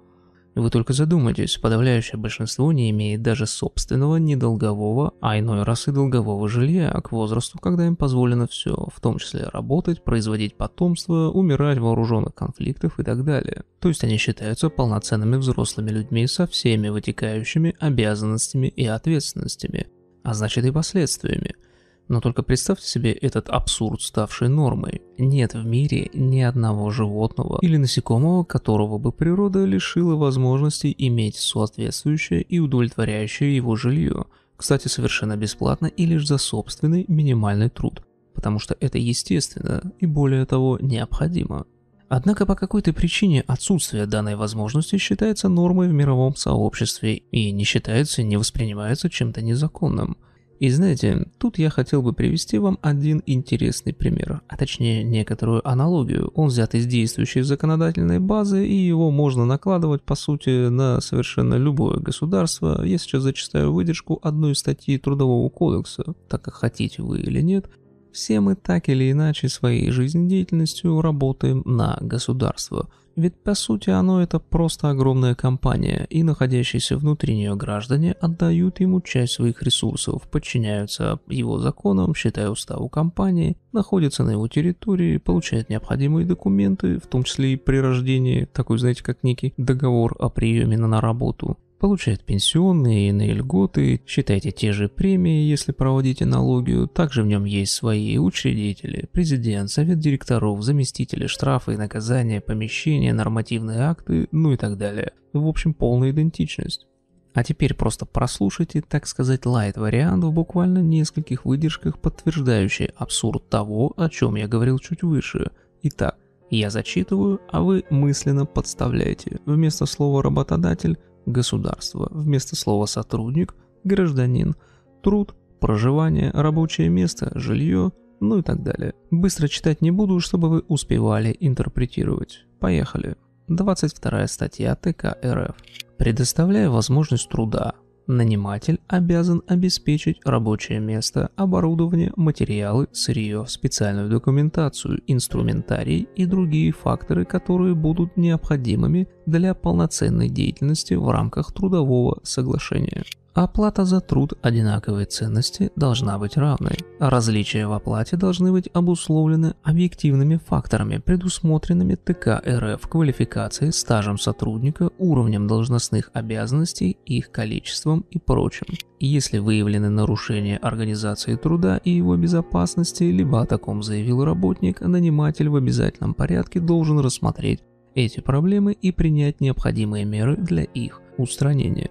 вы только задумайтесь, подавляющее большинство не имеет даже собственного недолгового, а иной раз и долгового жилья к возрасту, когда им позволено все, в том числе работать, производить потомство, умирать в вооруженных конфликтах и так далее. То есть они считаются полноценными взрослыми людьми со всеми вытекающими обязанностями и ответственностями, а значит и последствиями – но только представьте себе этот абсурд, ставший нормой. Нет в мире ни одного животного или насекомого, которого бы природа лишила возможности иметь соответствующее и удовлетворяющее его жилье. Кстати, совершенно бесплатно и лишь за собственный минимальный труд. Потому что это естественно и более того необходимо. Однако по какой-то причине отсутствие данной возможности считается нормой в мировом сообществе и не считается, не воспринимается чем-то незаконным – и знаете, тут я хотел бы привести вам один интересный пример, а точнее некоторую аналогию. Он взят из действующей законодательной базы, и его можно накладывать, по сути, на совершенно любое государство. Я сейчас зачитаю выдержку одной статьи Трудового кодекса, так как хотите вы или нет, все мы так или иначе своей жизнедеятельностью работаем на государство – ведь по сути оно это просто огромная компания, и находящиеся внутри нее граждане отдают ему часть своих ресурсов, подчиняются его законам, считая уставу компании, находятся на его территории, получают необходимые документы, в том числе и при рождении, такой, знаете, как некий договор о приеме на работу, получают пенсионные и иные льготы, считайте те же премии, если проводите налогию, также в нем есть свои учредители, президент, совет директоров, заместители, штрафы и наказания, помещения, нормативные акты, ну и так далее. В общем, полная идентичность. А теперь просто прослушайте, так сказать, лайт-вариант в буквально нескольких выдержках, подтверждающий абсурд того, о чем я говорил чуть выше. Итак, я зачитываю, а вы мысленно подставляете. Вместо слова «работодатель» государство. Вместо слова сотрудник, гражданин, труд, проживание, рабочее место, жилье, ну и так далее. Быстро читать не буду, чтобы вы успевали интерпретировать. Поехали. 22 статья ТК РФ. Предоставляя возможность труда, Наниматель обязан обеспечить рабочее место, оборудование, материалы, сырье, специальную документацию, инструментарий и другие факторы, которые будут необходимыми для полноценной деятельности в рамках трудового соглашения. Оплата за труд одинаковой ценности должна быть равной. Различия в оплате должны быть обусловлены объективными факторами, предусмотренными ТК РФ квалификацией, стажем сотрудника, уровнем должностных обязанностей, их количеством и прочим. Если выявлены нарушения организации труда и его безопасности, либо о таком заявил работник, наниматель в обязательном порядке должен рассмотреть эти проблемы и принять необходимые меры для их устранения.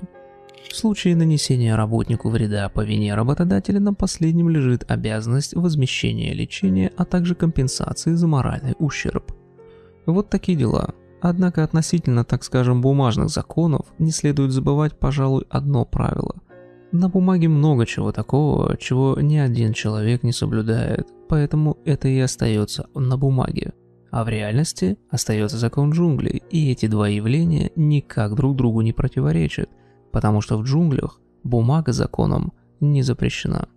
В случае нанесения работнику вреда по вине работодателя на последнем лежит обязанность возмещения лечения, а также компенсации за моральный ущерб. Вот такие дела. Однако относительно, так скажем, бумажных законов не следует забывать, пожалуй, одно правило. На бумаге много чего такого, чего ни один человек не соблюдает, поэтому это и остается на бумаге. А в реальности остается закон джунглей, и эти два явления никак друг другу не противоречат – потому что в джунглях бумага законом не запрещена.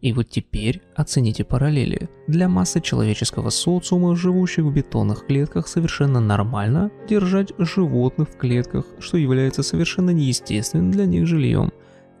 И вот теперь оцените параллели. Для массы человеческого социума, живущих в бетонных клетках, совершенно нормально держать животных в клетках, что является совершенно неестественным для них жильем.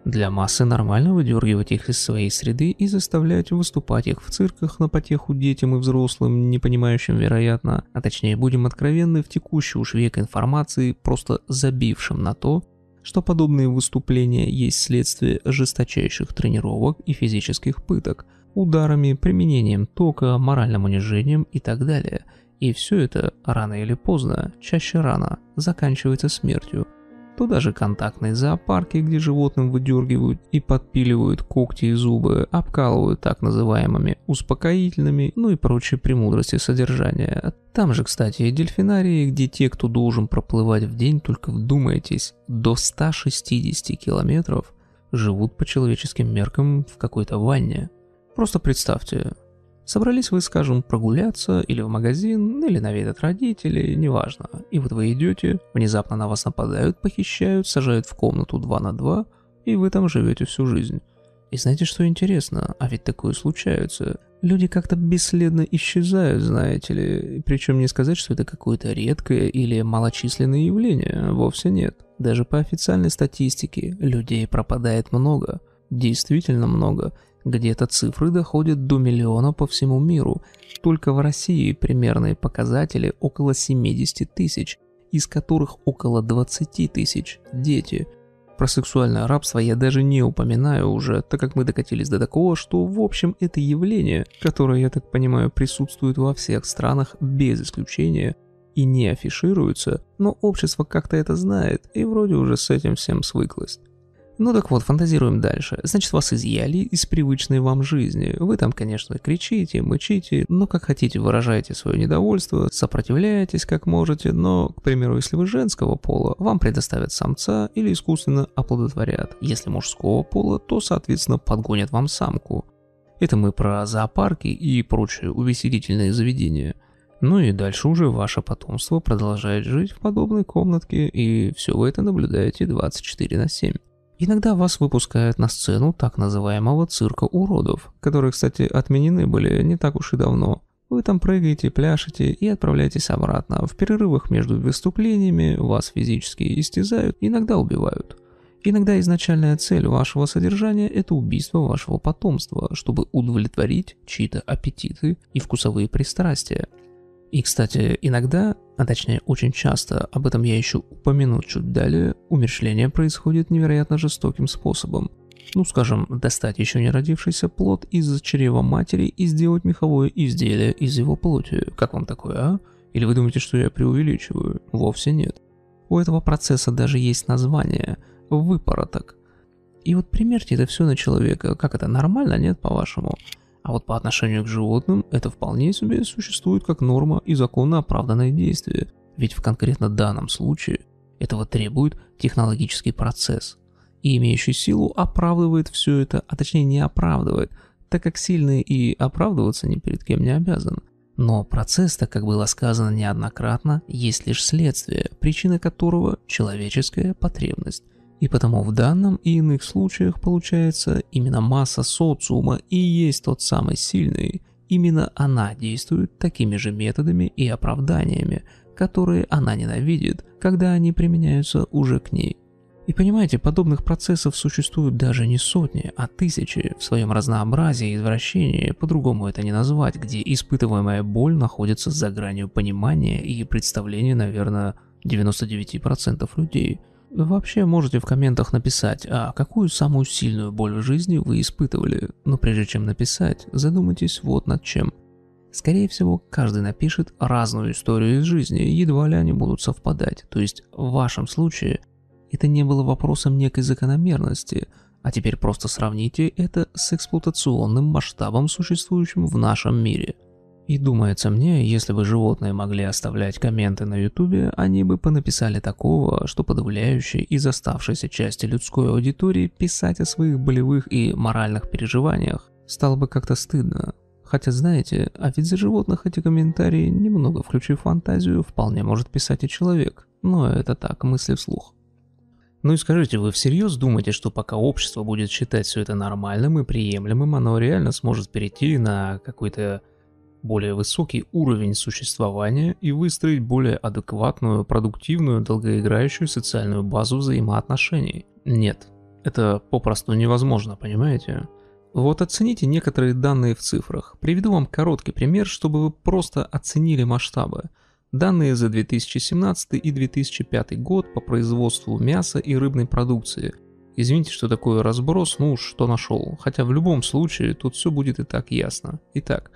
Для массы нормально выдергивать их из своей среды и заставлять выступать их в цирках на потеху детям и взрослым, не понимающим, вероятно, а точнее будем откровенны, в текущий уж век информации, просто забившим на то, что подобные выступления есть следствие жесточайших тренировок и физических пыток, ударами, применением тока, моральным унижением и так далее. И все это рано или поздно, чаще рано, заканчивается смертью – то даже контактные зоопарки, где животным выдергивают и подпиливают когти и зубы, обкалывают так называемыми успокоительными, ну и прочие премудрости содержания. Там же, кстати, и дельфинарии, где те, кто должен проплывать в день, только вдумайтесь, до 160 километров живут по человеческим меркам в какой-то ванне. Просто представьте, Собрались вы, скажем, прогуляться или в магазин, или наведать родителей, неважно. И вот вы идете, внезапно на вас нападают, похищают, сажают в комнату 2 на 2, и вы там живете всю жизнь. И знаете, что интересно? А ведь такое случается. Люди как-то бесследно исчезают, знаете ли. Причем не сказать, что это какое-то редкое или малочисленное явление. Вовсе нет. Даже по официальной статистике людей пропадает много. Действительно много. Где-то цифры доходят до миллиона по всему миру. Только в России примерные показатели около 70 тысяч, из которых около 20 тысяч – дети. Про сексуальное рабство я даже не упоминаю уже, так как мы докатились до такого, что в общем это явление, которое, я так понимаю, присутствует во всех странах без исключения и не афишируется, но общество как-то это знает и вроде уже с этим всем свыклось. Ну так вот, фантазируем дальше. Значит, вас изъяли из привычной вам жизни. Вы там, конечно, кричите, мычите, но как хотите, выражаете свое недовольство, сопротивляетесь как можете, но, к примеру, если вы женского пола, вам предоставят самца или искусственно оплодотворят. Если мужского пола, то, соответственно, подгонят вам самку. Это мы про зоопарки и прочие увеселительные заведения. Ну и дальше уже ваше потомство продолжает жить в подобной комнатке, и все вы это наблюдаете 24 на 7. Иногда вас выпускают на сцену так называемого цирка уродов, которые, кстати, отменены были не так уж и давно. Вы там прыгаете, пляшете и отправляетесь обратно. В перерывах между выступлениями вас физически истязают, иногда убивают. Иногда изначальная цель вашего содержания – это убийство вашего потомства, чтобы удовлетворить чьи-то аппетиты и вкусовые пристрастия. И, кстати, иногда, а точнее очень часто, об этом я еще упомяну чуть далее, умершление происходит невероятно жестоким способом. Ну, скажем, достать еще не родившийся плод из чрева матери и сделать меховое изделие из его плоти. Как вам такое, а? Или вы думаете, что я преувеличиваю? Вовсе нет. У этого процесса даже есть название – выпороток. И вот примерьте это все на человека. Как это, нормально, нет, по-вашему? А вот по отношению к животным это вполне себе существует как норма и законно оправданное действие, ведь в конкретно данном случае этого требует технологический процесс. И имеющий силу оправдывает все это, а точнее не оправдывает, так как сильный и оправдываться ни перед кем не обязан. Но процесс, так как было сказано неоднократно, есть лишь следствие, причина которого – человеческая потребность – и потому в данном и иных случаях получается именно масса социума и есть тот самый сильный, именно она действует такими же методами и оправданиями, которые она ненавидит, когда они применяются уже к ней. И понимаете, подобных процессов существуют даже не сотни, а тысячи в своем разнообразии и извращении, по-другому это не назвать, где испытываемая боль находится за гранью понимания и представления, наверное, 99% людей – Вообще можете в комментах написать, а какую самую сильную боль в жизни вы испытывали, но прежде чем написать, задумайтесь вот над чем. Скорее всего, каждый напишет разную историю из жизни, едва ли они будут совпадать, то есть в вашем случае это не было вопросом некой закономерности, а теперь просто сравните это с эксплуатационным масштабом, существующим в нашем мире – и думается мне, если бы животные могли оставлять комменты на ютубе, они бы понаписали такого, что подавляющие из оставшейся части людской аудитории писать о своих болевых и моральных переживаниях стало бы как-то стыдно. Хотя знаете, а ведь за животных эти комментарии, немного включив фантазию, вполне может писать и человек. Но это так, мысли вслух. Ну и скажите, вы всерьез думаете, что пока общество будет считать все это нормальным и приемлемым, оно реально сможет перейти на какой-то более высокий уровень существования и выстроить более адекватную, продуктивную, долгоиграющую социальную базу взаимоотношений. Нет, это попросту невозможно, понимаете? Вот оцените некоторые данные в цифрах. Приведу вам короткий пример, чтобы вы просто оценили масштабы. Данные за 2017 и 2005 год по производству мяса и рыбной продукции. Извините, что такой разброс, ну что нашел. Хотя в любом случае тут все будет и так ясно. Итак,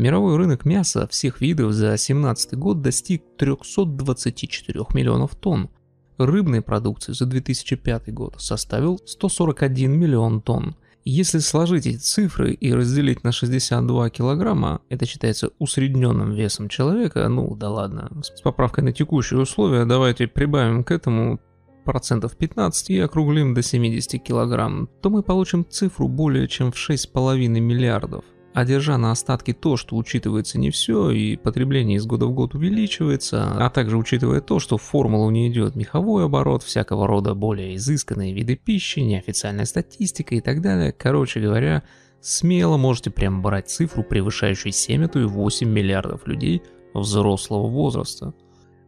Мировой рынок мяса всех видов за 2017 год достиг 324 миллионов тонн. Рыбной продукции за 2005 год составил 141 миллион тонн. Если сложить эти цифры и разделить на 62 килограмма, это считается усредненным весом человека, ну да ладно, с поправкой на текущие условия давайте прибавим к этому процентов 15 и округлим до 70 килограмм, то мы получим цифру более чем в 6,5 миллиардов – а держа на остатке то, что учитывается не все, и потребление из года в год увеличивается, а также учитывая то, что в формулу не идет меховой оборот, всякого рода более изысканные виды пищи, неофициальная статистика и так далее, короче говоря, смело можете прям брать цифру, превышающую 7, а то и 8 миллиардов людей взрослого возраста.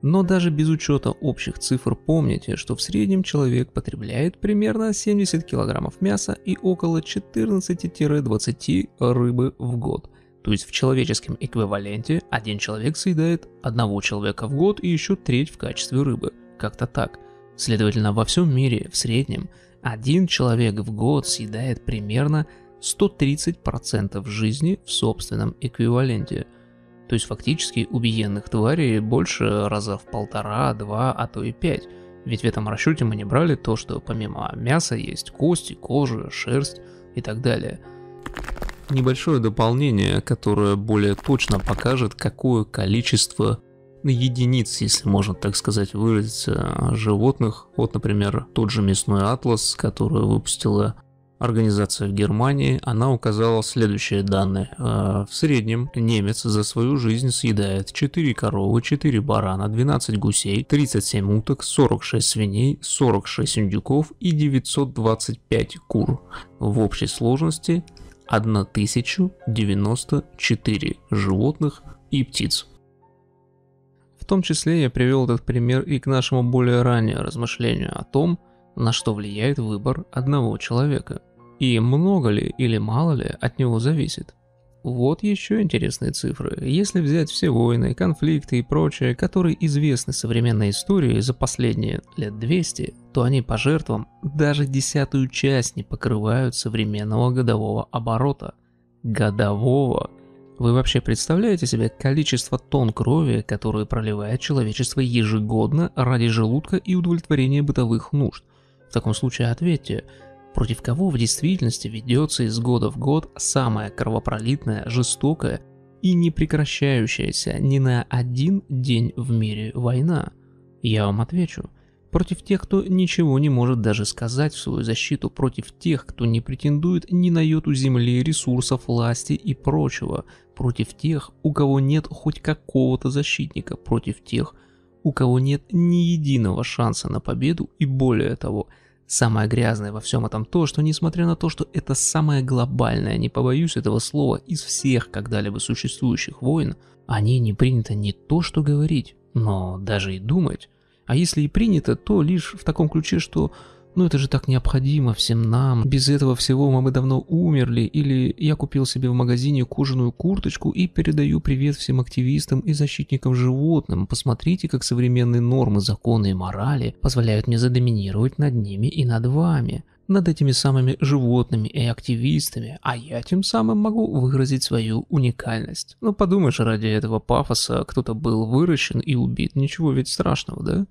Но даже без учета общих цифр помните, что в среднем человек потребляет примерно 70 кг мяса и около 14-20 рыбы в год. То есть в человеческом эквиваленте один человек съедает одного человека в год и еще треть в качестве рыбы. Как-то так. Следовательно, во всем мире в среднем один человек в год съедает примерно 130% жизни в собственном эквиваленте – то есть фактически убиенных тварей больше раза в полтора, два, а то и пять. Ведь в этом расчете мы не брали то, что помимо мяса есть кости, кожа, шерсть и так далее. Небольшое дополнение, которое более точно покажет, какое количество единиц, если можно так сказать выразиться, животных. Вот, например, тот же мясной атлас, который выпустила организация в Германии, она указала следующие данные. Э, в среднем немец за свою жизнь съедает 4 коровы, 4 барана, 12 гусей, 37 уток, 46 свиней, 46 индюков и 925 кур. В общей сложности 1094 животных и птиц. В том числе я привел этот пример и к нашему более раннему размышлению о том, на что влияет выбор одного человека – и много ли или мало ли от него зависит. Вот еще интересные цифры. Если взять все войны, конфликты и прочее, которые известны современной истории за последние лет 200, то они по жертвам даже десятую часть не покрывают современного годового оборота. Годового! Вы вообще представляете себе количество тонн крови, которые проливает человечество ежегодно ради желудка и удовлетворения бытовых нужд? В таком случае ответьте, против кого в действительности ведется из года в год самая кровопролитная, жестокая и не прекращающаяся ни на один день в мире война? Я вам отвечу. Против тех, кто ничего не может даже сказать в свою защиту, против тех, кто не претендует ни на йоту земли, ресурсов, власти и прочего, против тех, у кого нет хоть какого-то защитника, против тех, у кого нет ни единого шанса на победу и более того – Самое грязное во всем этом то, что несмотря на то, что это самое глобальное, не побоюсь этого слова, из всех когда-либо существующих войн, о ней не принято не то что говорить, но даже и думать. А если и принято, то лишь в таком ключе, что ну это же так необходимо всем нам. Без этого всего мы бы давно умерли. Или я купил себе в магазине кожаную курточку и передаю привет всем активистам и защитникам животным. Посмотрите, как современные нормы, законы и морали позволяют мне задоминировать над ними и над вами над этими самыми животными и активистами, а я тем самым могу выразить свою уникальность. Ну подумаешь, ради этого пафоса кто-то был выращен и убит, ничего ведь страшного, да?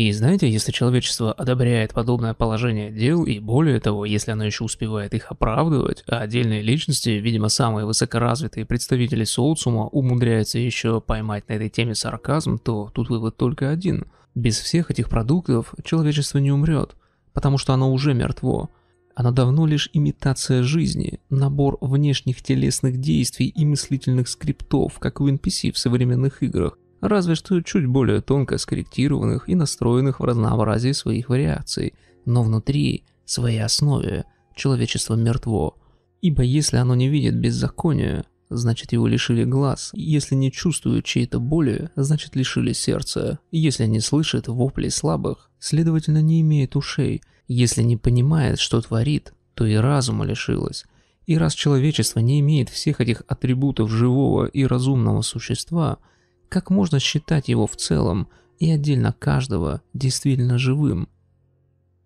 И знаете, если человечество одобряет подобное положение дел, и более того, если оно еще успевает их оправдывать, а отдельные личности, видимо, самые высокоразвитые представители социума умудряются еще поймать на этой теме сарказм, то тут вывод только один. Без всех этих продуктов человечество не умрет, потому что оно уже мертво. Оно давно лишь имитация жизни, набор внешних телесных действий и мыслительных скриптов, как в NPC в современных играх – разве что чуть более тонко скорректированных и настроенных в разнообразии своих вариаций, но внутри, своей основе, человечество мертво. Ибо если оно не видит беззакония, значит его лишили глаз, если не чувствует чьей-то боли, значит лишили сердца, если не слышит вопли слабых, следовательно не имеет ушей, если не понимает, что творит, то и разума лишилось. И раз человечество не имеет всех этих атрибутов живого и разумного существа – как можно считать его в целом и отдельно каждого действительно живым?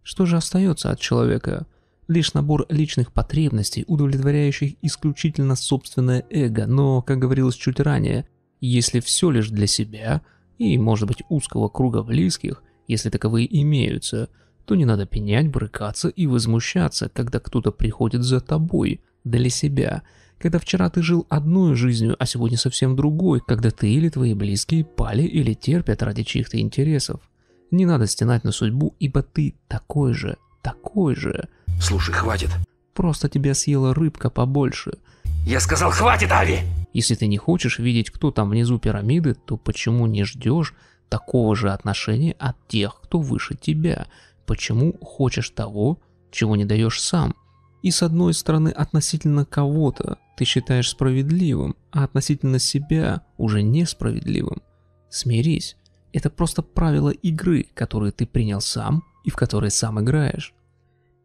Что же остается от человека? Лишь набор личных потребностей, удовлетворяющих исключительно собственное эго, но, как говорилось чуть ранее, если все лишь для себя и, может быть, узкого круга близких, если таковые имеются, то не надо пенять, брыкаться и возмущаться, когда кто-то приходит за тобой для себя когда вчера ты жил одной жизнью, а сегодня совсем другой, когда ты или твои близкие пали или терпят ради чьих-то интересов. Не надо стенать на судьбу, ибо ты такой же, такой же. Слушай, хватит. Просто тебя съела рыбка побольше. Я сказал, хватит, Ави! Если ты не хочешь видеть, кто там внизу пирамиды, то почему не ждешь такого же отношения от тех, кто выше тебя? Почему хочешь того, чего не даешь сам? И с одной стороны относительно кого-то, ты считаешь справедливым, а относительно себя уже несправедливым. Смирись. Это просто правила игры, которые ты принял сам и в которые сам играешь.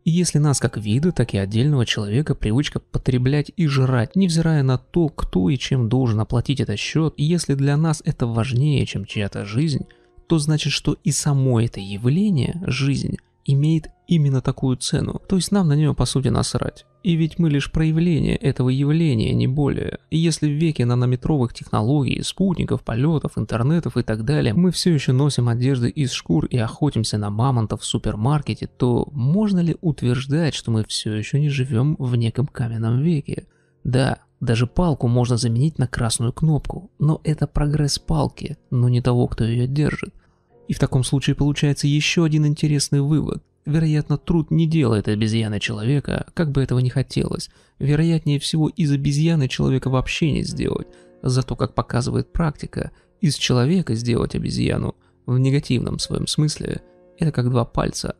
И если нас как вида, так и отдельного человека привычка потреблять и жрать, невзирая на то, кто и чем должен оплатить этот счет, и если для нас это важнее, чем чья-то жизнь, то значит, что и само это явление, жизнь, имеет именно такую цену, то есть нам на нее по сути насрать. И ведь мы лишь проявление этого явления, не более. И если в веке нанометровых технологий, спутников, полетов, интернетов и так далее, мы все еще носим одежды из шкур и охотимся на мамонтов в супермаркете, то можно ли утверждать, что мы все еще не живем в неком каменном веке? Да, даже палку можно заменить на красную кнопку, но это прогресс палки, но не того, кто ее держит. И в таком случае получается еще один интересный вывод. Вероятно, труд не делает обезьяны человека, как бы этого ни хотелось. Вероятнее всего, из обезьяны человека вообще не сделать. Зато, как показывает практика, из человека сделать обезьяну в негативном своем смысле – это как два пальца.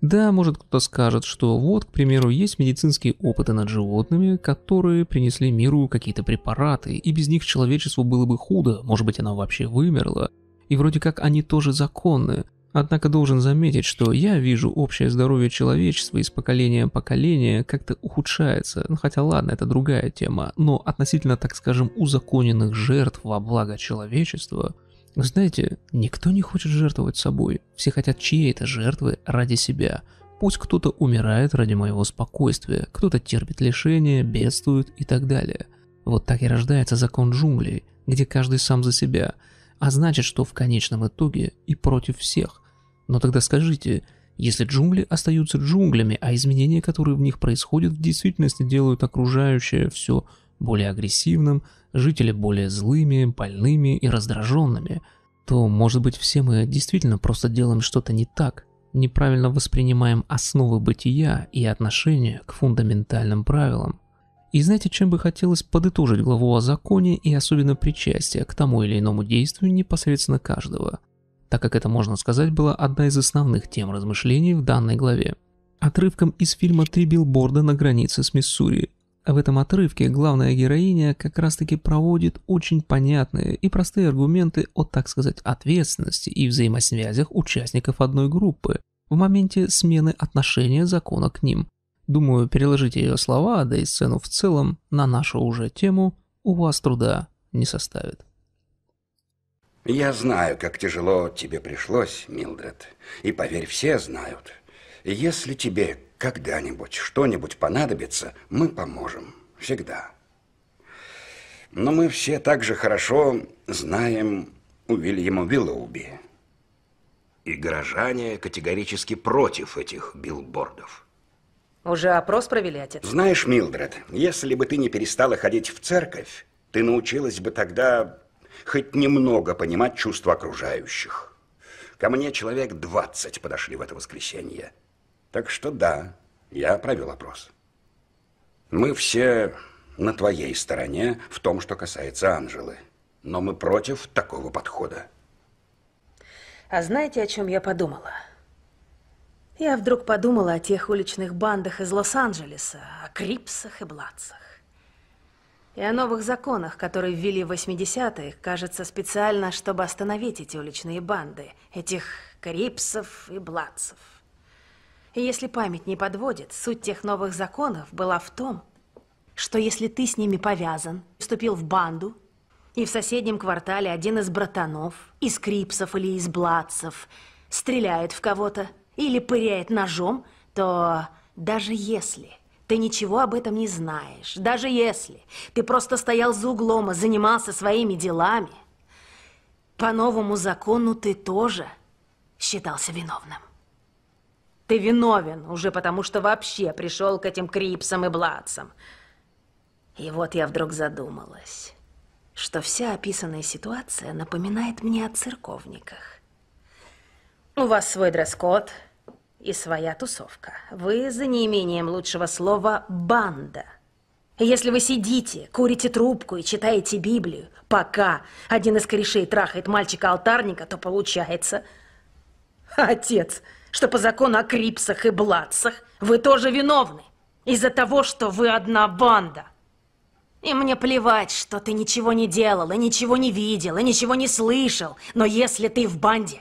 Да, может кто-то скажет, что вот, к примеру, есть медицинские опыты над животными, которые принесли миру какие-то препараты, и без них человечеству было бы худо, может быть оно вообще вымерло – и вроде как они тоже законны. Однако должен заметить, что я вижу общее здоровье человечества из поколения в поколение как-то ухудшается, ну, хотя ладно, это другая тема, но относительно, так скажем, узаконенных жертв во благо человечества, знаете, никто не хочет жертвовать собой, все хотят чьей-то жертвы ради себя. Пусть кто-то умирает ради моего спокойствия, кто-то терпит лишения, бедствует и так далее. Вот так и рождается закон джунглей, где каждый сам за себя – а значит, что в конечном итоге и против всех. Но тогда скажите, если джунгли остаются джунглями, а изменения, которые в них происходят, в действительности делают окружающее все более агрессивным, жители более злыми, больными и раздраженными, то, может быть, все мы действительно просто делаем что-то не так, неправильно воспринимаем основы бытия и отношения к фундаментальным правилам. И знаете, чем бы хотелось подытожить главу о законе и особенно причастие к тому или иному действию непосредственно каждого, так как это, можно сказать, была одна из основных тем размышлений в данной главе. Отрывком из фильма «Три билборда на границе с Миссури», в этом отрывке главная героиня как раз-таки проводит очень понятные и простые аргументы о, так сказать, ответственности и взаимосвязях участников одной группы в моменте смены отношения закона к ним – Думаю, переложить ее слова, да и сцену в целом, на нашу уже тему у вас труда не составит. Я знаю, как тяжело тебе пришлось, Милдред. И поверь, все знают. Если тебе когда-нибудь что-нибудь понадобится, мы поможем. Всегда. Но мы все так же хорошо знаем Уильяма Виллоуби. И горожане категорически против этих билбордов. Уже опрос провели, отец? Знаешь, Милдред, если бы ты не перестала ходить в церковь, ты научилась бы тогда хоть немного понимать чувства окружающих. Ко мне человек 20 подошли в это воскресенье. Так что да, я провел опрос. Мы все на твоей стороне в том, что касается Анжелы. Но мы против такого подхода. А знаете, о чем я подумала? Я вдруг подумала о тех уличных бандах из Лос-Анджелеса, о Крипсах и Блатсах. И о новых законах, которые ввели в 80-е, кажется, специально, чтобы остановить эти уличные банды, этих Крипсов и Блатсов. И если память не подводит, суть тех новых законов была в том, что если ты с ними повязан, вступил в банду, и в соседнем квартале один из братанов, из крипсов или из блатцев, стреляет в кого-то, или пыряет ножом, то даже если ты ничего об этом не знаешь, даже если ты просто стоял за углом и занимался своими делами, по новому закону ты тоже считался виновным. Ты виновен уже потому, что вообще пришел к этим Крипсам и Бладцам. И вот я вдруг задумалась, что вся описанная ситуация напоминает мне о церковниках. У вас свой дресс-код и своя тусовка. Вы, за неимением лучшего слова, банда. Если вы сидите, курите трубку и читаете Библию, пока один из корешей трахает мальчика-алтарника, то получается... Отец, что по закону о крипсах и блатцах вы тоже виновны из-за того, что вы одна банда. И мне плевать, что ты ничего не делал, и ничего не видел, и ничего не слышал, но если ты в банде,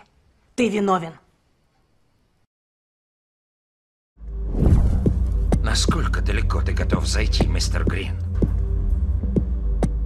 ты виновен. Насколько далеко ты готов зайти, мистер Грин?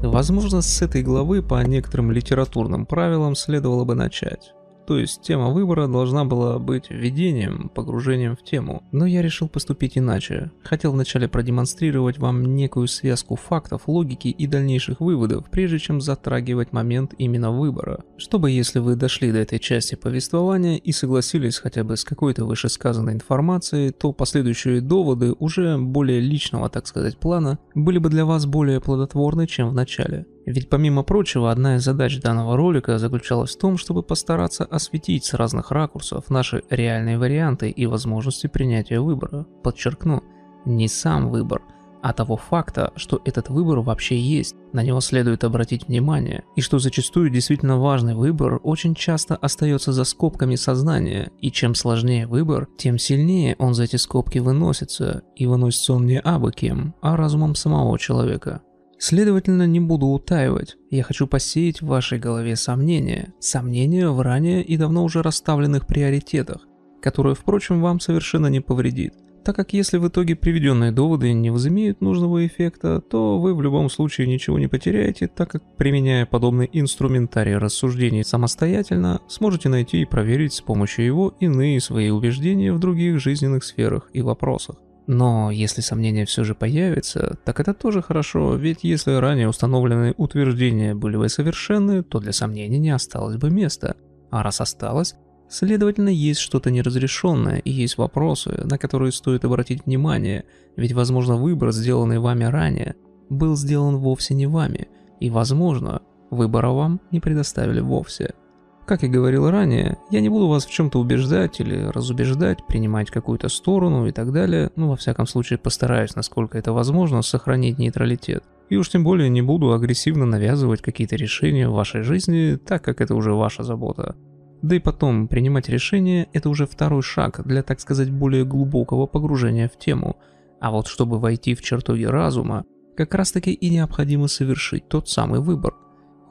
Возможно, с этой главы по некоторым литературным правилам следовало бы начать. То есть тема выбора должна была быть введением, погружением в тему. Но я решил поступить иначе. Хотел вначале продемонстрировать вам некую связку фактов, логики и дальнейших выводов, прежде чем затрагивать момент именно выбора. Чтобы если вы дошли до этой части повествования и согласились хотя бы с какой-то вышесказанной информацией, то последующие доводы уже более личного, так сказать, плана были бы для вас более плодотворны, чем в начале. Ведь помимо прочего, одна из задач данного ролика заключалась в том, чтобы постараться осветить с разных ракурсов наши реальные варианты и возможности принятия выбора. Подчеркну, не сам выбор, а того факта, что этот выбор вообще есть, на него следует обратить внимание, и что зачастую действительно важный выбор очень часто остается за скобками сознания, и чем сложнее выбор, тем сильнее он за эти скобки выносится, и выносится он не абы кем, а разумом самого человека. Следовательно, не буду утаивать. Я хочу посеять в вашей голове сомнения. Сомнения в ранее и давно уже расставленных приоритетах, которые, впрочем, вам совершенно не повредит. Так как если в итоге приведенные доводы не возымеют нужного эффекта, то вы в любом случае ничего не потеряете, так как применяя подобный инструментарий рассуждений самостоятельно, сможете найти и проверить с помощью его иные свои убеждения в других жизненных сферах и вопросах. Но если сомнения все же появятся, так это тоже хорошо, ведь если ранее установленные утверждения были бы совершенны, то для сомнений не осталось бы места. А раз осталось, следовательно есть что-то неразрешенное и есть вопросы, на которые стоит обратить внимание, ведь возможно выбор, сделанный вами ранее, был сделан вовсе не вами, и возможно, выбора вам не предоставили вовсе – как и говорил ранее, я не буду вас в чем-то убеждать или разубеждать, принимать какую-то сторону и так далее, ну во всяком случае постараюсь, насколько это возможно, сохранить нейтралитет. И уж тем более не буду агрессивно навязывать какие-то решения в вашей жизни, так как это уже ваша забота. Да и потом, принимать решение это уже второй шаг для, так сказать, более глубокого погружения в тему. А вот чтобы войти в чертоги разума, как раз таки и необходимо совершить тот самый выбор,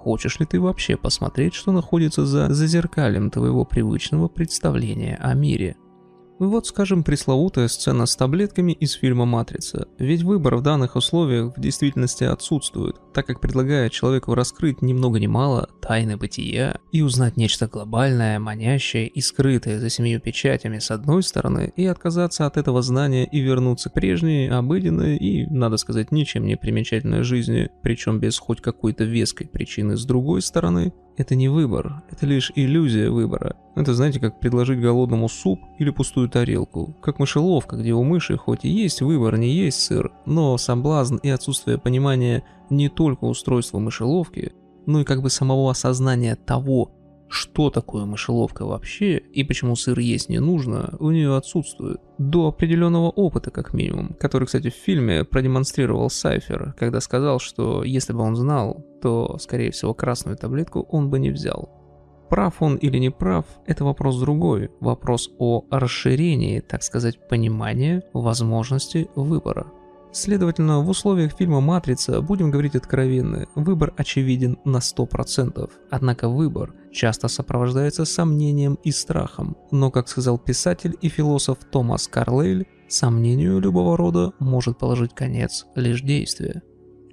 Хочешь ли ты вообще посмотреть, что находится за зазеркалем твоего привычного представления о мире? Ну вот, скажем, пресловутая сцена с таблетками из фильма «Матрица». Ведь выбор в данных условиях в действительности отсутствует, так как предлагает человеку раскрыть ни много ни мало тайны бытия и узнать нечто глобальное, манящее и скрытое за семью печатями с одной стороны, и отказаться от этого знания и вернуться к прежней, обыденной и, надо сказать, ничем не примечательной жизни, причем без хоть какой-то веской причины с другой стороны, это не выбор, это лишь иллюзия выбора. Это знаете, как предложить голодному суп или пустую тарелку. Как мышеловка, где у мыши хоть и есть выбор, не есть сыр, но соблазн и отсутствие понимания не только устройства мышеловки, но и как бы самого осознания того, что такое мышеловка вообще и почему сыр есть не нужно, у нее отсутствует. До определенного опыта, как минимум, который, кстати, в фильме продемонстрировал Сайфер, когда сказал, что если бы он знал, то, скорее всего, красную таблетку он бы не взял. Прав он или не прав, это вопрос другой. Вопрос о расширении, так сказать, понимания возможности выбора. Следовательно, в условиях фильма «Матрица», будем говорить откровенно, выбор очевиден на 100%. Однако выбор часто сопровождается сомнением и страхом. Но, как сказал писатель и философ Томас Карлейль, сомнению любого рода может положить конец лишь действие.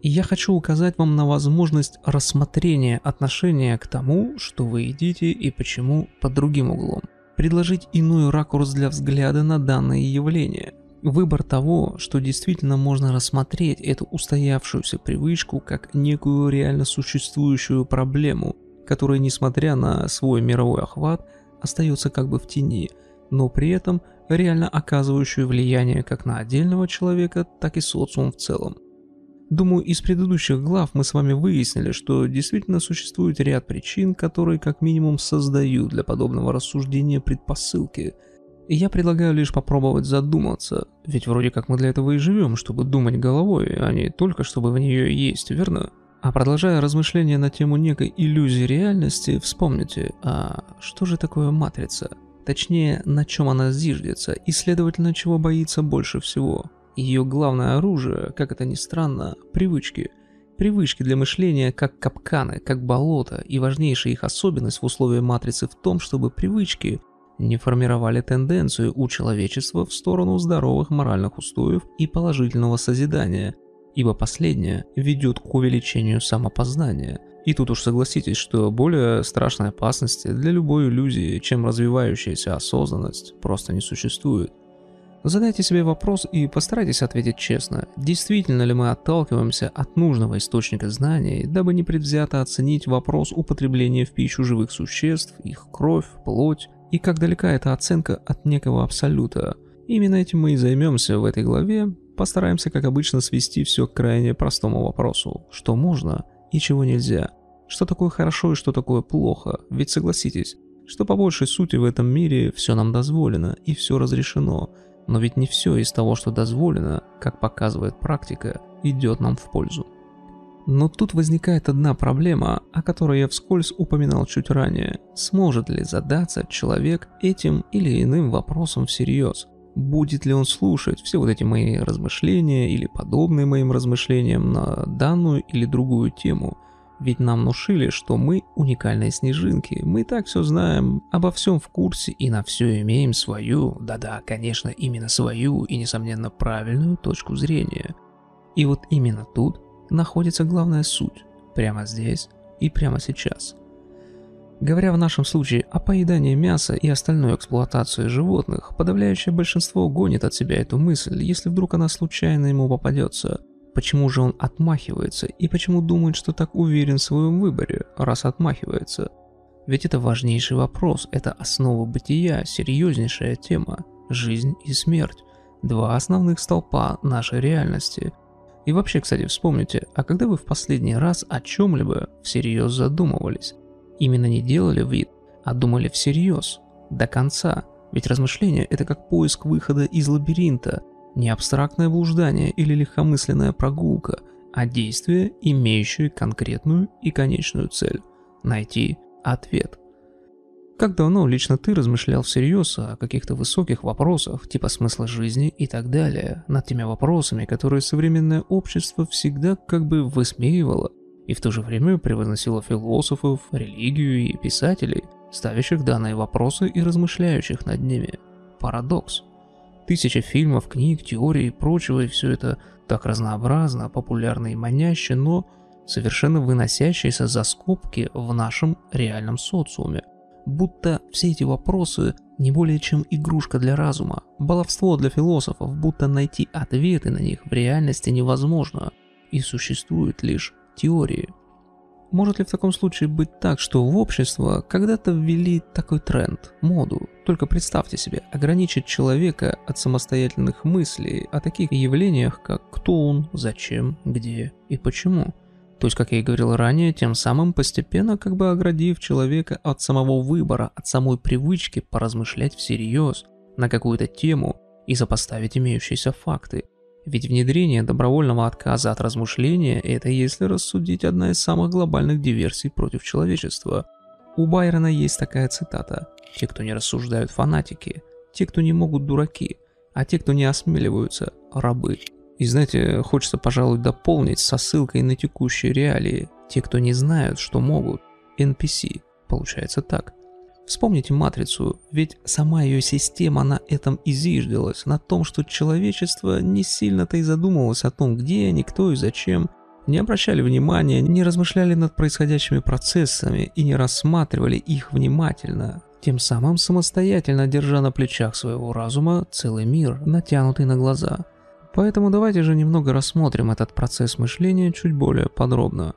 я хочу указать вам на возможность рассмотрения отношения к тому, что вы едите и почему под другим углом предложить иной ракурс для взгляда на данное явление, Выбор того, что действительно можно рассмотреть эту устоявшуюся привычку как некую реально существующую проблему, которая, несмотря на свой мировой охват, остается как бы в тени, но при этом реально оказывающую влияние как на отдельного человека, так и социум в целом. Думаю, из предыдущих глав мы с вами выяснили, что действительно существует ряд причин, которые как минимум создают для подобного рассуждения предпосылки – я предлагаю лишь попробовать задуматься, ведь вроде как мы для этого и живем, чтобы думать головой, а не только чтобы в нее есть, верно? А продолжая размышления на тему некой иллюзии реальности, вспомните, а что же такое матрица? Точнее, на чем она зиждется и, следовательно, чего боится больше всего. Ее главное оружие, как это ни странно, привычки. Привычки для мышления как капканы, как болото, и важнейшая их особенность в условии матрицы в том, чтобы привычки не формировали тенденцию у человечества в сторону здоровых моральных устоев и положительного созидания, ибо последнее ведет к увеличению самопознания. И тут уж согласитесь, что более страшной опасности для любой иллюзии, чем развивающаяся осознанность, просто не существует. Задайте себе вопрос и постарайтесь ответить честно, действительно ли мы отталкиваемся от нужного источника знаний, дабы непредвзято оценить вопрос употребления в пищу живых существ, их кровь, плоть, и как далека эта оценка от некого абсолюта. Именно этим мы и займемся в этой главе, постараемся, как обычно, свести все к крайне простому вопросу, что можно и чего нельзя, что такое хорошо и что такое плохо, ведь согласитесь, что по большей сути в этом мире все нам дозволено и все разрешено, но ведь не все из того, что дозволено, как показывает практика, идет нам в пользу. Но тут возникает одна проблема, о которой я вскользь упоминал чуть ранее. Сможет ли задаться человек этим или иным вопросом всерьез? Будет ли он слушать все вот эти мои размышления или подобные моим размышлениям на данную или другую тему? Ведь нам внушили, что мы уникальные снежинки, мы так все знаем, обо всем в курсе и на все имеем свою, да-да, конечно, именно свою и, несомненно, правильную точку зрения. И вот именно тут находится главная суть прямо здесь и прямо сейчас. Говоря в нашем случае о поедании мяса и остальной эксплуатации животных, подавляющее большинство гонит от себя эту мысль, если вдруг она случайно ему попадется. Почему же он отмахивается и почему думает, что так уверен в своем выборе, раз отмахивается? Ведь это важнейший вопрос, это основа бытия, серьезнейшая тема – жизнь и смерть. Два основных столпа нашей реальности – и вообще, кстати, вспомните, а когда вы в последний раз о чем-либо всерьез задумывались? Именно не делали вид, а думали всерьез, до конца. Ведь размышление – это как поиск выхода из лабиринта, не абстрактное блуждание или легкомысленная прогулка, а действие, имеющее конкретную и конечную цель – найти ответ – как давно лично ты размышлял всерьез о каких-то высоких вопросах, типа смысла жизни и так далее, над теми вопросами, которые современное общество всегда как бы высмеивало и в то же время превозносило философов, религию и писателей, ставящих данные вопросы и размышляющих над ними? Парадокс. Тысяча фильмов, книг, теорий и прочего, и все это так разнообразно, популярно и маняще, но совершенно выносящееся за скобки в нашем реальном социуме – будто все эти вопросы не более чем игрушка для разума, баловство для философов, будто найти ответы на них в реальности невозможно и существуют лишь теории. Может ли в таком случае быть так, что в общество когда-то ввели такой тренд, моду? Только представьте себе, ограничить человека от самостоятельных мыслей о таких явлениях, как кто он, зачем, где и почему – то есть, как я и говорил ранее, тем самым постепенно как бы оградив человека от самого выбора, от самой привычки поразмышлять всерьез на какую-то тему и сопоставить имеющиеся факты. Ведь внедрение добровольного отказа от размышления – это, если рассудить, одна из самых глобальных диверсий против человечества. У Байрона есть такая цитата «Те, кто не рассуждают, фанатики, те, кто не могут, дураки, а те, кто не осмеливаются, рабы». И знаете, хочется, пожалуй, дополнить со ссылкой на текущие реалии. Те, кто не знают, что могут. NPC. Получается так. Вспомните «Матрицу», ведь сама ее система на этом и на том, что человечество не сильно-то и задумывалось о том, где они, кто и зачем, не обращали внимания, не размышляли над происходящими процессами и не рассматривали их внимательно, тем самым самостоятельно держа на плечах своего разума целый мир, натянутый на глаза – Поэтому давайте же немного рассмотрим этот процесс мышления чуть более подробно.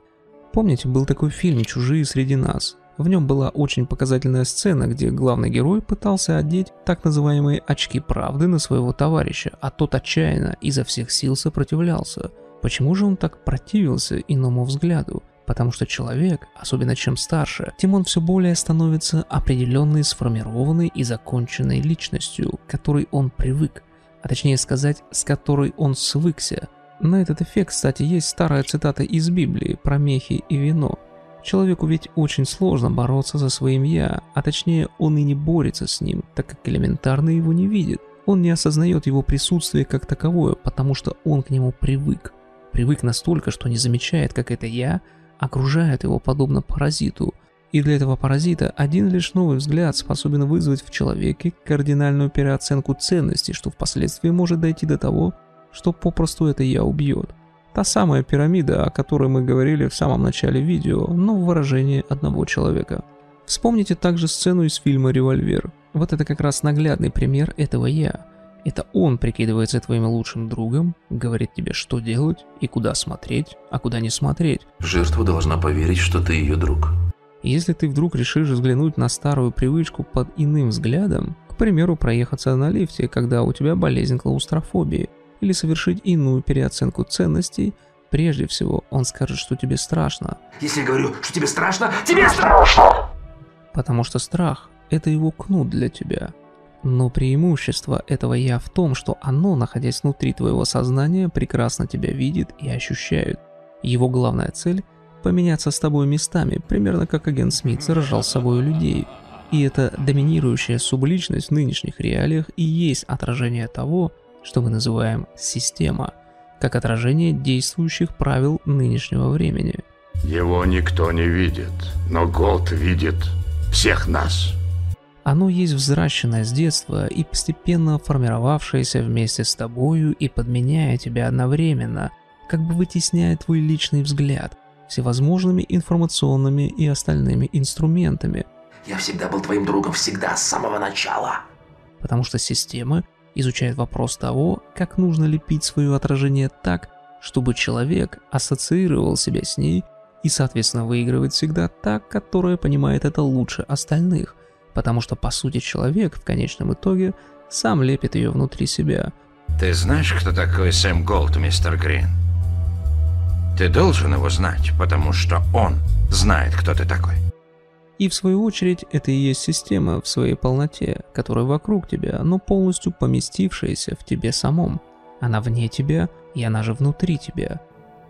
Помните, был такой фильм «Чужие среди нас», в нем была очень показательная сцена, где главный герой пытался одеть так называемые очки правды на своего товарища, а тот отчаянно изо всех сил сопротивлялся. Почему же он так противился иному взгляду? Потому что человек, особенно чем старше, тем он все более становится определенной, сформированной и законченной личностью, к которой он привык а точнее сказать, с которой он свыкся. На этот эффект, кстати, есть старая цитата из Библии про мехи и вино. Человеку ведь очень сложно бороться за своим «я», а точнее он и не борется с ним, так как элементарно его не видит. Он не осознает его присутствие как таковое, потому что он к нему привык. Привык настолько, что не замечает, как это «я» окружает его подобно паразиту – и для этого паразита один лишь новый взгляд способен вызвать в человеке кардинальную переоценку ценностей, что впоследствии может дойти до того, что попросту это я убьет. Та самая пирамида, о которой мы говорили в самом начале видео, но в выражении одного человека. Вспомните также сцену из фильма «Револьвер». Вот это как раз наглядный пример этого «я». Это он прикидывается твоим лучшим другом, говорит тебе, что делать и куда смотреть, а куда не смотреть. Жертва должна поверить, что ты ее друг если ты вдруг решишь взглянуть на старую привычку под иным взглядом, к примеру, проехаться на лифте, когда у тебя болезнь клаустрофобии, или совершить иную переоценку ценностей, прежде всего он скажет, что тебе страшно. Если я говорю, что тебе страшно, тебе страшно! Потому что страх – это его кнут для тебя. Но преимущество этого «я» в том, что оно, находясь внутри твоего сознания, прекрасно тебя видит и ощущает. Его главная цель поменяться с тобой местами, примерно как агент Смит заражал собой людей. И эта доминирующая субличность в нынешних реалиях и есть отражение того, что мы называем «система», как отражение действующих правил нынешнего времени. Его никто не видит, но Голд видит всех нас. Оно есть взращенное с детства и постепенно формировавшееся вместе с тобою и подменяя тебя одновременно, как бы вытесняя твой личный взгляд, всевозможными информационными и остальными инструментами. Я всегда был твоим другом, всегда, с самого начала. Потому что система изучает вопрос того, как нужно лепить свое отражение так, чтобы человек ассоциировал себя с ней и, соответственно, выигрывает всегда та, которая понимает это лучше остальных, потому что, по сути, человек в конечном итоге сам лепит ее внутри себя. Ты знаешь, кто такой Сэм Голд, мистер Грин? Ты должен его знать, потому что он знает, кто ты такой. И в свою очередь, это и есть система в своей полноте, которая вокруг тебя, но полностью поместившаяся в тебе самом. Она вне тебя, и она же внутри тебя.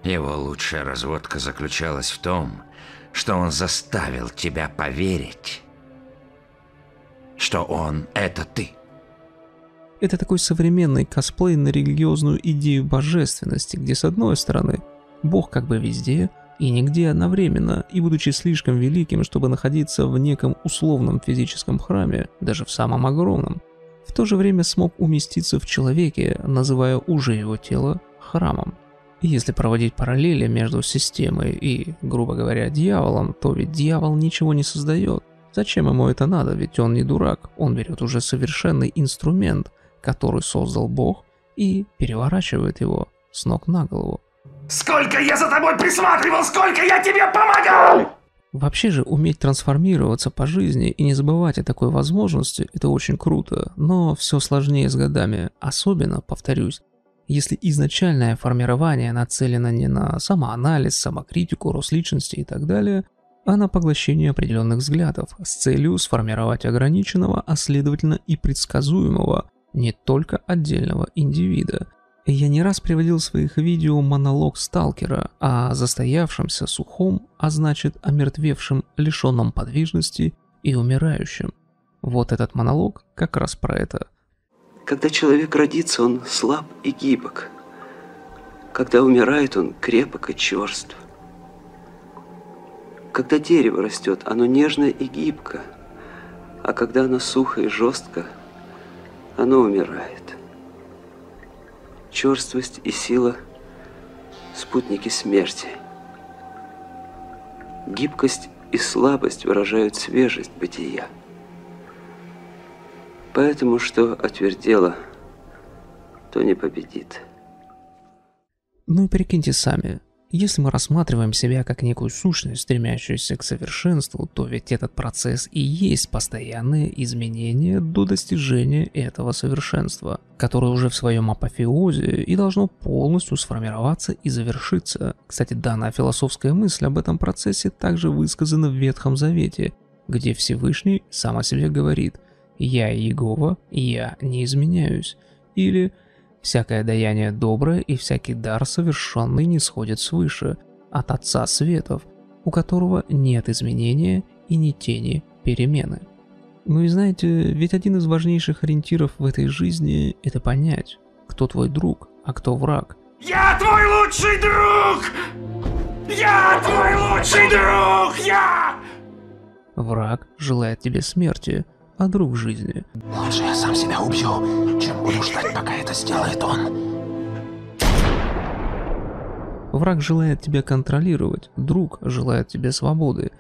Его лучшая разводка заключалась в том, что он заставил тебя поверить, что он — это ты. Это такой современный косплей на религиозную идею божественности, где с одной стороны — Бог как бы везде и нигде одновременно, и будучи слишком великим, чтобы находиться в неком условном физическом храме, даже в самом огромном, в то же время смог уместиться в человеке, называя уже его тело храмом. если проводить параллели между системой и, грубо говоря, дьяволом, то ведь дьявол ничего не создает. Зачем ему это надо, ведь он не дурак, он берет уже совершенный инструмент, который создал Бог, и переворачивает его с ног на голову. Сколько я за тобой присматривал, сколько я тебе помогал! Вообще же, уметь трансформироваться по жизни и не забывать о такой возможности – это очень круто, но все сложнее с годами, особенно, повторюсь, если изначальное формирование нацелено не на самоанализ, самокритику, рост личности и так далее, а на поглощение определенных взглядов с целью сформировать ограниченного, а следовательно и предсказуемого, не только отдельного индивида – я не раз приводил в своих видео монолог сталкера о застоявшемся сухом, а значит омертвевшем, лишенном подвижности и умирающем. Вот этот монолог как раз про это. Когда человек родится, он слаб и гибок. Когда умирает, он крепок и черств. Когда дерево растет, оно нежно и гибко, а когда оно сухо и жестко, оно умирает черствость и сила – спутники смерти. Гибкость и слабость выражают свежесть бытия. Поэтому, что отвердело, то не победит. Ну, и прикиньте сами – если мы рассматриваем себя как некую сущность, стремящуюся к совершенству, то ведь этот процесс и есть постоянные изменения до достижения этого совершенства, которое уже в своем апофеозе и должно полностью сформироваться и завершиться. Кстати, данная философская мысль об этом процессе также высказана в Ветхом Завете, где Всевышний сам о себе говорит «Я Иегова, я не изменяюсь» или «Я Всякое даяние доброе и всякий дар совершенный не сходит свыше, от Отца Светов, у которого нет изменения и ни тени перемены. Ну и знаете, ведь один из важнейших ориентиров в этой жизни – это понять, кто твой друг, а кто враг. Я твой лучший друг! Я твой лучший друг! Я! Враг желает тебе смерти, а друг жизни. Лучше я сам себя убью, чем буду ждать, пока это сделает он. Враг желает тебя контролировать, друг желает тебе свободы.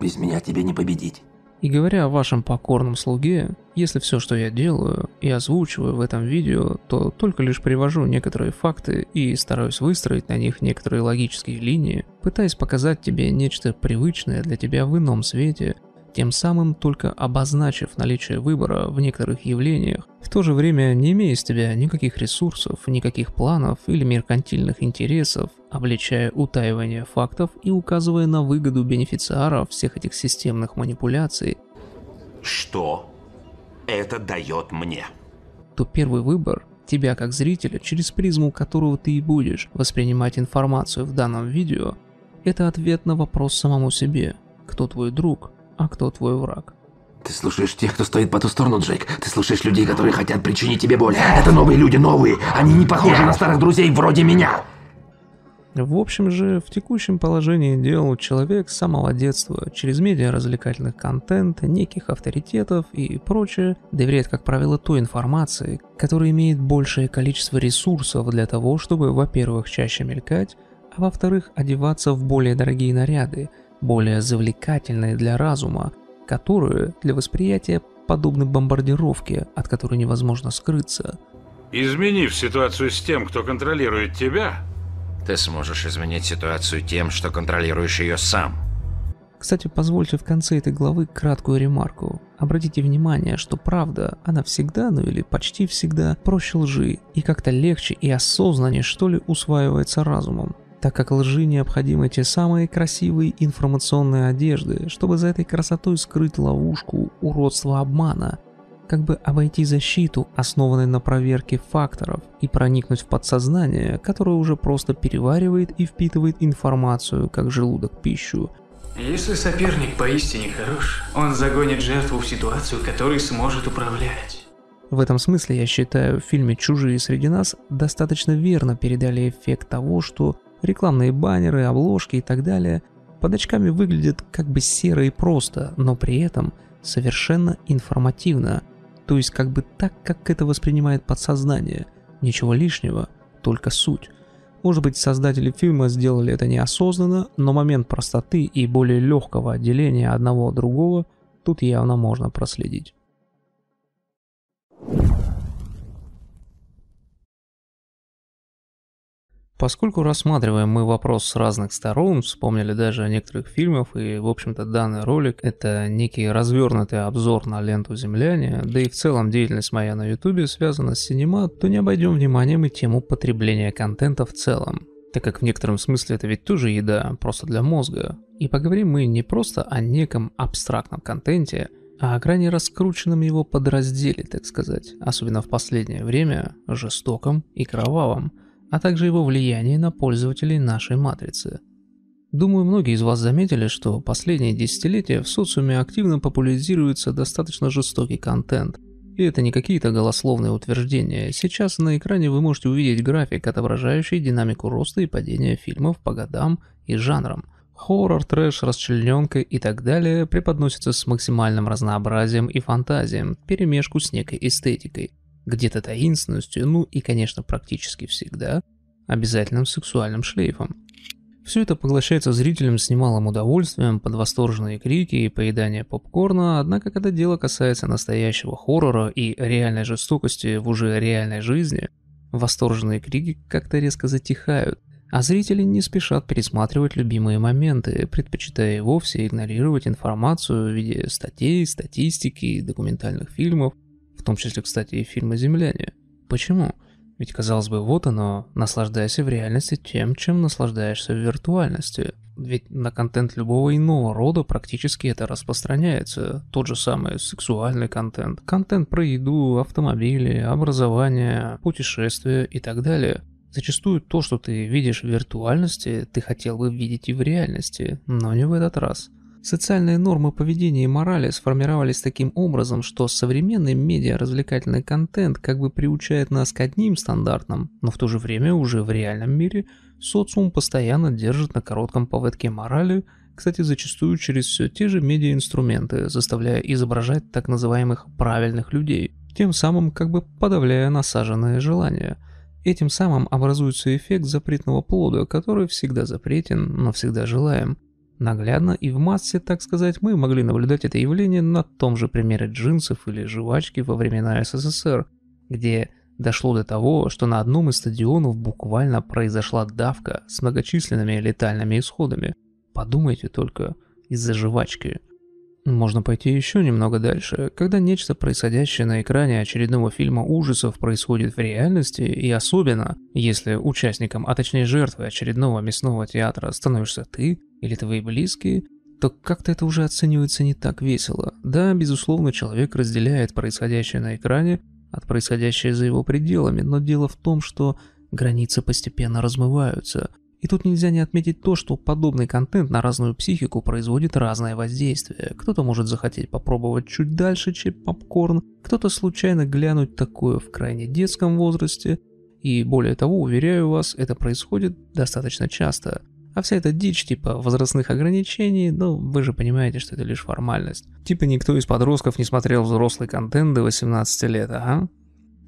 Без меня тебе не победить. И говоря о вашем покорном слуге, если все, что я делаю и озвучиваю в этом видео, то только лишь привожу некоторые факты и стараюсь выстроить на них некоторые логические линии, пытаясь показать тебе нечто привычное для тебя в ином свете, тем самым только обозначив наличие выбора в некоторых явлениях, в то же время не имея из тебя никаких ресурсов, никаких планов или меркантильных интересов, обличая утаивание фактов и указывая на выгоду бенефициаров всех этих системных манипуляций. Что это дает мне? То первый выбор тебя как зрителя, через призму которого ты и будешь воспринимать информацию в данном видео, это ответ на вопрос самому себе. Кто твой друг? а кто твой враг. Ты слушаешь тех, кто стоит по ту сторону, Джейк. Ты слушаешь людей, которые хотят причинить тебе боль. Это новые люди, новые. Они не похожи на старых друзей вроде меня. В общем же, в текущем положении дел человек с самого детства через медиа развлекательных контент, неких авторитетов и прочее доверяет, как правило, той информации, которая имеет большее количество ресурсов для того, чтобы, во-первых, чаще мелькать, а во-вторых, одеваться в более дорогие наряды – более завлекательные для разума, которые для восприятия подобны бомбардировке, от которой невозможно скрыться. Изменив ситуацию с тем, кто контролирует тебя, ты сможешь изменить ситуацию тем, что контролируешь ее сам. Кстати, позвольте в конце этой главы краткую ремарку. Обратите внимание, что правда, она всегда, ну или почти всегда, проще лжи, и как-то легче и осознаннее что ли усваивается разумом так как лжи необходимы те самые красивые информационные одежды, чтобы за этой красотой скрыть ловушку уродства обмана, как бы обойти защиту, основанной на проверке факторов, и проникнуть в подсознание, которое уже просто переваривает и впитывает информацию, как желудок пищу. Если соперник поистине хорош, он загонит жертву в ситуацию, которой сможет управлять. В этом смысле, я считаю, в фильме «Чужие среди нас» достаточно верно передали эффект того, что Рекламные баннеры, обложки и так далее под очками выглядят как бы серо и просто, но при этом совершенно информативно, то есть как бы так, как это воспринимает подсознание. Ничего лишнего, только суть. Может быть, создатели фильма сделали это неосознанно, но момент простоты и более легкого отделения одного от другого тут явно можно проследить. Поскольку рассматриваем мы вопрос с разных сторон, вспомнили даже о некоторых фильмах, и, в общем-то, данный ролик – это некий развернутый обзор на ленту земляне, да и в целом деятельность моя на ютубе связана с синема, то не обойдем вниманием и тему потребления контента в целом так как в некотором смысле это ведь тоже еда, просто для мозга. И поговорим мы не просто о неком абстрактном контенте, а о крайне раскрученном его подразделе, так сказать, особенно в последнее время, жестоком и кровавом – а также его влияние на пользователей нашей матрицы. Думаю, многие из вас заметили, что последние десятилетия в социуме активно популяризируется достаточно жестокий контент. И это не какие-то голословные утверждения. Сейчас на экране вы можете увидеть график, отображающий динамику роста и падения фильмов по годам и жанрам. Хоррор, трэш, расчлененка и так далее преподносятся с максимальным разнообразием и фантазием, перемешку с некой эстетикой – где-то таинственностью, ну и, конечно, практически всегда обязательным сексуальным шлейфом. Все это поглощается зрителям с немалым удовольствием, под восторженные крики и поедание попкорна, однако когда дело касается настоящего хоррора и реальной жестокости в уже реальной жизни, восторженные крики как-то резко затихают, а зрители не спешат пересматривать любимые моменты, предпочитая и вовсе игнорировать информацию в виде статей, статистики, документальных фильмов – том числе, кстати, и фильма «Земляне». Почему? Ведь, казалось бы, вот оно, наслаждайся в реальности тем, чем наслаждаешься в виртуальности. Ведь на контент любого иного рода практически это распространяется. Тот же самый сексуальный контент, контент про еду, автомобили, образование, путешествия и так далее. Зачастую то, что ты видишь в виртуальности, ты хотел бы видеть и в реальности, но не в этот раз. Социальные нормы поведения и морали сформировались таким образом, что современный медиа-развлекательный контент как бы приучает нас к одним стандартам, но в то же время уже в реальном мире социум постоянно держит на коротком поводке морали, кстати, зачастую через все те же медиа-инструменты, заставляя изображать так называемых «правильных людей», тем самым как бы подавляя насаженные желания. Этим самым образуется эффект запретного плода, который всегда запретен, но всегда желаем – Наглядно и в массе, так сказать, мы могли наблюдать это явление на том же примере джинсов или жвачки во времена СССР, где дошло до того, что на одном из стадионов буквально произошла давка с многочисленными летальными исходами. Подумайте только, из-за жвачки – можно пойти еще немного дальше, когда нечто, происходящее на экране очередного фильма ужасов, происходит в реальности, и особенно, если участником, а точнее жертвой очередного мясного театра становишься ты или твои близкие, то как-то это уже оценивается не так весело. Да, безусловно, человек разделяет происходящее на экране от происходящего за его пределами, но дело в том, что границы постепенно размываются – и тут нельзя не отметить то, что подобный контент на разную психику производит разное воздействие. Кто-то может захотеть попробовать чуть дальше, чем попкорн, кто-то случайно глянуть такое в крайне детском возрасте. И более того, уверяю вас, это происходит достаточно часто. А вся эта дичь типа возрастных ограничений, ну вы же понимаете, что это лишь формальность. Типа никто из подростков не смотрел взрослый контент до 18 лет, ага.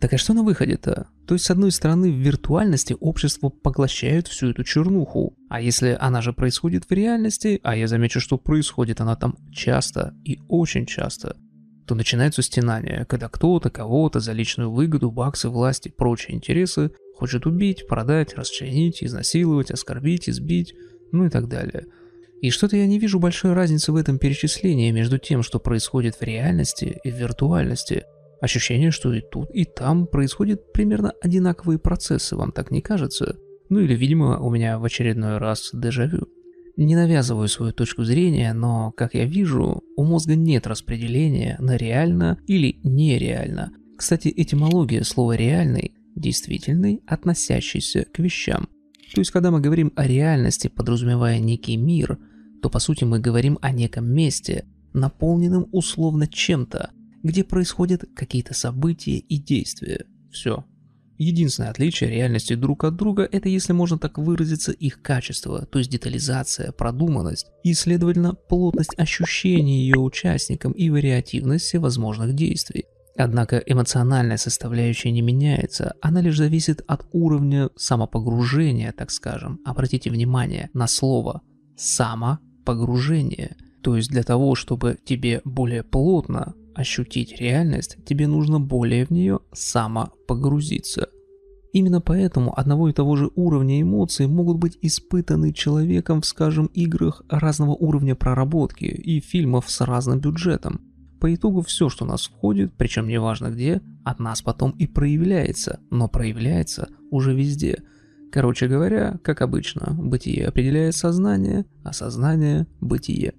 Так а что на выходе-то? То есть, с одной стороны, в виртуальности общество поглощает всю эту чернуху, а если она же происходит в реальности, а я замечу, что происходит она там часто и очень часто, то начинаются стенания, когда кто-то кого-то за личную выгоду, баксы, власти, прочие интересы хочет убить, продать, расчленить, изнасиловать, оскорбить, избить, ну и так далее. И что-то я не вижу большой разницы в этом перечислении между тем, что происходит в реальности и в виртуальности – Ощущение, что и тут, и там происходят примерно одинаковые процессы, вам так не кажется? Ну или, видимо, у меня в очередной раз дежавю. Не навязываю свою точку зрения, но, как я вижу, у мозга нет распределения на реально или нереально. Кстати, этимология слова «реальный» – действительный, относящийся к вещам. То есть, когда мы говорим о реальности, подразумевая некий мир, то по сути мы говорим о неком месте, наполненном условно чем-то, где происходят какие-то события и действия. Все. Единственное отличие реальности друг от друга – это, если можно так выразиться, их качество, то есть детализация, продуманность и, следовательно, плотность ощущений ее участникам и вариативность всевозможных действий. Однако эмоциональная составляющая не меняется, она лишь зависит от уровня самопогружения, так скажем. Обратите внимание на слово «самопогружение». То есть для того, чтобы тебе более плотно ощутить реальность, тебе нужно более в нее самопогрузиться. Именно поэтому одного и того же уровня эмоций могут быть испытаны человеком в, скажем, играх разного уровня проработки и фильмов с разным бюджетом. По итогу все, что нас входит, причем неважно где, от нас потом и проявляется, но проявляется уже везде. Короче говоря, как обычно, бытие определяет сознание, а сознание – бытие.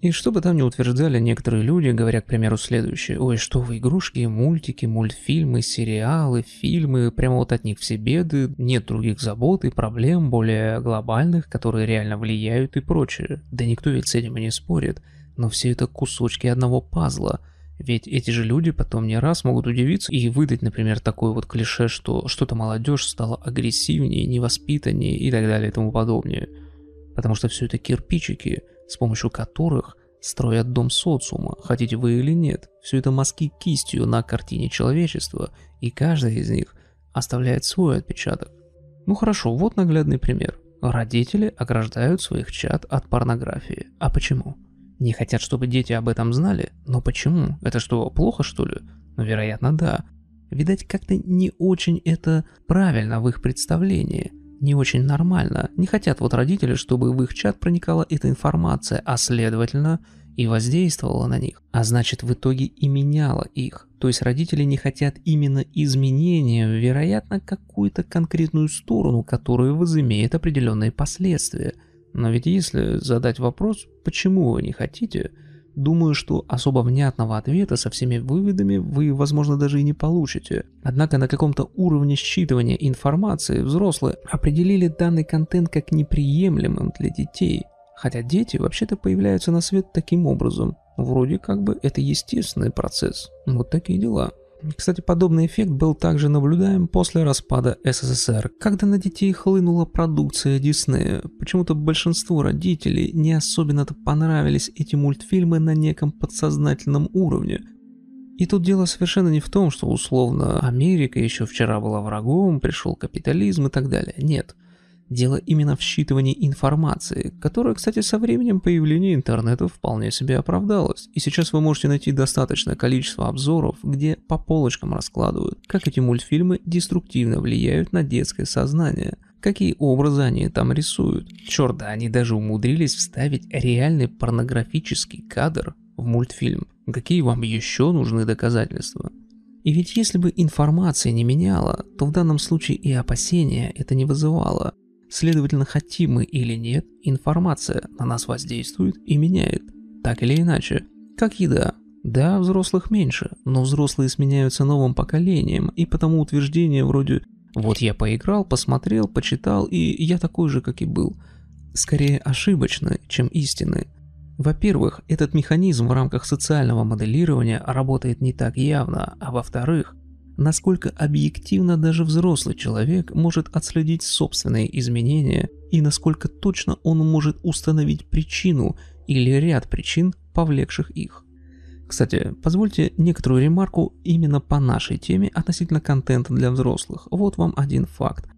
И что бы там ни утверждали некоторые люди, говоря, к примеру, следующее. Ой, что вы, игрушки, мультики, мультфильмы, сериалы, фильмы, прямо вот от них все беды, нет других забот и проблем более глобальных, которые реально влияют и прочее. Да никто ведь с этим и не спорит. Но все это кусочки одного пазла. Ведь эти же люди потом не раз могут удивиться и выдать, например, такое вот клише, что что-то молодежь стала агрессивнее, невоспитаннее и так далее и тому подобное. Потому что все это кирпичики – с помощью которых строят дом социума, хотите вы или нет. Все это мазки кистью на картине человечества, и каждая из них оставляет свой отпечаток. Ну хорошо, вот наглядный пример. Родители ограждают своих чад от порнографии. А почему? Не хотят, чтобы дети об этом знали? Но почему? Это что, плохо что ли? Ну, вероятно, да. Видать, как-то не очень это правильно в их представлении не очень нормально. Не хотят вот родители, чтобы в их чат проникала эта информация, а следовательно и воздействовала на них. А значит в итоге и меняла их. То есть родители не хотят именно изменения, вероятно, какую-то конкретную сторону, которую возымеет определенные последствия. Но ведь если задать вопрос, почему вы не хотите, Думаю, что особо внятного ответа со всеми выводами вы, возможно, даже и не получите. Однако на каком-то уровне считывания информации взрослые определили данный контент как неприемлемым для детей. Хотя дети вообще-то появляются на свет таким образом. Вроде как бы это естественный процесс. Вот такие дела. Кстати, подобный эффект был также наблюдаем после распада СССР, когда на детей хлынула продукция Диснея. Почему-то большинству родителей не особенно-то понравились эти мультфильмы на неком подсознательном уровне, и тут дело совершенно не в том, что условно Америка еще вчера была врагом, пришел капитализм и так далее. Нет. Дело именно в считывании информации, которая, кстати, со временем появления интернета вполне себе оправдалась. И сейчас вы можете найти достаточное количество обзоров, где по полочкам раскладывают, как эти мультфильмы деструктивно влияют на детское сознание – какие образы они там рисуют. Черт, да они даже умудрились вставить реальный порнографический кадр в мультфильм. Какие вам еще нужны доказательства? И ведь если бы информация не меняла, то в данном случае и опасения это не вызывало. Следовательно, хотим мы или нет, информация на нас воздействует и меняет, так или иначе, как еда. Да, взрослых меньше, но взрослые сменяются новым поколением, и потому утверждение вроде «вот я поиграл, посмотрел, почитал, и я такой же, как и был» скорее ошибочны, чем истинны. Во-первых, этот механизм в рамках социального моделирования работает не так явно, а во-вторых, насколько объективно даже взрослый человек может отследить собственные изменения и насколько точно он может установить причину или ряд причин, повлекших их. Кстати, позвольте некоторую ремарку именно по нашей теме относительно контента для взрослых. Вот вам один факт.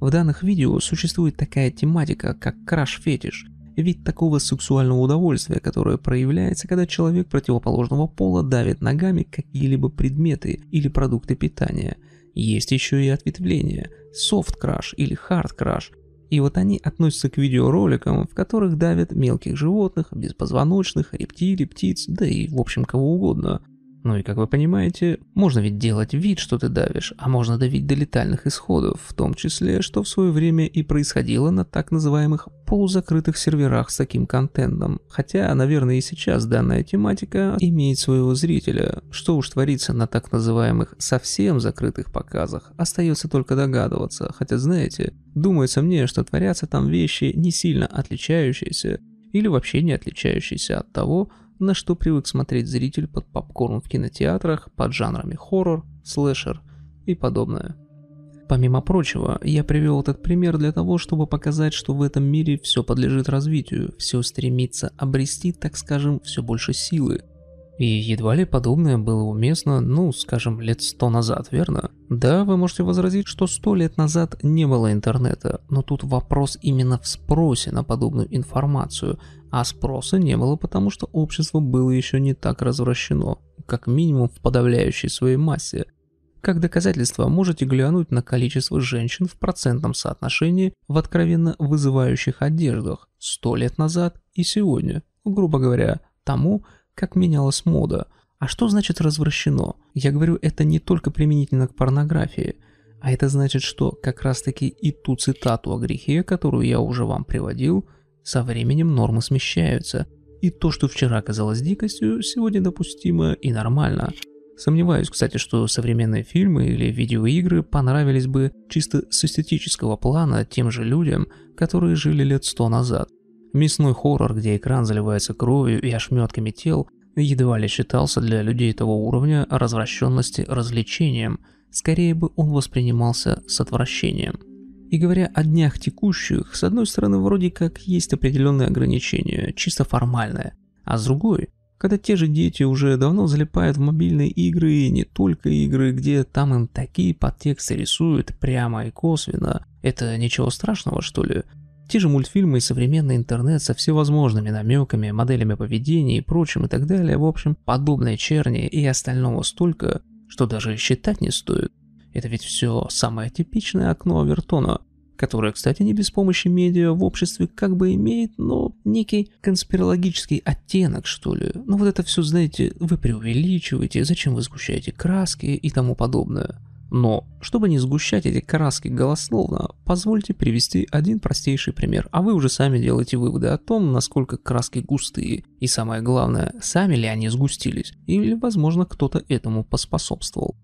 В данных видео существует такая тематика, как краш-фетиш, ведь такого сексуального удовольствия, которое проявляется, когда человек противоположного пола давит ногами какие-либо предметы или продукты питания. Есть еще и ответвления: soft софт-краш или hard краш И вот они относятся к видеороликам, в которых давят мелких животных, беспозвоночных, рептилий, птиц, да и в общем кого угодно. Ну и как вы понимаете, можно ведь делать вид, что ты давишь, а можно давить до летальных исходов, в том числе, что в свое время и происходило на так называемых полузакрытых серверах с таким контентом. Хотя, наверное, и сейчас данная тематика имеет своего зрителя. Что уж творится на так называемых совсем закрытых показах, остается только догадываться, хотя знаете, думается мне, что творятся там вещи не сильно отличающиеся или вообще не отличающиеся от того, на что привык смотреть зритель под попкорн в кинотеатрах, под жанрами хоррор, слэшер и подобное. Помимо прочего, я привел этот пример для того, чтобы показать, что в этом мире все подлежит развитию, все стремится обрести, так скажем, все больше силы. И едва ли подобное было уместно, ну, скажем, лет сто назад, верно? Да, вы можете возразить, что сто лет назад не было интернета, но тут вопрос именно в спросе на подобную информацию, а спроса не было, потому что общество было еще не так развращено, как минимум в подавляющей своей массе. Как доказательство можете глянуть на количество женщин в процентном соотношении в откровенно вызывающих одеждах сто лет назад и сегодня, грубо говоря, тому, как менялась мода. А что значит развращено? Я говорю, это не только применительно к порнографии, а это значит, что как раз таки и ту цитату о грехе, которую я уже вам приводил – со временем нормы смещаются, и то, что вчера казалось дикостью, сегодня допустимо и нормально. Сомневаюсь, кстати, что современные фильмы или видеоигры понравились бы чисто с эстетического плана тем же людям, которые жили лет сто назад. Мясной хоррор, где экран заливается кровью и ошметками тел, едва ли считался для людей того уровня развращенности развлечением, скорее бы он воспринимался с отвращением – и говоря о днях текущих, с одной стороны вроде как есть определенные ограничения, чисто формальное, а с другой, когда те же дети уже давно залипают в мобильные игры и не только игры, где там им такие подтексты рисуют прямо и косвенно, это ничего страшного что ли? Те же мультфильмы и современный интернет со всевозможными намеками, моделями поведения и прочим и так далее, в общем, подобной черни и остального столько, что даже считать не стоит. Это ведь все самое типичное окно Авертона, которое, кстати, не без помощи медиа в обществе как бы имеет, но некий конспирологический оттенок, что ли. Но ну, вот это все, знаете, вы преувеличиваете, зачем вы сгущаете краски и тому подобное. Но, чтобы не сгущать эти краски голословно, позвольте привести один простейший пример, а вы уже сами делаете выводы о том, насколько краски густые, и самое главное, сами ли они сгустились, или, возможно, кто-то этому поспособствовал.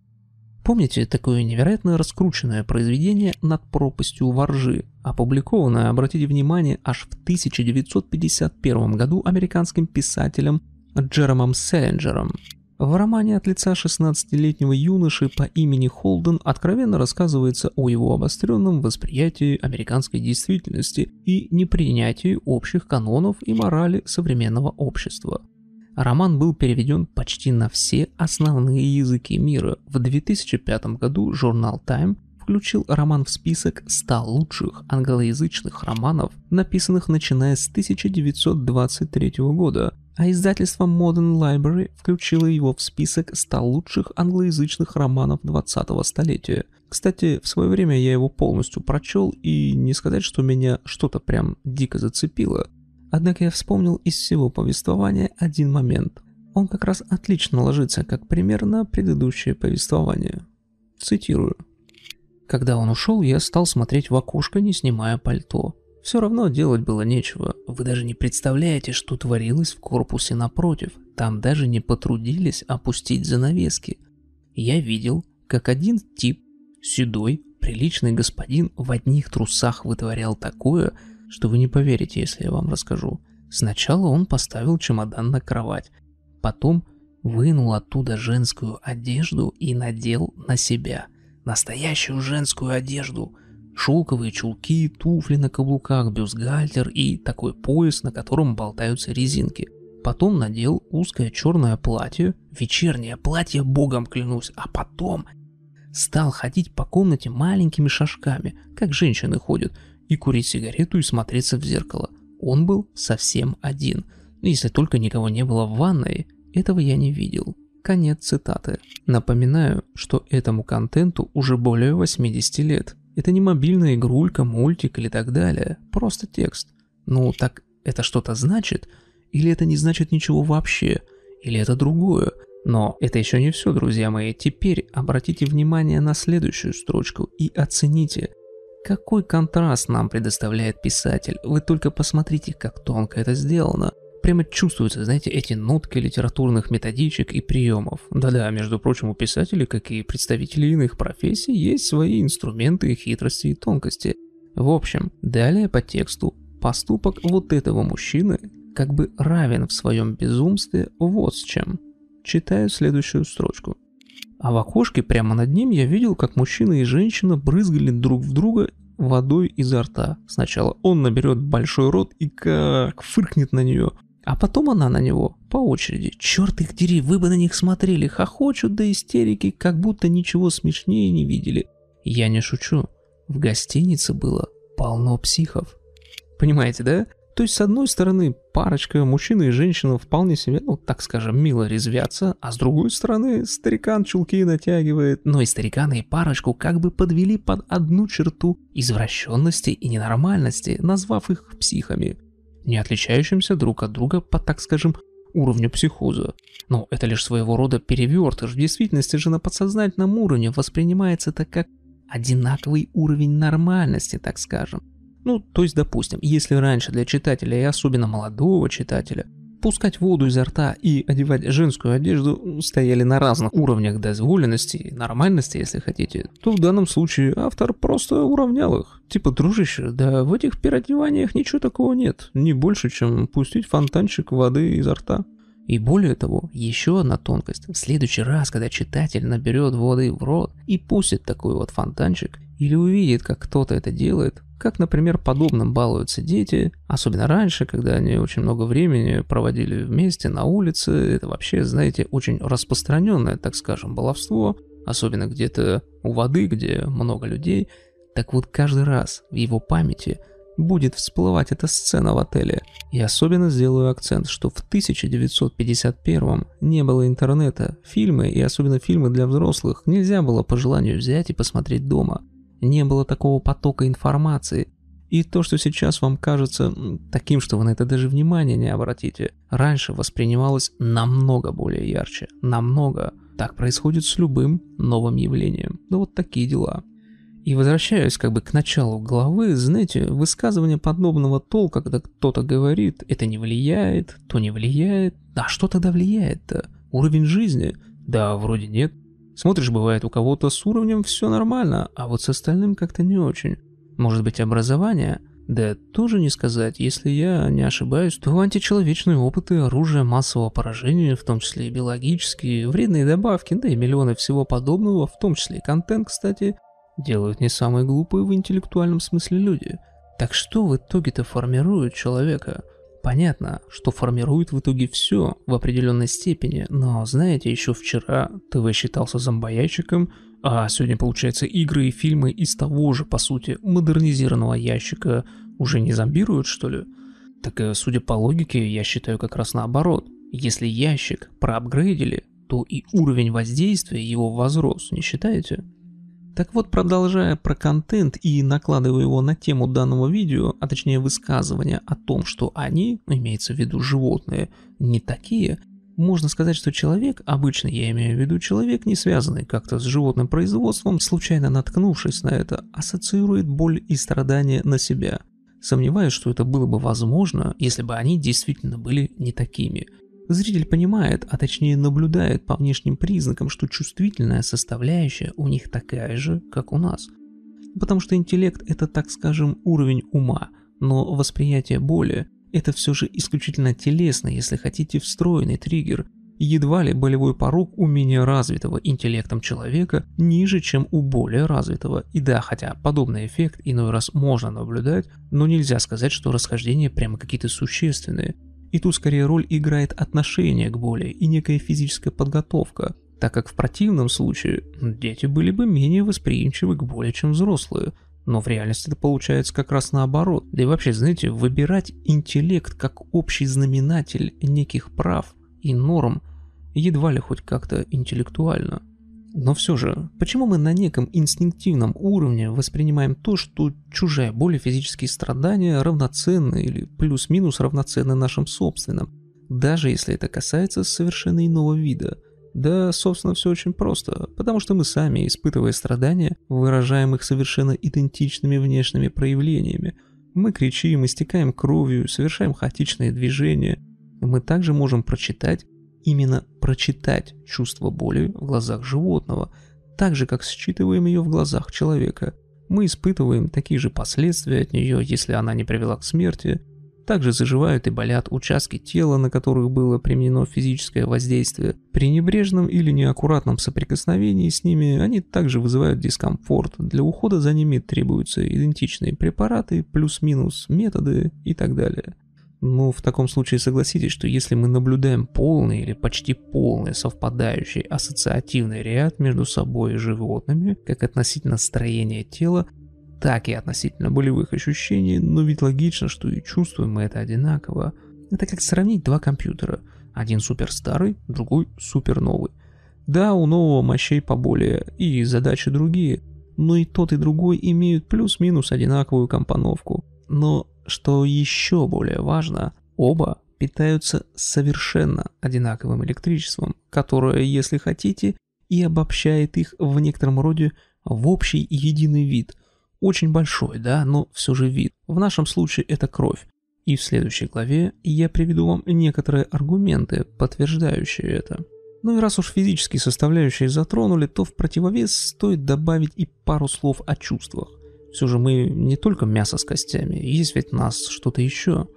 Помните такое невероятно раскрученное произведение «Над пропастью воржи», опубликованное, обратите внимание, аж в 1951 году американским писателем Джеромом Селлинджером. В романе от лица 16-летнего юноши по имени Холден откровенно рассказывается о его обостренном восприятии американской действительности и непринятии общих канонов и морали современного общества – Роман был переведен почти на все основные языки мира. В 2005 году журнал Time включил роман в список 100 лучших англоязычных романов, написанных начиная с 1923 года, а издательство Modern Library включило его в список 100 лучших англоязычных романов 20-го столетия. Кстати, в свое время я его полностью прочел, и не сказать, что меня что-то прям дико зацепило. Однако я вспомнил из всего повествования один момент. Он как раз отлично ложится как пример на предыдущее повествование. Цитирую. Когда он ушел, я стал смотреть в окошко, не снимая пальто. Все равно делать было нечего. Вы даже не представляете, что творилось в корпусе напротив. Там даже не потрудились опустить занавески. Я видел, как один тип, седой, приличный господин в одних трусах вытворял такое, что вы не поверите, если я вам расскажу. Сначала он поставил чемодан на кровать, потом вынул оттуда женскую одежду и надел на себя. Настоящую женскую одежду. Шелковые чулки, туфли на каблуках, бюстгальтер и такой пояс, на котором болтаются резинки. Потом надел узкое черное платье, вечернее платье, богом клянусь, а потом стал ходить по комнате маленькими шажками, как женщины ходят – и курить сигарету и смотреться в зеркало. Он был совсем один, если только никого не было в ванной, этого я не видел. Конец цитаты. Напоминаю, что этому контенту уже более 80 лет. Это не мобильная игрулька, мультик или так далее, просто текст. Ну так это что-то значит? Или это не значит ничего вообще? Или это другое? Но это еще не все, друзья мои. Теперь обратите внимание на следующую строчку и оцените, какой контраст нам предоставляет писатель, вы только посмотрите, как тонко это сделано. Прямо чувствуются, знаете, эти нотки литературных методичек и приемов. Да-да, между прочим, у писателей, как и представителей иных профессий, есть свои инструменты, хитрости и тонкости. В общем, далее по тексту поступок вот этого мужчины как бы равен в своем безумстве вот с чем. Читаю следующую строчку. А в окошке прямо над ним я видел, как мужчина и женщина брызгали друг в друга водой изо рта. Сначала он наберет большой рот и как фыркнет на нее, а потом она на него, по очереди. Черт их дери, вы бы на них смотрели, хохочут до истерики, как будто ничего смешнее не видели. Я не шучу, в гостинице было полно психов. Понимаете, да? То есть, с одной стороны, парочка, мужчина и женщина, вполне себе, ну, так скажем, мило резвятся, а с другой стороны, старикан чулки натягивает. Но и старикан и парочку как бы подвели под одну черту извращенности и ненормальности, назвав их психами, не отличающимся друг от друга по, так скажем, уровню психоза. Но ну, это лишь своего рода перевертыш, в действительности же на подсознательном уровне воспринимается это как одинаковый уровень нормальности, так скажем. Ну, то есть, допустим, если раньше для читателя и особенно молодого читателя пускать воду изо рта и одевать женскую одежду стояли на разных уровнях дозволенности и нормальности, если хотите, то в данном случае автор просто уравнял их. Типа, дружище, да в этих переодеваниях ничего такого нет, не больше, чем пустить фонтанчик воды изо рта. И более того, еще одна тонкость. В следующий раз, когда читатель наберет воды в рот и пустит такой вот фонтанчик, или увидит, как кто-то это делает, как, например, подобным балуются дети, особенно раньше, когда они очень много времени проводили вместе на улице. Это вообще, знаете, очень распространенное, так скажем, баловство, особенно где-то у воды, где много людей. Так вот, каждый раз в его памяти будет всплывать эта сцена в отеле. И особенно сделаю акцент, что в 1951 не было интернета, фильмы и особенно фильмы для взрослых нельзя было по желанию взять и посмотреть дома – не было такого потока информации, и то, что сейчас вам кажется таким, что вы на это даже внимания не обратите, раньше воспринималось намного более ярче, намного. Так происходит с любым новым явлением. Да ну, вот такие дела. И возвращаясь как бы к началу главы, знаете, высказывание подобного толка, когда кто-то говорит, это не влияет, то не влияет. А что тогда влияет-то? Уровень жизни? Да, вроде нет. Смотришь, бывает, у кого-то с уровнем все нормально, а вот с остальным как-то не очень. Может быть, образование? Да тоже не сказать, если я не ошибаюсь, то античеловечные опыты, оружие массового поражения, в том числе и биологические, вредные добавки, да и миллионы всего подобного, в том числе и контент, кстати, делают не самые глупые в интеллектуальном смысле люди. Так что в итоге-то формируют человека – Понятно, что формирует в итоге все в определенной степени, но знаете, еще вчера ТВ считался зомбоящиком, а сегодня получается игры и фильмы из того же, по сути, модернизированного ящика уже не зомбируют, что ли? Так э, судя по логике, я считаю как раз наоборот. Если ящик проапгрейдили, то и уровень воздействия его возрос, не считаете? Так вот, продолжая про контент и накладывая его на тему данного видео, а точнее высказывания о том, что они, ну, имеется в виду животные, не такие, можно сказать, что человек, обычно я имею в виду человек, не связанный как-то с животным производством, случайно наткнувшись на это, ассоциирует боль и страдания на себя. Сомневаюсь, что это было бы возможно, если бы они действительно были не такими – Зритель понимает, а точнее наблюдает по внешним признакам, что чувствительная составляющая у них такая же, как у нас. Потому что интеллект это, так скажем, уровень ума, но восприятие боли – это все же исключительно телесный, если хотите, встроенный триггер. Едва ли болевой порог у менее развитого интеллектом человека ниже, чем у более развитого. И да, хотя подобный эффект иной раз можно наблюдать, но нельзя сказать, что расхождения прямо какие-то существенные – и тут скорее роль играет отношение к боли и некая физическая подготовка, так как в противном случае дети были бы менее восприимчивы к боли, чем взрослые. Но в реальности это получается как раз наоборот. Да и вообще, знаете, выбирать интеллект как общий знаменатель неких прав и норм едва ли хоть как-то интеллектуально. Но все же, почему мы на неком инстинктивном уровне воспринимаем то, что чужая боль и физические страдания равноценны или плюс-минус равноценны нашим собственным, даже если это касается совершенно иного вида? Да, собственно, все очень просто, потому что мы сами, испытывая страдания, выражаем их совершенно идентичными внешними проявлениями. Мы кричим, истекаем кровью, совершаем хаотичные движения. Мы также можем прочитать Именно прочитать чувство боли в глазах животного, так же как считываем ее в глазах человека. Мы испытываем такие же последствия от нее, если она не привела к смерти. Также заживают и болят участки тела, на которых было применено физическое воздействие. При небрежном или неаккуратном соприкосновении с ними они также вызывают дискомфорт. Для ухода за ними требуются идентичные препараты, плюс-минус методы и так далее. Ну, в таком случае согласитесь, что если мы наблюдаем полный или почти полный совпадающий ассоциативный ряд между собой и животными, как относительно строения тела, так и относительно болевых ощущений, но ведь логично, что и чувствуем мы это одинаково. Это как сравнить два компьютера. Один супер старый, другой супер новый. Да, у нового мощей поболее и задачи другие, но и тот и другой имеют плюс-минус одинаковую компоновку. Но что еще более важно, оба питаются совершенно одинаковым электричеством, которое, если хотите, и обобщает их в некотором роде в общий единый вид. Очень большой, да, но все же вид. В нашем случае это кровь. И в следующей главе я приведу вам некоторые аргументы, подтверждающие это. Ну и раз уж физические составляющие затронули, то в противовес стоит добавить и пару слов о чувствах. Все же мы не только мясо с костями, есть ведь нас что-то еще.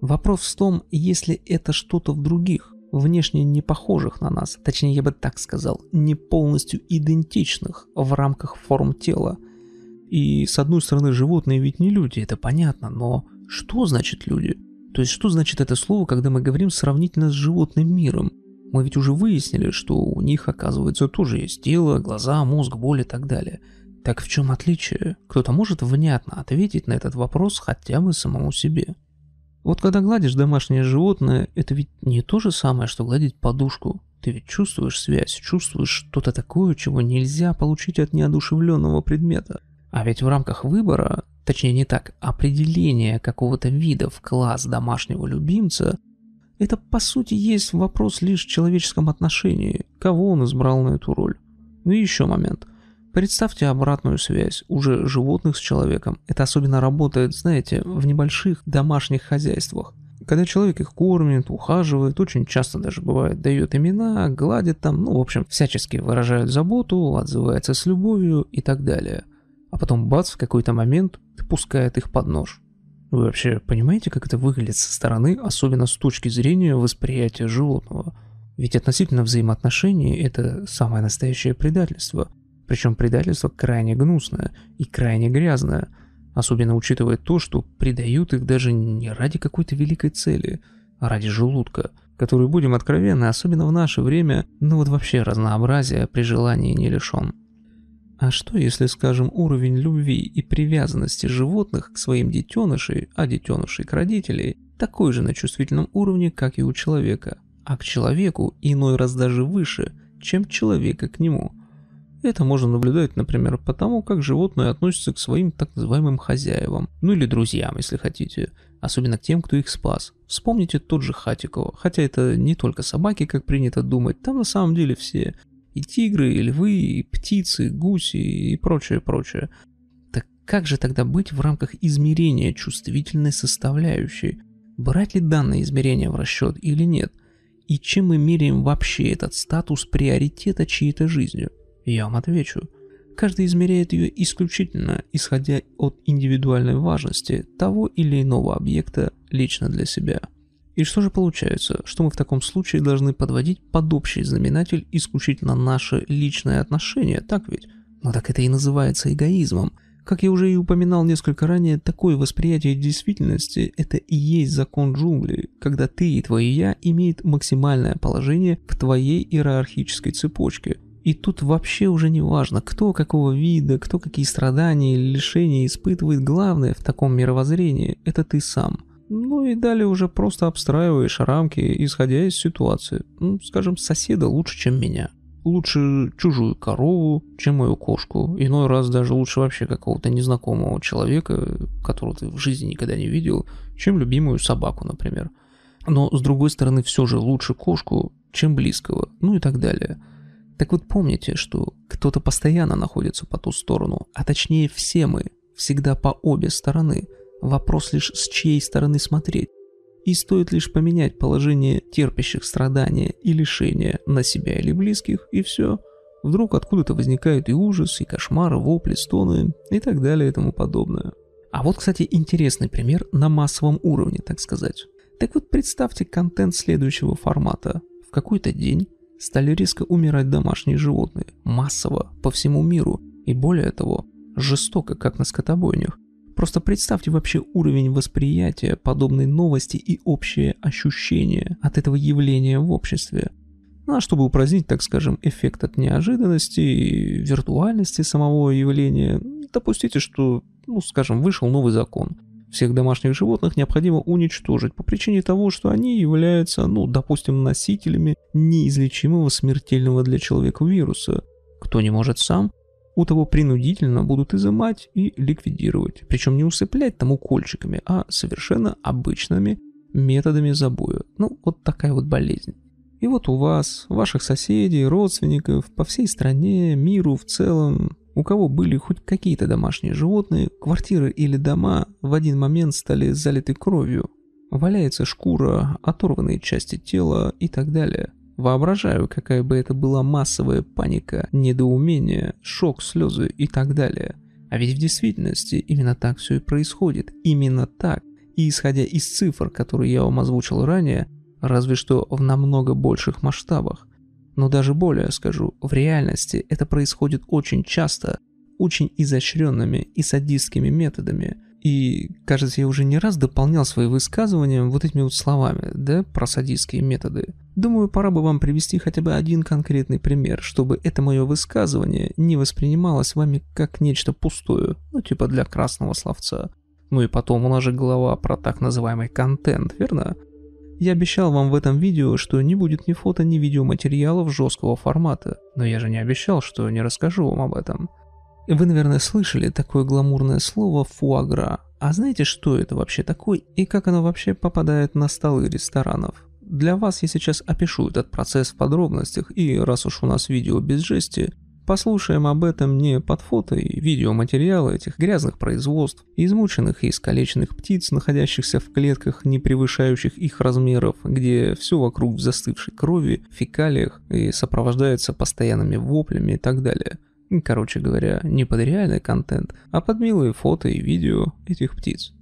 Вопрос в том, если это что-то в других, внешне не похожих на нас, точнее я бы так сказал, не полностью идентичных в рамках форм тела. И с одной стороны животные ведь не люди, это понятно, но что значит люди? То есть что значит это слово, когда мы говорим сравнительно с животным миром? Мы ведь уже выяснили, что у них, оказывается, тоже есть тело, глаза, мозг, боль и так далее – так в чем отличие? Кто-то может внятно ответить на этот вопрос хотя бы самому себе. Вот когда гладишь домашнее животное, это ведь не то же самое, что гладить подушку. Ты ведь чувствуешь связь, чувствуешь что-то такое, чего нельзя получить от неодушевленного предмета. А ведь в рамках выбора, точнее не так, определения какого-то вида в класс домашнего любимца, это по сути есть вопрос лишь в человеческом отношении, кого он избрал на эту роль. Ну и еще момент. Представьте обратную связь уже животных с человеком. Это особенно работает, знаете, в небольших домашних хозяйствах. Когда человек их кормит, ухаживает, очень часто даже бывает дает имена, гладит там, ну, в общем, всячески выражает заботу, отзывается с любовью и так далее. А потом бац, в какой-то момент пускает их под нож. Вы вообще понимаете, как это выглядит со стороны, особенно с точки зрения восприятия животного? Ведь относительно взаимоотношений это самое настоящее предательство. Причем предательство крайне гнусное и крайне грязное, особенно учитывая то, что предают их даже не ради какой-то великой цели, а ради желудка, который, будем откровенны, особенно в наше время, ну вот вообще разнообразия при желании не лишен. А что если, скажем, уровень любви и привязанности животных к своим детенышей, а детенышей к родителей, такой же на чувствительном уровне, как и у человека, а к человеку иной раз даже выше, чем человека к нему – это можно наблюдать, например, по тому, как животные относятся к своим так называемым хозяевам, ну или друзьям, если хотите, особенно к тем, кто их спас. Вспомните тот же Хатико, хотя это не только собаки, как принято думать, там на самом деле все и тигры, и львы, и птицы, и гуси, и прочее, прочее. Так как же тогда быть в рамках измерения чувствительной составляющей? Брать ли данное измерение в расчет или нет? И чем мы меряем вообще этот статус приоритета чьей-то жизнью? Я вам отвечу. Каждый измеряет ее исключительно, исходя от индивидуальной важности того или иного объекта лично для себя. И что же получается, что мы в таком случае должны подводить под общий знаменатель исключительно наши личные отношения, так ведь? Но ну так это и называется эгоизмом. Как я уже и упоминал несколько ранее, такое восприятие действительности – это и есть закон джунглей, когда ты и твои «я» имеют максимальное положение в твоей иерархической цепочке – и тут вообще уже не важно, кто какого вида, кто какие страдания или лишения испытывает. Главное в таком мировоззрении – это ты сам. Ну и далее уже просто обстраиваешь рамки, исходя из ситуации. Ну, скажем, соседа лучше, чем меня. Лучше чужую корову, чем мою кошку. Иной раз даже лучше вообще какого-то незнакомого человека, которого ты в жизни никогда не видел, чем любимую собаку, например. Но, с другой стороны, все же лучше кошку, чем близкого, ну и так далее – так вот помните, что кто-то постоянно находится по ту сторону, а точнее все мы, всегда по обе стороны. Вопрос лишь с чьей стороны смотреть. И стоит лишь поменять положение терпящих страдания и лишения на себя или близких, и все. Вдруг откуда-то возникают и ужас, и кошмары, вопли, стоны и так далее и тому подобное. А вот, кстати, интересный пример на массовом уровне, так сказать. Так вот, представьте контент следующего формата. В какой-то день стали резко умирать домашние животные, массово, по всему миру, и более того, жестоко, как на скотобойнях. Просто представьте вообще уровень восприятия подобной новости и общее ощущение от этого явления в обществе. Ну, а чтобы упразднить, так скажем, эффект от неожиданности и виртуальности самого явления, допустите, что, ну, скажем, вышел новый закон – всех домашних животных необходимо уничтожить по причине того, что они являются, ну, допустим, носителями неизлечимого смертельного для человека вируса. Кто не может сам, у того принудительно будут изымать и ликвидировать. Причем не усыплять там укольчиками, а совершенно обычными методами забоя. Ну, вот такая вот болезнь. И вот у вас, ваших соседей, родственников, по всей стране, миру в целом у кого были хоть какие-то домашние животные, квартиры или дома в один момент стали залиты кровью. Валяется шкура, оторванные части тела и так далее. Воображаю, какая бы это была массовая паника, недоумение, шок, слезы и так далее. А ведь в действительности именно так все и происходит. Именно так. И исходя из цифр, которые я вам озвучил ранее, разве что в намного больших масштабах. Но даже более скажу, в реальности это происходит очень часто, очень изощренными и садистскими методами. И, кажется, я уже не раз дополнял свои высказывания вот этими вот словами, да, про садистские методы. Думаю, пора бы вам привести хотя бы один конкретный пример, чтобы это мое высказывание не воспринималось вами как нечто пустое, ну типа для красного словца. Ну и потом, у нас же глава про так называемый контент, верно? Я обещал вам в этом видео, что не будет ни фото, ни видеоматериалов жесткого формата, но я же не обещал, что не расскажу вам об этом. Вы, наверное, слышали такое гламурное слово «фуагра». А знаете, что это вообще такое и как оно вообще попадает на столы ресторанов? Для вас я сейчас опишу этот процесс в подробностях, и раз уж у нас видео без жести – Послушаем об этом не под фото и видеоматериалы этих грязных производств, измученных и искалеченных птиц, находящихся в клетках, не превышающих их размеров, где все вокруг в застывшей крови, фекалиях и сопровождается постоянными воплями и так далее. Короче говоря, не под реальный контент, а под милые фото и видео этих птиц.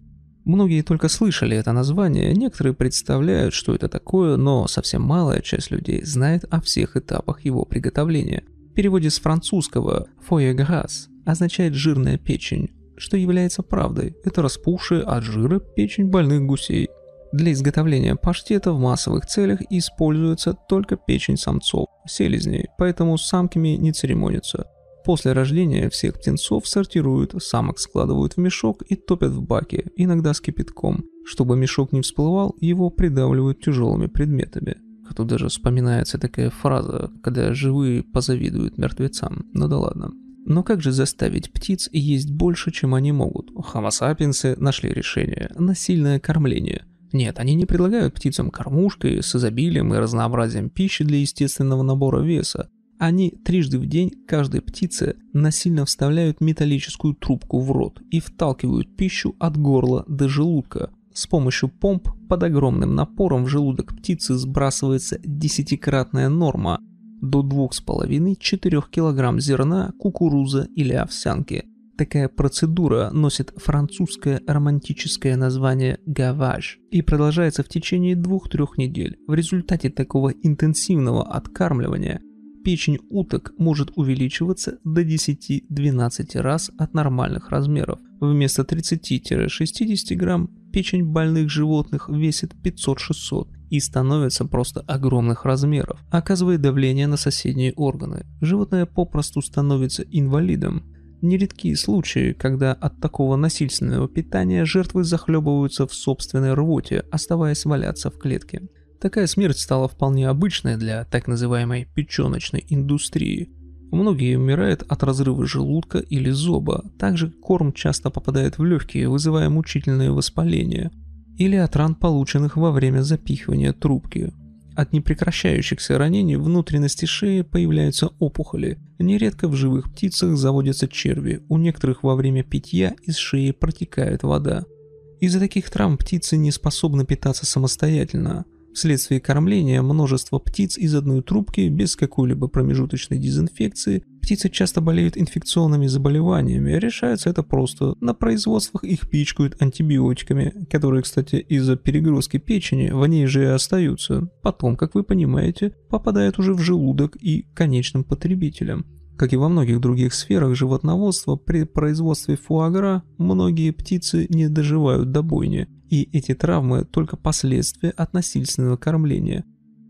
Многие только слышали это название, некоторые представляют, что это такое, но совсем малая часть людей знает о всех этапах его приготовления – переводе с французского foie gras означает «жирная печень», что является правдой. Это распухшая от жира печень больных гусей. Для изготовления паштета в массовых целях используется только печень самцов, селезней, поэтому с самками не церемонятся. После рождения всех птенцов сортируют, самок складывают в мешок и топят в баке, иногда с кипятком. Чтобы мешок не всплывал, его придавливают тяжелыми предметами. А тут даже вспоминается такая фраза, когда живые позавидуют мертвецам. Ну да ладно. Но как же заставить птиц есть больше, чем они могут? Хомосапиенсы нашли решение – насильное кормление. Нет, они не предлагают птицам кормушки с изобилием и разнообразием пищи для естественного набора веса. Они трижды в день каждой птице насильно вставляют металлическую трубку в рот и вталкивают пищу от горла до желудка, с помощью помп под огромным напором в желудок птицы сбрасывается десятикратная норма до 2,5-4 кг зерна, кукуруза или овсянки. Такая процедура носит французское романтическое название «гаваж» и продолжается в течение 2-3 недель. В результате такого интенсивного откармливания печень уток может увеличиваться до 10-12 раз от нормальных размеров. Вместо 30-60 грамм печень больных животных весит 500-600 и становится просто огромных размеров, оказывая давление на соседние органы. Животное попросту становится инвалидом. Нередки случаи, когда от такого насильственного питания жертвы захлебываются в собственной рвоте, оставаясь валяться в клетке. Такая смерть стала вполне обычной для так называемой печеночной индустрии. Многие умирают от разрыва желудка или зоба. Также корм часто попадает в легкие, вызывая мучительное воспаление. Или от ран, полученных во время запихивания трубки. От непрекращающихся ранений внутренности шеи появляются опухоли. Нередко в живых птицах заводятся черви, у некоторых во время питья из шеи протекает вода. Из-за таких травм птицы не способны питаться самостоятельно – Вследствие кормления множество птиц из одной трубки без какой-либо промежуточной дезинфекции птицы часто болеют инфекционными заболеваниями, решается это просто. На производствах их пичкают антибиотиками, которые, кстати, из-за перегрузки печени в ней же и остаются. Потом, как вы понимаете, попадают уже в желудок и конечным потребителям. Как и во многих других сферах животноводства, при производстве фуагра многие птицы не доживают до бойни и эти травмы только последствия от насильственного кормления.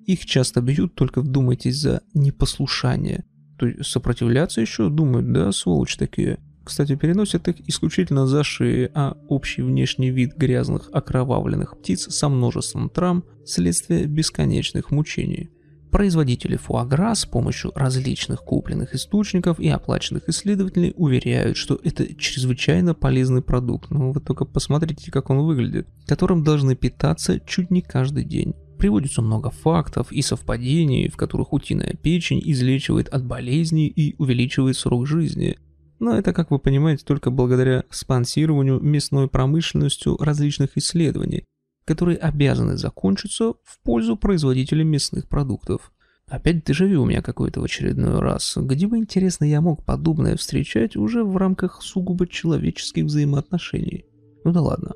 Их часто бьют, только вдумайтесь, за непослушание. То есть сопротивляться еще думают, да, сволочь такие. Кстати, переносят их исключительно за шеи, а общий внешний вид грязных окровавленных птиц со множеством травм – следствие бесконечных мучений. Производители фуагра с помощью различных купленных источников и оплаченных исследователей уверяют, что это чрезвычайно полезный продукт, но ну, вы только посмотрите, как он выглядит, которым должны питаться чуть не каждый день. Приводится много фактов и совпадений, в которых утиная печень излечивает от болезней и увеличивает срок жизни. Но это, как вы понимаете, только благодаря спонсированию местной промышленностью различных исследований, которые обязаны закончиться в пользу производителя мясных продуктов. Опять дежавю у меня какой-то в очередной раз. Где бы, интересно, я мог подобное встречать уже в рамках сугубо человеческих взаимоотношений? Ну да ладно.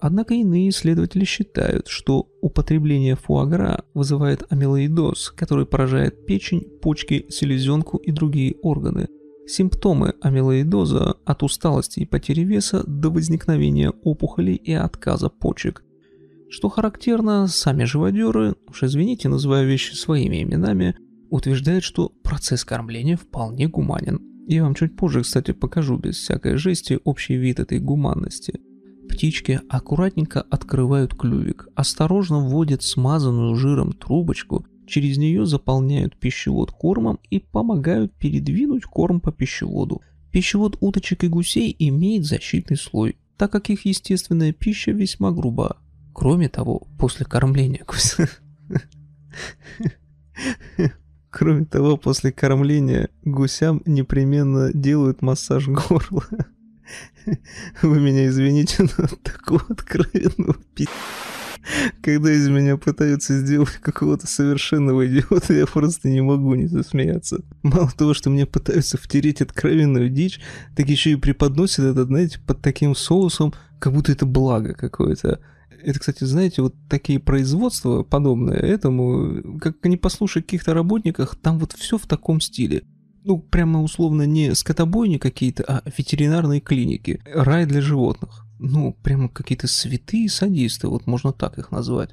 Однако иные исследователи считают, что употребление фуагра вызывает амилоидоз, который поражает печень, почки, селезенку и другие органы. Симптомы амилоидоза от усталости и потери веса до возникновения опухолей и отказа почек, что характерно, сами живодеры, уж извините, называя вещи своими именами, утверждают, что процесс кормления вполне гуманен. Я вам чуть позже, кстати, покажу без всякой жести общий вид этой гуманности. Птички аккуратненько открывают клювик, осторожно вводят смазанную жиром трубочку, через нее заполняют пищевод кормом и помогают передвинуть корм по пищеводу. Пищевод уточек и гусей имеет защитный слой, так как их естественная пища весьма груба, Кроме того, после кормления... Кроме того, после кормления гусям непременно делают массаж горла. Вы меня извините, но такого откровенного пи***. Когда из меня пытаются сделать какого-то совершенного идиота, я просто не могу не засмеяться. Мало того, что мне пытаются втереть откровенную дичь, так еще и преподносят этот, знаете, под таким соусом, как будто это благо какое-то. Это, кстати, знаете, вот такие производства подобные этому, как не послушать каких-то работниках, там вот все в таком стиле ну, прямо условно не скотобойни какие-то, а ветеринарные клиники, рай для животных. Ну, прямо какие-то святые садисты, вот можно так их назвать.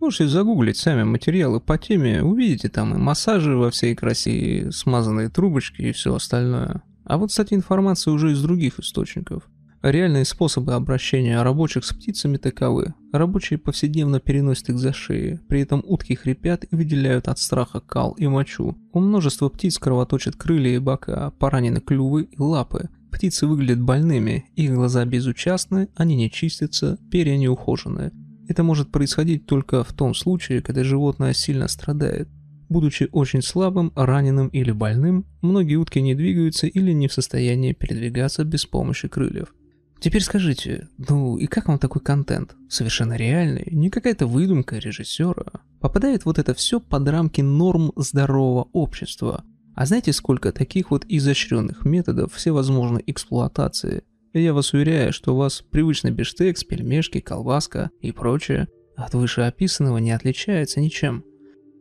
Можете загуглить сами материалы по теме, увидите там и массажи во всей красе, и смазанные трубочки и все остальное. А вот, кстати, информация уже из других источников. Реальные способы обращения рабочих с птицами таковы. Рабочие повседневно переносят их за шеи, при этом утки хрипят и выделяют от страха кал и мочу. У множества птиц кровоточат крылья и бока, поранены клювы и лапы. Птицы выглядят больными, их глаза безучастны, они не чистятся, перья не ухожены. Это может происходить только в том случае, когда животное сильно страдает. Будучи очень слабым, раненым или больным, многие утки не двигаются или не в состоянии передвигаться без помощи крыльев. Теперь скажите, ну и как вам такой контент? Совершенно реальный, не какая-то выдумка режиссера. Попадает вот это все под рамки норм здорового общества. А знаете, сколько таких вот изощренных методов всевозможной эксплуатации? Я вас уверяю, что у вас привычный биштекс, пельмешки, колбаска и прочее от вышеописанного не отличается ничем.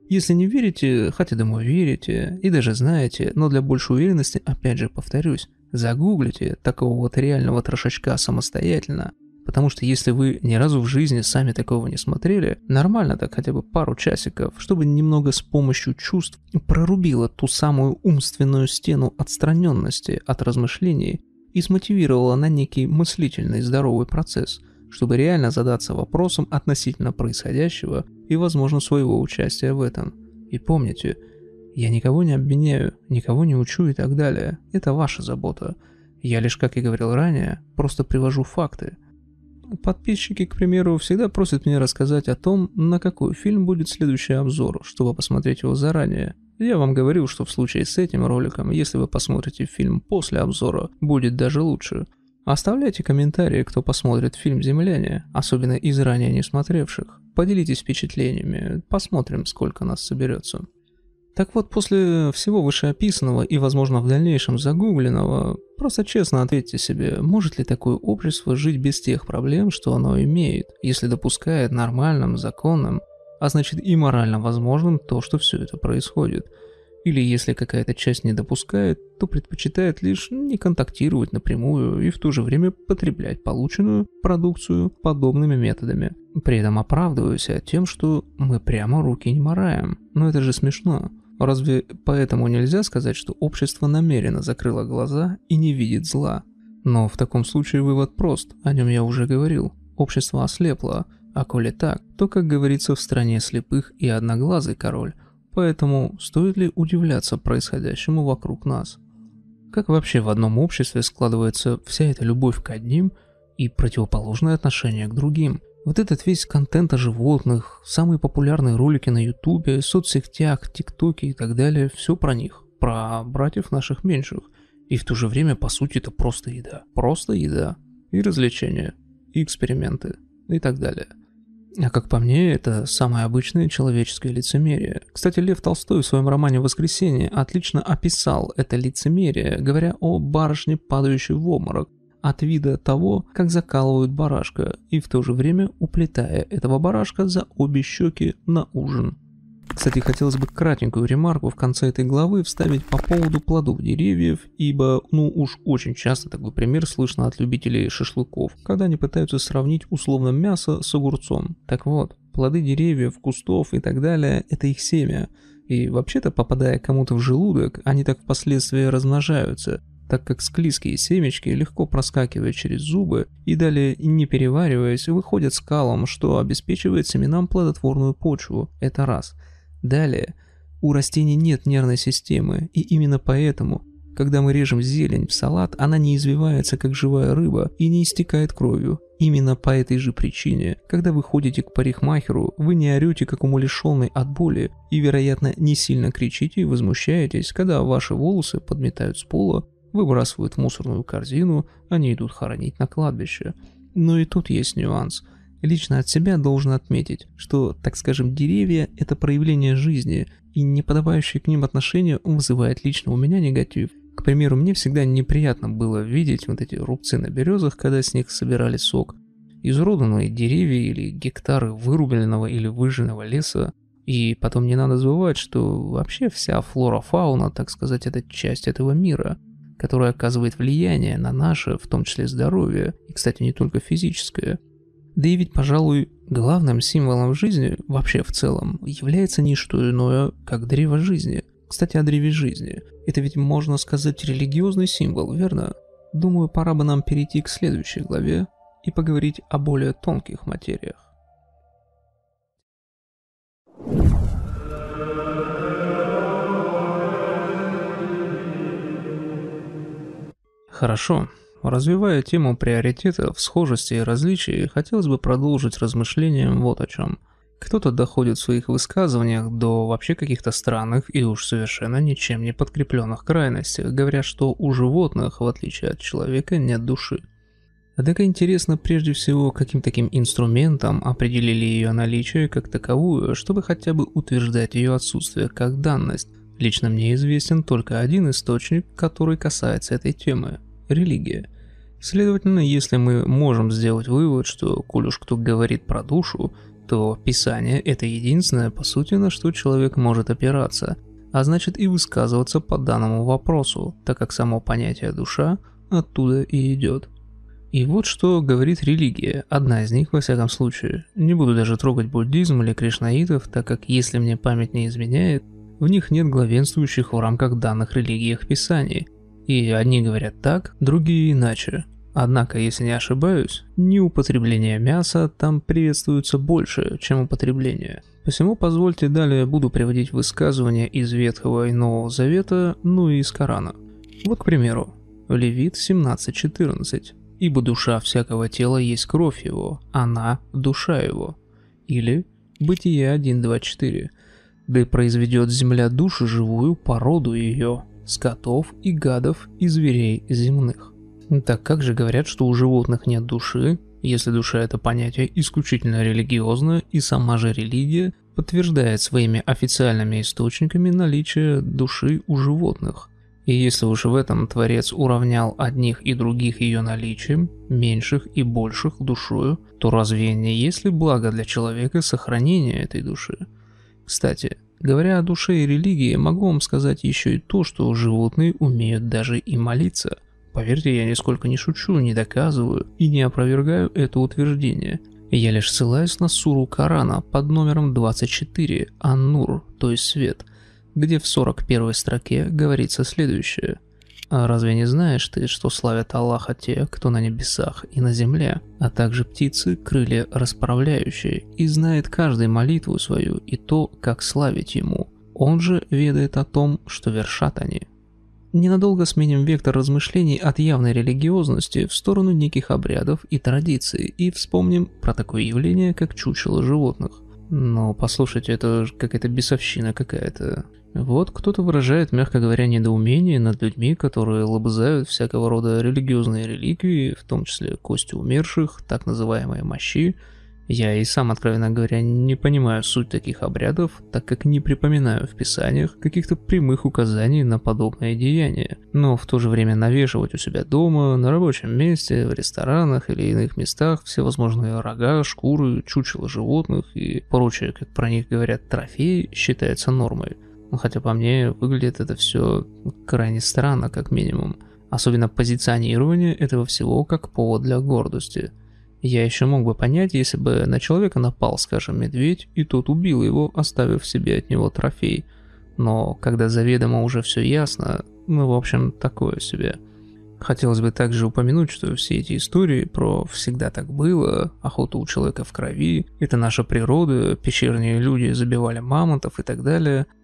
Если не верите, хотя, думаю, верите, и даже знаете, но для большей уверенности, опять же повторюсь, Загуглите такого вот реального трошачка самостоятельно, потому что если вы ни разу в жизни сами такого не смотрели, нормально так хотя бы пару часиков, чтобы немного с помощью чувств прорубило ту самую умственную стену отстраненности от размышлений и смотивировало на некий мыслительный здоровый процесс, чтобы реально задаться вопросом относительно происходящего и, возможно, своего участия в этом. И помните – я никого не обвиняю, никого не учу и так далее. Это ваша забота. Я лишь, как и говорил ранее, просто привожу факты. Подписчики, к примеру, всегда просят меня рассказать о том, на какой фильм будет следующий обзор, чтобы посмотреть его заранее. Я вам говорил, что в случае с этим роликом, если вы посмотрите фильм после обзора, будет даже лучше. Оставляйте комментарии, кто посмотрит фильм «Земляне», особенно из ранее не смотревших. Поделитесь впечатлениями, посмотрим, сколько нас соберется. Так вот, после всего вышеописанного и, возможно, в дальнейшем загугленного, просто честно ответьте себе, может ли такое общество жить без тех проблем, что оно имеет, если допускает нормальным, законным, а значит и морально возможным то, что все это происходит. Или если какая-то часть не допускает, то предпочитает лишь не контактировать напрямую и в то же время потреблять полученную продукцию подобными методами. При этом оправдываясь тем, что мы прямо руки не мораем. Но это же смешно. Разве поэтому нельзя сказать, что общество намеренно закрыло глаза и не видит зла? Но в таком случае вывод прост, о нем я уже говорил. Общество ослепло, а коли так, то, как говорится, в стране слепых и одноглазый король. Поэтому стоит ли удивляться происходящему вокруг нас? Как вообще в одном обществе складывается вся эта любовь к одним и противоположное отношение к другим – вот этот весь контент о животных, самые популярные ролики на ютубе, соцсетях, тиктоке и так далее, все про них, про братьев наших меньших. И в то же время, по сути, это просто еда. Просто еда. И развлечения. И эксперименты. И так далее. А как по мне, это самое обычное человеческое лицемерие. Кстати, Лев Толстой в своем романе «Воскресенье» отлично описал это лицемерие, говоря о барышне, падающей в обморок, от вида того, как закалывают барашка, и в то же время уплетая этого барашка за обе щеки на ужин. Кстати, хотелось бы кратенькую ремарку в конце этой главы вставить по поводу плодов деревьев, ибо ну уж очень часто такой пример слышно от любителей шашлыков, когда они пытаются сравнить условно мясо с огурцом. Так вот, плоды деревьев, кустов и так далее – это их семя, и вообще-то, попадая кому-то в желудок, они так впоследствии размножаются – так как склизкие семечки легко проскакивают через зубы и далее, не перевариваясь, выходят скалом, что обеспечивает семенам плодотворную почву. Это раз. Далее. У растений нет нервной системы, и именно поэтому, когда мы режем зелень в салат, она не извивается, как живая рыба, и не истекает кровью. Именно по этой же причине, когда вы ходите к парикмахеру, вы не орете, как умалишенный от боли, и, вероятно, не сильно кричите и возмущаетесь, когда ваши волосы подметают с пола выбрасывают в мусорную корзину, они идут хоронить на кладбище. Но и тут есть нюанс. Лично от себя должен отметить, что, так скажем, деревья – это проявление жизни, и неподобающее к ним отношение вызывает лично у меня негатив. К примеру, мне всегда неприятно было видеть вот эти рубцы на березах, когда с них собирали сок. Изуродованные деревья или гектары вырубленного или выжженного леса. И потом не надо забывать, что вообще вся флора-фауна, так сказать, это часть этого мира – которое оказывает влияние на наше, в том числе здоровье, и, кстати, не только физическое. Да и ведь, пожалуй, главным символом жизни вообще в целом является не что иное, как древо жизни. Кстати, о древе жизни. Это ведь можно сказать религиозный символ, верно? Думаю, пора бы нам перейти к следующей главе и поговорить о более тонких материях. Хорошо. Развивая тему приоритетов, схожести и различий, хотелось бы продолжить размышления вот о чем. Кто-то доходит в своих высказываниях до вообще каких-то странных и уж совершенно ничем не подкрепленных крайностей, говоря, что у животных, в отличие от человека, нет души. Однако интересно прежде всего, каким таким инструментом определили ее наличие как таковую, чтобы хотя бы утверждать ее отсутствие как данность, Лично мне известен только один источник, который касается этой темы – религия. Следовательно, если мы можем сделать вывод, что коль уж кто говорит про душу, то Писание – это единственное, по сути, на что человек может опираться, а значит и высказываться по данному вопросу, так как само понятие «душа» оттуда и идет. И вот что говорит религия, одна из них во всяком случае. Не буду даже трогать буддизм или кришнаитов, так как если мне память не изменяет, в них нет главенствующих в рамках данных религиях писаний, и одни говорят так, другие иначе. Однако, если не ошибаюсь, не употребление мяса там приветствуется больше, чем употребление. Посему позвольте далее буду приводить высказывания из Ветхого и Нового Завета, ну и из Корана. Вот, к примеру, Левит 17.14. «Ибо душа всякого тела есть кровь его, она – душа его». Или Бытие 1.24 да и произведет земля души живую породу ее, скотов и гадов и зверей земных. Так как же говорят, что у животных нет души, если душа это понятие исключительно религиозное и сама же религия подтверждает своими официальными источниками наличие души у животных. И если уж в этом Творец уравнял одних и других ее наличием, меньших и больших душою, то разве не есть ли благо для человека сохранение этой души? Кстати, говоря о душе и религии, могу вам сказать еще и то, что животные умеют даже и молиться. Поверьте, я нисколько не шучу, не доказываю и не опровергаю это утверждение. Я лишь ссылаюсь на суру Корана под номером 24, Аннур, то есть свет, где в 41 строке говорится следующее – а разве не знаешь ты, что славят Аллаха те, кто на небесах и на земле, а также птицы, крылья расправляющие, и знает каждый молитву свою и то, как славить ему? Он же ведает о том, что вершат они». Ненадолго сменим вектор размышлений от явной религиозности в сторону неких обрядов и традиций и вспомним про такое явление, как чучело животных. Но послушайте, это какая-то бесовщина какая-то. Вот кто-то выражает, мягко говоря, недоумение над людьми, которые лобызают всякого рода религиозные реликвии, в том числе кости умерших, так называемые мощи, я и сам, откровенно говоря, не понимаю суть таких обрядов, так как не припоминаю в писаниях каких-то прямых указаний на подобные деяния, но в то же время навешивать у себя дома, на рабочем месте, в ресторанах или иных местах всевозможные рога, шкуры, чучела животных и прочее, как про них говорят, трофеи считается нормой. Ну, хотя по мне выглядит это все крайне странно, как минимум. Особенно позиционирование этого всего как повод для гордости – я еще мог бы понять, если бы на человека напал, скажем, медведь, и тот убил его, оставив себе от него трофей. Но когда заведомо уже все ясно, ну в общем такое себе. Хотелось бы также упомянуть, что все эти истории про «всегда так было», «охота у человека в крови», «это наша природа», «пещерные люди забивали мамонтов» и так далее –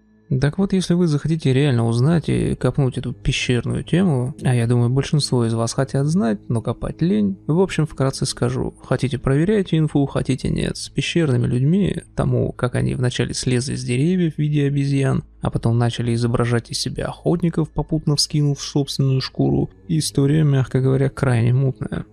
так вот, если вы захотите реально узнать и копнуть эту пещерную тему, а я думаю, большинство из вас хотят знать, но копать лень, в общем, вкратце скажу. Хотите проверять инфу, хотите нет. С пещерными людьми, тому, как они вначале слезли с деревьев в виде обезьян, а потом начали изображать из себя охотников, попутно вскинув собственную шкуру, история, мягко говоря, крайне мутная.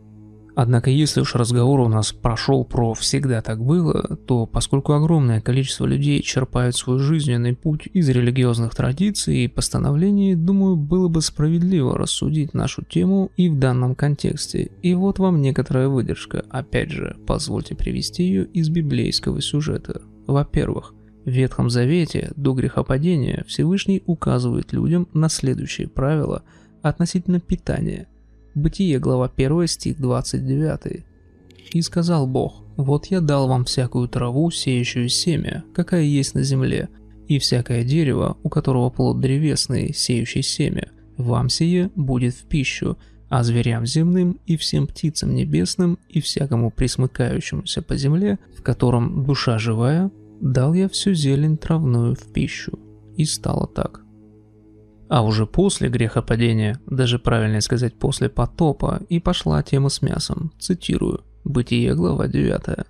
Однако, если уж разговор у нас прошел про «всегда так было», то поскольку огромное количество людей черпают свой жизненный путь из религиозных традиций и постановлений, думаю, было бы справедливо рассудить нашу тему и в данном контексте. И вот вам некоторая выдержка, опять же, позвольте привести ее из библейского сюжета. Во-первых, в Ветхом Завете до грехопадения Всевышний указывает людям на следующие правила относительно питания – Бытие, глава 1, стих 29. «И сказал Бог, вот я дал вам всякую траву, сеющую семя, какая есть на земле, и всякое дерево, у которого плод древесный, сеющий семя, вам сие будет в пищу, а зверям земным и всем птицам небесным и всякому присмыкающемуся по земле, в котором душа живая, дал я всю зелень травную в пищу. И стало так. А уже после грехопадения, даже правильнее сказать после потопа, и пошла тема с мясом, цитирую, «Бытие, глава 9».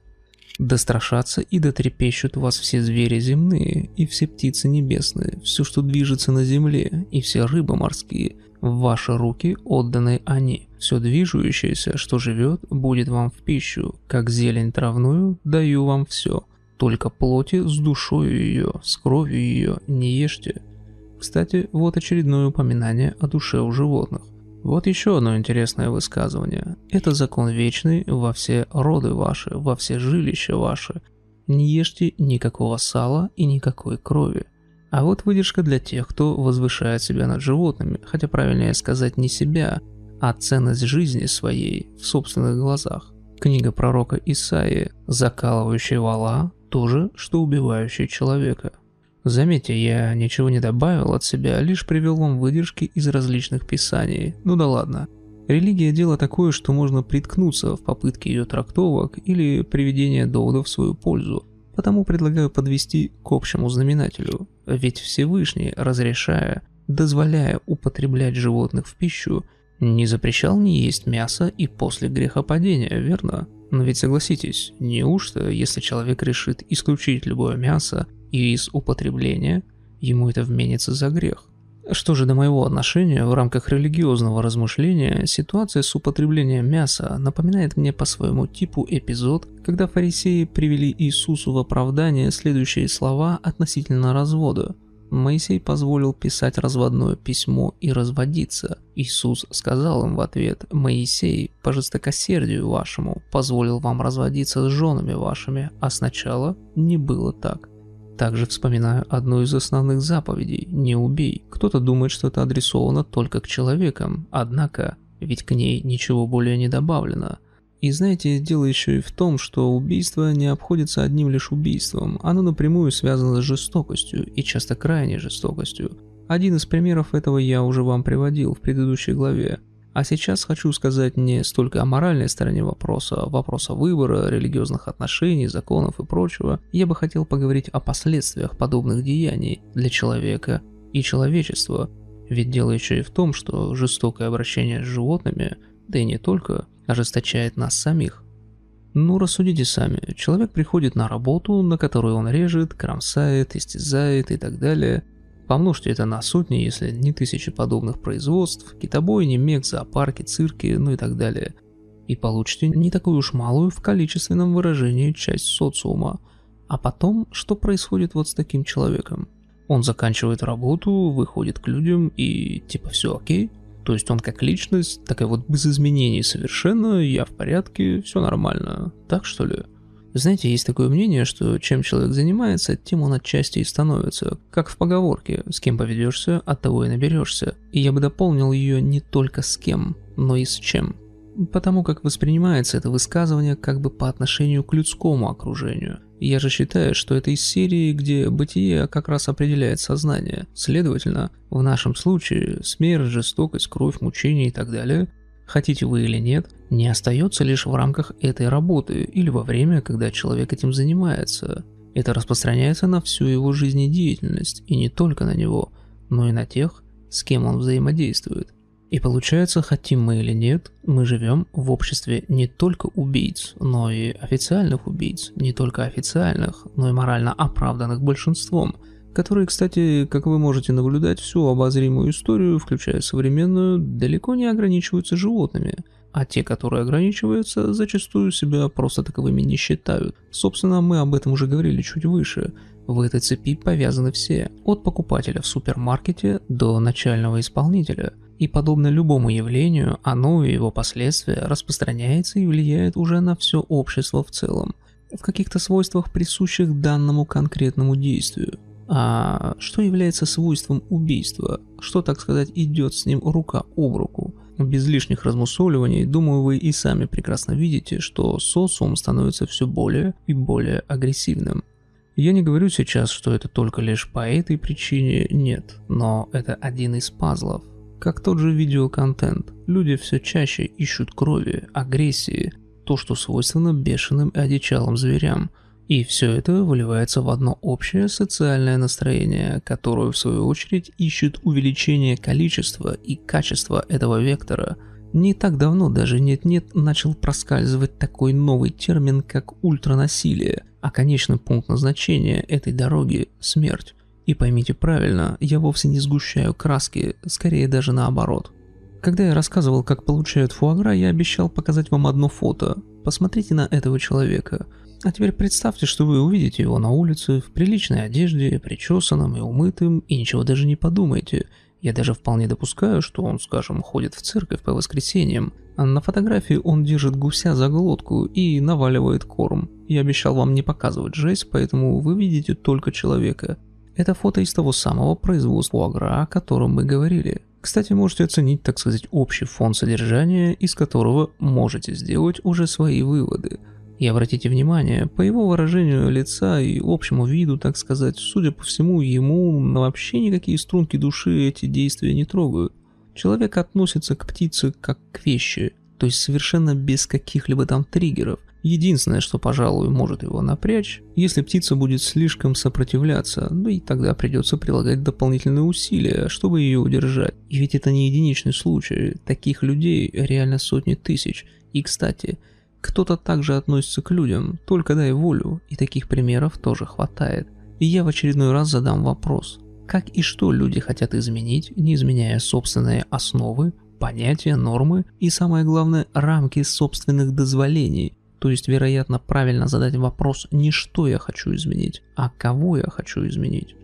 «Да страшатся и да трепещут вас все звери земные, и все птицы небесные, все, что движется на земле, и все рыбы морские, в ваши руки отданы они. Все движущееся, что живет, будет вам в пищу, как зелень травную даю вам все. Только плоти с душою ее, с кровью ее не ешьте, кстати, вот очередное упоминание о душе у животных. Вот еще одно интересное высказывание. Это закон вечный во все роды ваши, во все жилища ваши. Не ешьте никакого сала и никакой крови. А вот выдержка для тех, кто возвышает себя над животными, хотя правильнее сказать не себя, а ценность жизни своей в собственных глазах. Книга пророка Исаии, закалывающая вала, то же, что убивающий человека – Заметьте, я ничего не добавил от себя, лишь привел вам выдержки из различных писаний. Ну да ладно. Религия – дело такое, что можно приткнуться в попытке ее трактовок или приведения доводов в свою пользу, потому предлагаю подвести к общему знаменателю. Ведь Всевышний, разрешая, дозволяя употреблять животных в пищу, не запрещал не есть мясо и после грехопадения, верно? Но ведь согласитесь, неужто, если человек решит исключить любое мясо и из употребления, ему это вменится за грех? Что же до моего отношения в рамках религиозного размышления, ситуация с употреблением мяса напоминает мне по своему типу эпизод, когда фарисеи привели Иисусу в оправдание следующие слова относительно развода – Моисей позволил писать разводное письмо и разводиться. Иисус сказал им в ответ, «Моисей, по жестокосердию вашему, позволил вам разводиться с женами вашими, а сначала не было так». Также вспоминаю одну из основных заповедей «Не убей». Кто-то думает, что это адресовано только к человекам, однако, ведь к ней ничего более не добавлено. И знаете, дело еще и в том, что убийство не обходится одним лишь убийством, оно напрямую связано с жестокостью, и часто крайней жестокостью. Один из примеров этого я уже вам приводил в предыдущей главе. А сейчас хочу сказать не столько о моральной стороне вопроса, а вопроса выбора, религиозных отношений, законов и прочего. Я бы хотел поговорить о последствиях подобных деяний для человека и человечества. Ведь дело еще и в том, что жестокое обращение с животными, да и не только, ожесточает нас самих. Ну, рассудите сами. Человек приходит на работу, на которую он режет, кромсает, истязает и так далее. Помножьте это на сотни, если не тысячи подобных производств, китобойни, мех, зоопарки, цирки, ну и так далее. И получите не такую уж малую в количественном выражении часть социума. А потом, что происходит вот с таким человеком? Он заканчивает работу, выходит к людям и типа все окей – то есть он как личность, такая вот без изменений совершенно, я в порядке, все нормально. Так что ли? Знаете, есть такое мнение, что чем человек занимается, тем он отчасти и становится. Как в поговорке «с кем поведешься, от того и наберешься». И я бы дополнил ее не только с кем, но и с чем. Потому как воспринимается это высказывание как бы по отношению к людскому окружению – я же считаю, что это из серии, где бытие как раз определяет сознание. Следовательно, в нашем случае смерть, жестокость, кровь, мучение и так далее, хотите вы или нет, не остается лишь в рамках этой работы или во время, когда человек этим занимается. Это распространяется на всю его жизнедеятельность и не только на него, но и на тех, с кем он взаимодействует. И получается, хотим мы или нет, мы живем в обществе не только убийц, но и официальных убийц, не только официальных, но и морально оправданных большинством, которые, кстати, как вы можете наблюдать, всю обозримую историю, включая современную, далеко не ограничиваются животными, а те, которые ограничиваются, зачастую себя просто таковыми не считают. Собственно, мы об этом уже говорили чуть выше, в этой цепи повязаны все, от покупателя в супермаркете до начального исполнителя – и подобно любому явлению, оно и его последствия распространяется и влияет уже на все общество в целом, в каких-то свойствах, присущих данному конкретному действию. А что является свойством убийства? Что, так сказать, идет с ним рука об руку? Без лишних размусоливаний, думаю, вы и сами прекрасно видите, что социум становится все более и более агрессивным. Я не говорю сейчас, что это только лишь по этой причине, нет, но это один из пазлов – как тот же видеоконтент, люди все чаще ищут крови, агрессии, то, что свойственно бешеным и одичалым зверям, и все это выливается в одно общее социальное настроение, которое в свою очередь ищет увеличение количества и качества этого вектора. Не так давно даже нет-нет начал проскальзывать такой новый термин, как ультранасилие, а конечный пункт назначения этой дороги – смерть. И поймите правильно, я вовсе не сгущаю краски, скорее даже наоборот. Когда я рассказывал, как получают фуагра, я обещал показать вам одно фото. Посмотрите на этого человека. А теперь представьте, что вы увидите его на улице, в приличной одежде, причесанным и умытым, и ничего даже не подумайте. Я даже вполне допускаю, что он, скажем, ходит в церковь по воскресеньям. А на фотографии он держит гуся за глотку и наваливает корм. Я обещал вам не показывать жесть, поэтому вы видите только человека. Это фото из того самого производства агра, о котором мы говорили. Кстати, можете оценить, так сказать, общий фон содержания, из которого можете сделать уже свои выводы. И обратите внимание, по его выражению лица и общему виду, так сказать, судя по всему, ему вообще никакие струнки души эти действия не трогают. Человек относится к птице как к вещи, то есть совершенно без каких-либо там триггеров, Единственное, что, пожалуй, может его напрячь, если птица будет слишком сопротивляться, да и тогда придется прилагать дополнительные усилия, чтобы ее удержать. И ведь это не единичный случай, таких людей реально сотни тысяч. И, кстати, кто-то также относится к людям, только дай волю, и таких примеров тоже хватает. И я в очередной раз задам вопрос, как и что люди хотят изменить, не изменяя собственные основы, понятия, нормы и, самое главное, рамки собственных дозволений, то есть, вероятно, правильно задать вопрос не что я хочу изменить, а кого я хочу изменить.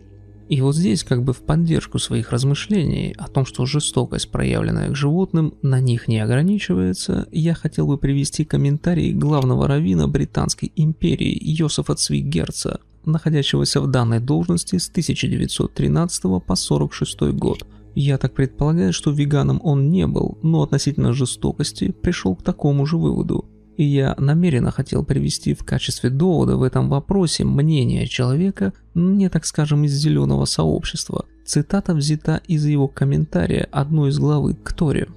И вот здесь как бы в поддержку своих размышлений о том, что жестокость, проявленная к животным, на них не ограничивается, я хотел бы привести комментарий главного равина Британской империи Йосифа Цвигерца, находящегося в данной должности с 1913 по 1946 год. Я так предполагаю, что веганом он не был, но относительно жестокости пришел к такому же выводу – и я намеренно хотел привести в качестве довода в этом вопросе мнение человека, не так скажем, из зеленого сообщества. Цитата взята из его комментария одной из главы к Торе.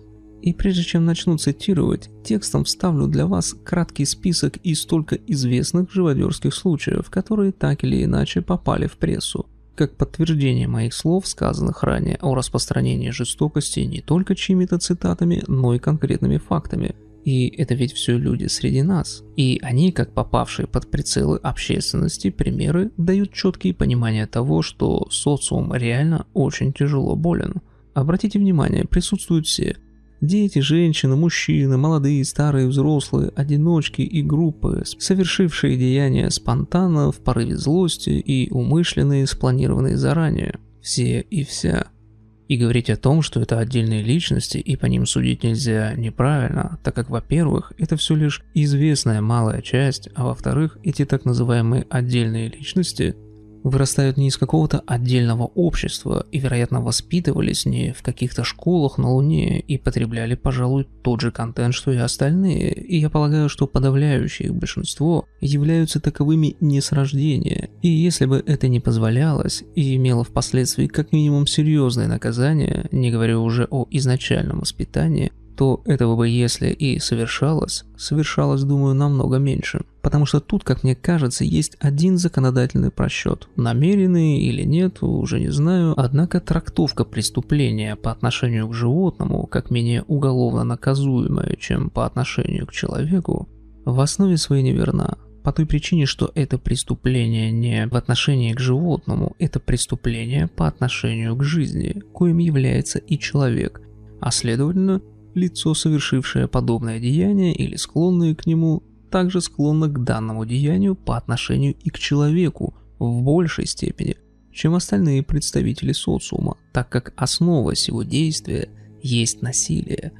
И прежде чем начну цитировать, текстом вставлю для вас краткий список из столько известных живодерских случаев, которые так или иначе попали в прессу. Как подтверждение моих слов, сказанных ранее о распространении жестокости не только чьими-то цитатами, но и конкретными фактами – и это ведь все люди среди нас. И они, как попавшие под прицелы общественности, примеры дают четкие понимания того, что социум реально очень тяжело болен. Обратите внимание, присутствуют все. Дети, женщины, мужчины, молодые, старые, взрослые, одиночки и группы, совершившие деяния спонтанно, в порыве злости и умышленные, спланированные заранее. Все и вся – и говорить о том, что это отдельные личности и по ним судить нельзя неправильно, так как, во-первых, это все лишь известная малая часть, а во-вторых, эти так называемые отдельные личности вырастают не из какого-то отдельного общества и, вероятно, воспитывались не в каких-то школах на Луне и потребляли, пожалуй, тот же контент, что и остальные, и я полагаю, что подавляющее их большинство являются таковыми не с рождения, и если бы это не позволялось и имело впоследствии как минимум серьезное наказание, не говоря уже о изначальном воспитании, то этого бы, если и совершалось, совершалось, думаю, намного меньше потому что тут, как мне кажется, есть один законодательный просчет. Намеренный или нет, уже не знаю, однако трактовка преступления по отношению к животному, как менее уголовно наказуемое, чем по отношению к человеку, в основе своей неверна по той причине, что это преступление не в отношении к животному, это преступление по отношению к жизни, коим является и человек, а следовательно, лицо, совершившее подобное деяние или склонное к нему, также склонна к данному деянию по отношению и к человеку в большей степени, чем остальные представители социума, так как основа сего действия есть насилие.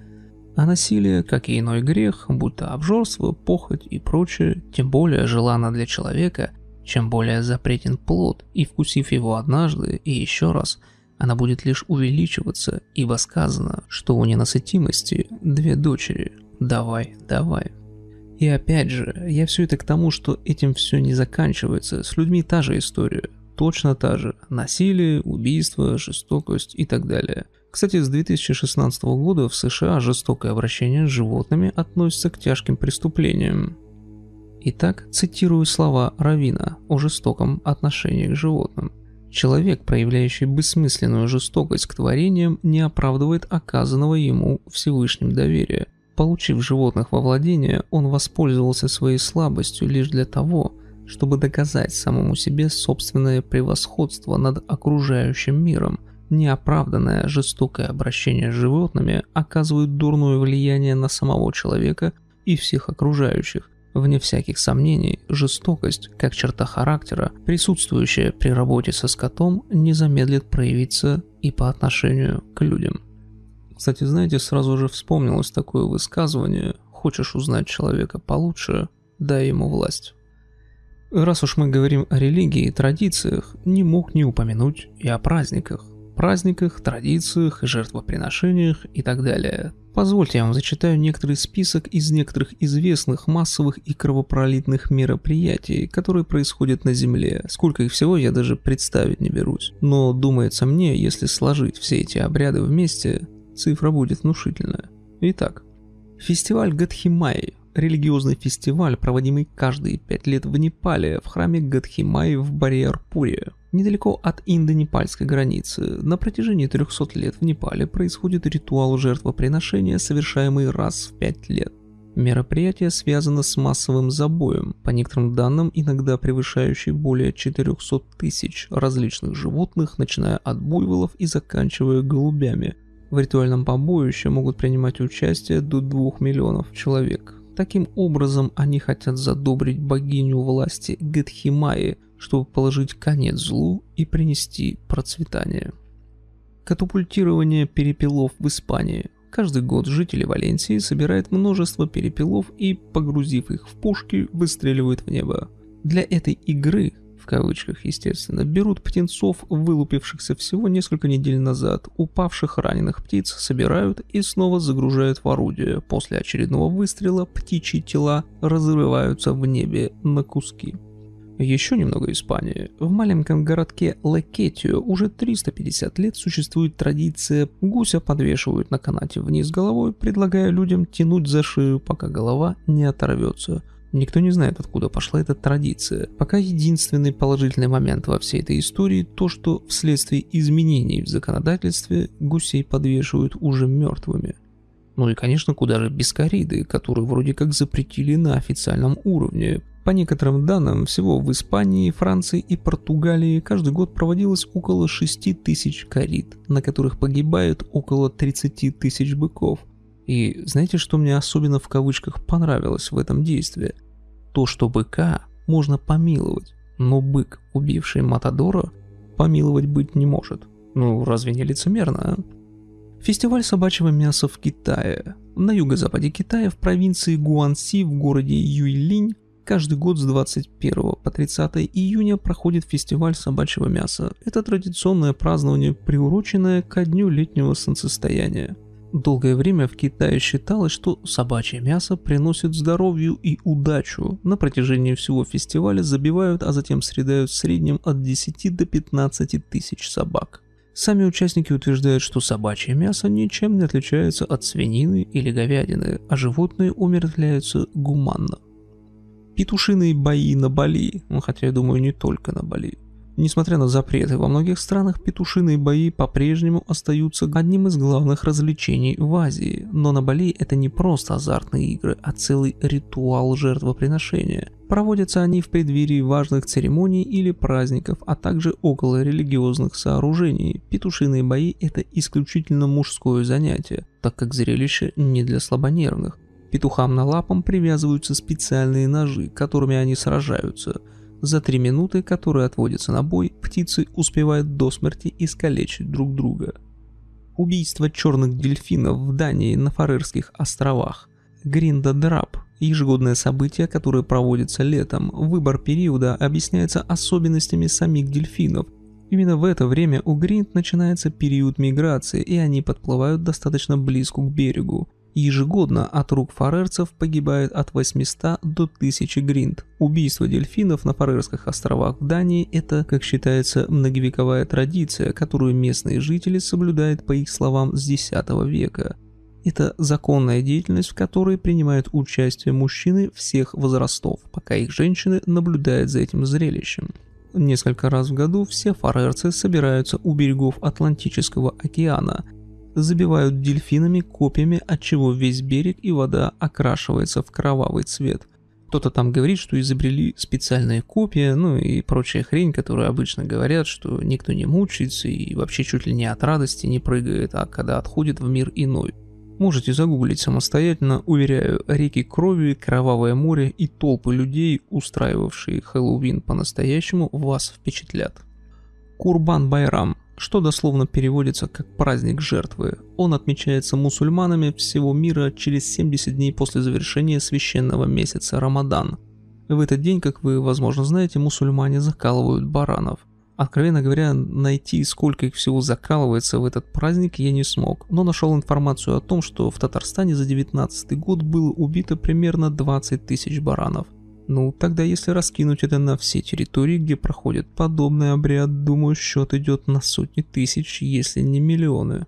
А насилие, как и иной грех, будь то обжорство, похоть и прочее, тем более желанно для человека, чем более запретен плод, и вкусив его однажды и еще раз – она будет лишь увеличиваться, ибо сказано, что у ненасытимости две дочери. Давай, давай. И опять же, я все это к тому, что этим все не заканчивается. С людьми та же история. Точно та же. Насилие, убийство, жестокость и так далее. Кстати, с 2016 года в США жестокое обращение с животными относится к тяжким преступлениям. Итак, цитирую слова Равина о жестоком отношении к животным. Человек, проявляющий бессмысленную жестокость к творениям, не оправдывает оказанного ему Всевышним доверия – Получив животных во владение, он воспользовался своей слабостью лишь для того, чтобы доказать самому себе собственное превосходство над окружающим миром. Неоправданное жестокое обращение с животными оказывает дурное влияние на самого человека и всех окружающих. Вне всяких сомнений, жестокость, как черта характера, присутствующая при работе со скотом, не замедлит проявиться и по отношению к людям. Кстати, знаете, сразу же вспомнилось такое высказывание «Хочешь узнать человека получше, дай ему власть». Раз уж мы говорим о религии и традициях, не мог не упомянуть и о праздниках. Праздниках, традициях, жертвоприношениях и так далее. Позвольте я вам зачитаю некоторый список из некоторых известных массовых и кровопролитных мероприятий, которые происходят на Земле. Сколько их всего, я даже представить не берусь. Но думается мне, если сложить все эти обряды вместе, цифра будет внушительная. Итак, фестиваль Гадхимай – религиозный фестиваль, проводимый каждые пять лет в Непале, в храме Гадхимай в Бариарпуре, недалеко от индо границы. На протяжении 300 лет в Непале происходит ритуал жертвоприношения, совершаемый раз в пять лет. Мероприятие связано с массовым забоем, по некоторым данным иногда превышающий более 400 тысяч различных животных, начиная от буйволов и заканчивая голубями – в ритуальном побоище могут принимать участие до 2 миллионов человек. Таким образом, они хотят задобрить богиню власти Гетхимаи, чтобы положить конец злу и принести процветание. Катапультирование перепелов в Испании. Каждый год жители Валенсии собирают множество перепелов и, погрузив их в пушки, выстреливают в небо. Для этой игры в кавычках, естественно, берут птенцов, вылупившихся всего несколько недель назад, упавших раненых птиц собирают и снова загружают в орудие. После очередного выстрела птичьи тела разрываются в небе на куски. Еще немного Испании. В маленьком городке Лакетио уже 350 лет существует традиция гуся подвешивают на канате вниз головой, предлагая людям тянуть за шею, пока голова не оторвется – Никто не знает, откуда пошла эта традиция. Пока единственный положительный момент во всей этой истории то, что вследствие изменений в законодательстве гусей подвешивают уже мертвыми. Ну и, конечно, куда же без кориды, которую вроде как запретили на официальном уровне. По некоторым данным, всего в Испании, Франции и Португалии каждый год проводилось около 6 тысяч корид, на которых погибают около 30 тысяч быков – и знаете, что мне особенно в кавычках понравилось в этом действии? То, что быка можно помиловать, но бык, убивший Матадора, помиловать быть не может. Ну, разве не лицемерно, а? Фестиваль собачьего мяса в Китае. На юго-западе Китая в провинции Гуанси в городе Юйлинь каждый год с 21 по 30 июня проходит фестиваль собачьего мяса. Это традиционное празднование, приуроченное ко дню летнего солнцестояния. Долгое время в Китае считалось, что собачье мясо приносит здоровью и удачу. На протяжении всего фестиваля забивают, а затем средают в среднем от 10 до 15 тысяч собак. Сами участники утверждают, что собачье мясо ничем не отличается от свинины или говядины, а животные умертвляются гуманно. Петушиные бои на Бали, ну, хотя я думаю не только на Бали, Несмотря на запреты, во многих странах петушиные бои по-прежнему остаются одним из главных развлечений в Азии, но на Бали это не просто азартные игры, а целый ритуал жертвоприношения. Проводятся они в преддверии важных церемоний или праздников, а также около религиозных сооружений. Петушиные бои – это исключительно мужское занятие, так как зрелище не для слабонервных. Петухам на лапам привязываются специальные ножи, которыми они сражаются – за три минуты, которые отводятся на бой, птицы успевают до смерти искалечить друг друга. Убийство черных дельфинов в Дании на Фарерских островах. Гринда Драп – ежегодное событие, которое проводится летом. Выбор периода объясняется особенностями самих дельфинов. Именно в это время у Гринд начинается период миграции, и они подплывают достаточно близко к берегу. Ежегодно от рук фарерцев погибает от 800 до 1000 гринд. Убийство дельфинов на Фарерских островах в Дании – это, как считается, многовековая традиция, которую местные жители соблюдают, по их словам, с X века. Это законная деятельность, в которой принимают участие мужчины всех возрастов, пока их женщины наблюдают за этим зрелищем. Несколько раз в году все фарерцы собираются у берегов Атлантического океана – забивают дельфинами копьями, отчего весь берег и вода окрашивается в кровавый цвет. Кто-то там говорит, что изобрели специальные копья, ну и прочая хрень, которую обычно говорят, что никто не мучается и вообще чуть ли не от радости не прыгает, а когда отходит в мир иной. Можете загуглить самостоятельно, уверяю, реки крови, кровавое море и толпы людей, устраивавшие Хэллоуин по-настоящему, вас впечатлят. Курбан Байрам – что дословно переводится как «праздник жертвы». Он отмечается мусульманами всего мира через 70 дней после завершения священного месяца Рамадан. В этот день, как вы, возможно, знаете, мусульмане закалывают баранов. Откровенно говоря, найти сколько их всего закалывается в этот праздник я не смог, но нашел информацию о том, что в Татарстане за 19 год было убито примерно 20 тысяч баранов. Ну, тогда если раскинуть это на все территории, где проходит подобный обряд, думаю, счет идет на сотни тысяч, если не миллионы.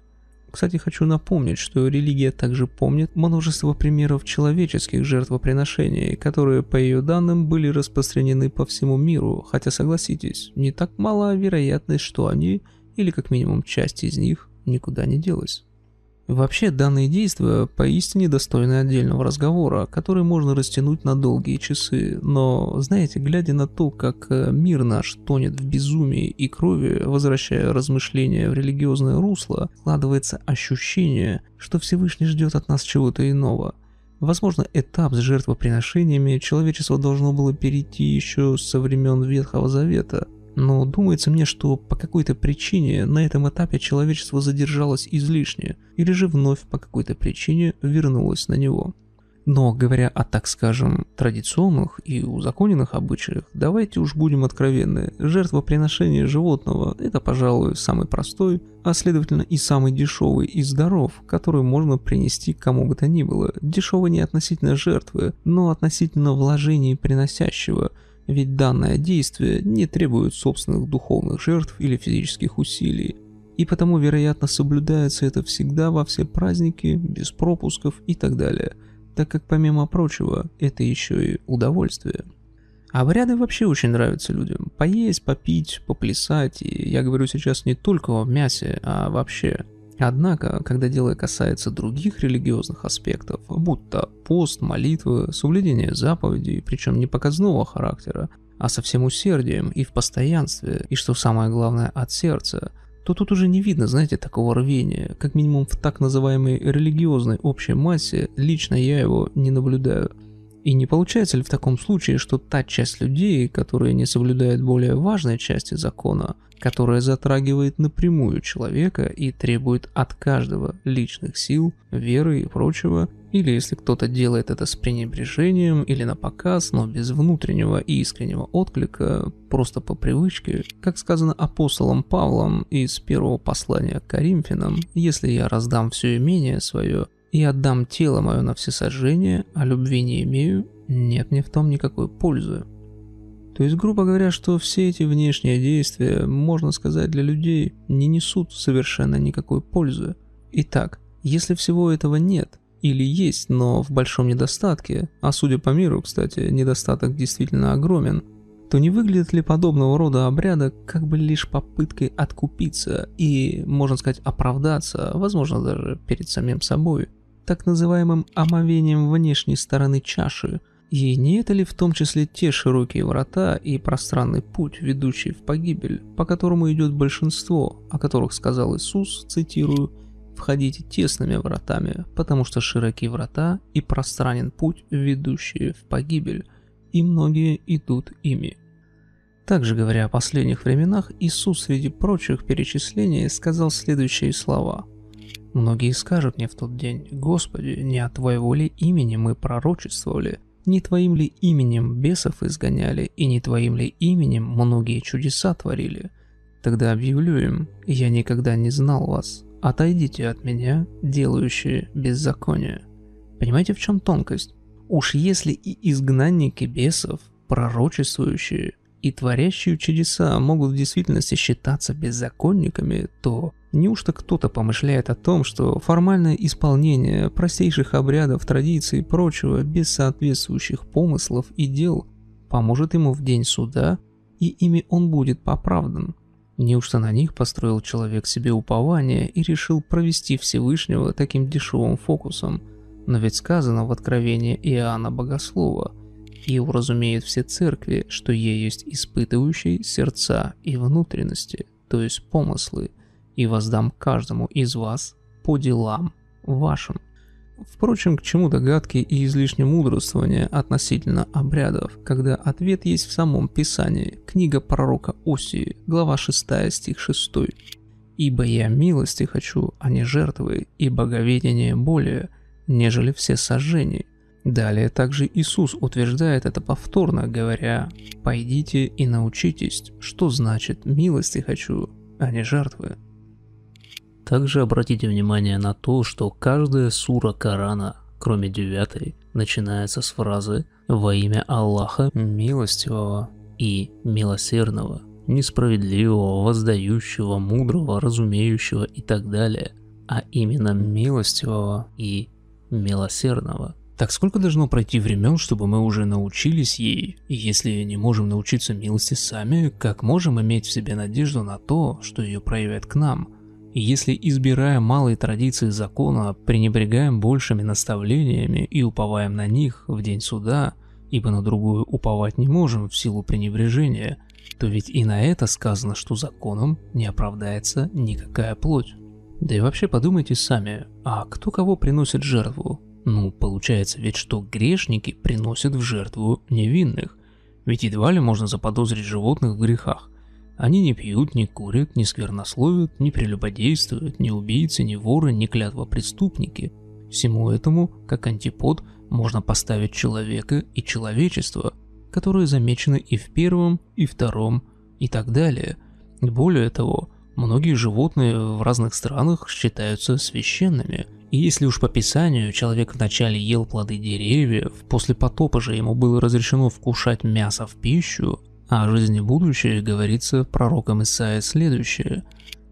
Кстати, хочу напомнить, что религия также помнит множество примеров человеческих жертвоприношений, которые, по ее данным, были распространены по всему миру, хотя, согласитесь, не так мала вероятность, что они, или как минимум часть из них, никуда не делась. Вообще, данные действия поистине достойны отдельного разговора, который можно растянуть на долгие часы, но, знаете, глядя на то, как э, мир наш тонет в безумии и крови, возвращая размышления в религиозное русло, складывается ощущение, что Всевышний ждет от нас чего-то иного. Возможно, этап с жертвоприношениями человечество должно было перейти еще со времен Ветхого Завета – но думается мне, что по какой-то причине на этом этапе человечество задержалось излишне, или же вновь по какой-то причине вернулось на него. Но говоря о, так скажем, традиционных и узаконенных обычаях, давайте уж будем откровенны, жертвоприношение животного – это, пожалуй, самый простой, а следовательно и самый дешевый и здоров, который можно принести кому бы то ни было. Дешевый не относительно жертвы, но относительно вложений приносящего – ведь данное действие не требует собственных духовных жертв или физических усилий, и потому, вероятно, соблюдается это всегда во все праздники, без пропусков и так далее, так как, помимо прочего, это еще и удовольствие. Обряды а вообще очень нравятся людям. Поесть, попить, поплясать, и я говорю сейчас не только о мясе, а вообще – Однако, когда дело касается других религиозных аспектов, будь то пост, молитвы, соблюдение заповедей, причем не показного характера, а со всем усердием и в постоянстве, и что самое главное от сердца, то тут уже не видно, знаете, такого рвения. Как минимум в так называемой религиозной общей массе лично я его не наблюдаю. И не получается ли в таком случае, что та часть людей, которые не соблюдают более важной части закона – которая затрагивает напрямую человека и требует от каждого личных сил, веры и прочего, или если кто-то делает это с пренебрежением или на показ, но без внутреннего и искреннего отклика, просто по привычке, как сказано апостолом Павлом из первого послания к Коринфянам, если я раздам все имение свое и отдам тело мое на всесожжение, а любви не имею, нет мне в том никакой пользы. То есть, грубо говоря, что все эти внешние действия, можно сказать, для людей не несут совершенно никакой пользы. Итак, если всего этого нет, или есть, но в большом недостатке, а судя по миру, кстати, недостаток действительно огромен, то не выглядит ли подобного рода обряда как бы лишь попыткой откупиться и, можно сказать, оправдаться, возможно, даже перед самим собой, так называемым омовением внешней стороны чаши, и не это ли в том числе те широкие врата и пространный путь, ведущий в погибель, по которому идет большинство, о которых сказал Иисус, цитирую, «Входите тесными вратами, потому что широки врата и пространен путь, ведущий в погибель, и многие идут ими». Также говоря о последних временах, Иисус среди прочих перечислений сказал следующие слова – Многие скажут мне в тот день, «Господи, не от твоей ли имени мы пророчествовали, не твоим ли именем бесов изгоняли, и не твоим ли именем многие чудеса творили? Тогда объявлю им, я никогда не знал вас, отойдите от меня, делающие беззаконие. Понимаете, в чем тонкость? Уж если и изгнанники бесов, пророчествующие и творящие чудеса могут в действительности считаться беззаконниками, то Неужто кто-то помышляет о том, что формальное исполнение простейших обрядов, традиций и прочего без соответствующих помыслов и дел поможет ему в день суда, и ими он будет поправдан? Неужто на них построил человек себе упование и решил провести Всевышнего таким дешевым фокусом? Но ведь сказано в Откровении Иоанна Богослова «И уразумеет все церкви, что ей есть испытывающие сердца и внутренности, то есть помыслы, и воздам каждому из вас по делам вашим. Впрочем, к чему догадки и излишне мудрствование относительно обрядов, когда ответ есть в самом Писании, книга пророка Осии, глава 6, стих 6. «Ибо я милости хочу, а не жертвы, и боговедение более, нежели все сожжения. Далее также Иисус утверждает это повторно, говоря «Пойдите и научитесь, что значит милости хочу, а не жертвы». Также обратите внимание на то, что каждая сура Корана, кроме девятой, начинается с фразы «Во имя Аллаха милостивого и милосердного, несправедливого, воздающего, мудрого, разумеющего и так далее, а именно милостивого и милосердного». Так сколько должно пройти времен, чтобы мы уже научились ей? И если не можем научиться милости сами, как можем иметь в себе надежду на то, что ее проявят к нам – и если, избирая малые традиции закона, пренебрегаем большими наставлениями и уповаем на них в день суда, ибо на другую уповать не можем в силу пренебрежения, то ведь и на это сказано, что законом не оправдается никакая плоть. Да и вообще подумайте сами, а кто кого приносит жертву? Ну, получается ведь, что грешники приносят в жертву невинных, ведь едва ли можно заподозрить животных в грехах – они не пьют, не курят, не сквернословят, не прелюбодействуют, не убийцы, не воры, не клятва-преступники. Всему этому, как антипод, можно поставить человека и человечество, которые замечены и в первом, и втором, и так далее. Более того, многие животные в разных странах считаются священными – и если уж по писанию человек вначале ел плоды деревьев, после потопа же ему было разрешено вкушать мясо в пищу, о а жизни будущей говорится пророком Исаия следующее.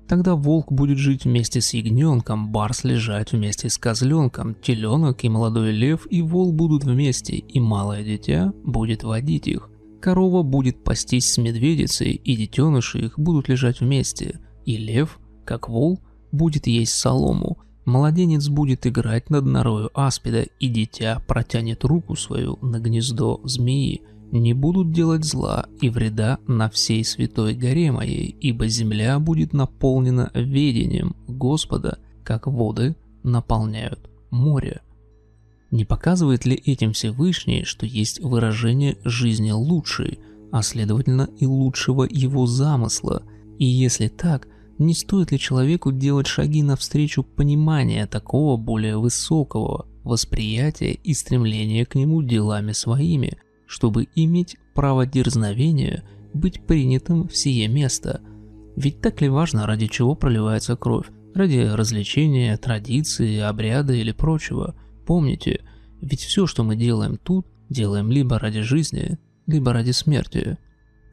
Тогда волк будет жить вместе с ягненком, барс лежать вместе с козленком, теленок и молодой лев и вол будут вместе, и малое дитя будет водить их. Корова будет пастись с медведицей, и детеныши их будут лежать вместе, и лев, как вол, будет есть солому. Младенец будет играть над норою аспида, и дитя протянет руку свою на гнездо змеи – не будут делать зла и вреда на всей святой горе моей, ибо земля будет наполнена ведением Господа, как воды наполняют море. Не показывает ли этим Всевышний, что есть выражение жизни лучшей, а следовательно и лучшего его замысла? И если так, не стоит ли человеку делать шаги навстречу понимания такого более высокого восприятия и стремления к нему делами своими – чтобы иметь право дерзновения быть принятым в сие место. Ведь так ли важно, ради чего проливается кровь? Ради развлечения, традиции, обряда или прочего. Помните, ведь все, что мы делаем тут, делаем либо ради жизни, либо ради смерти.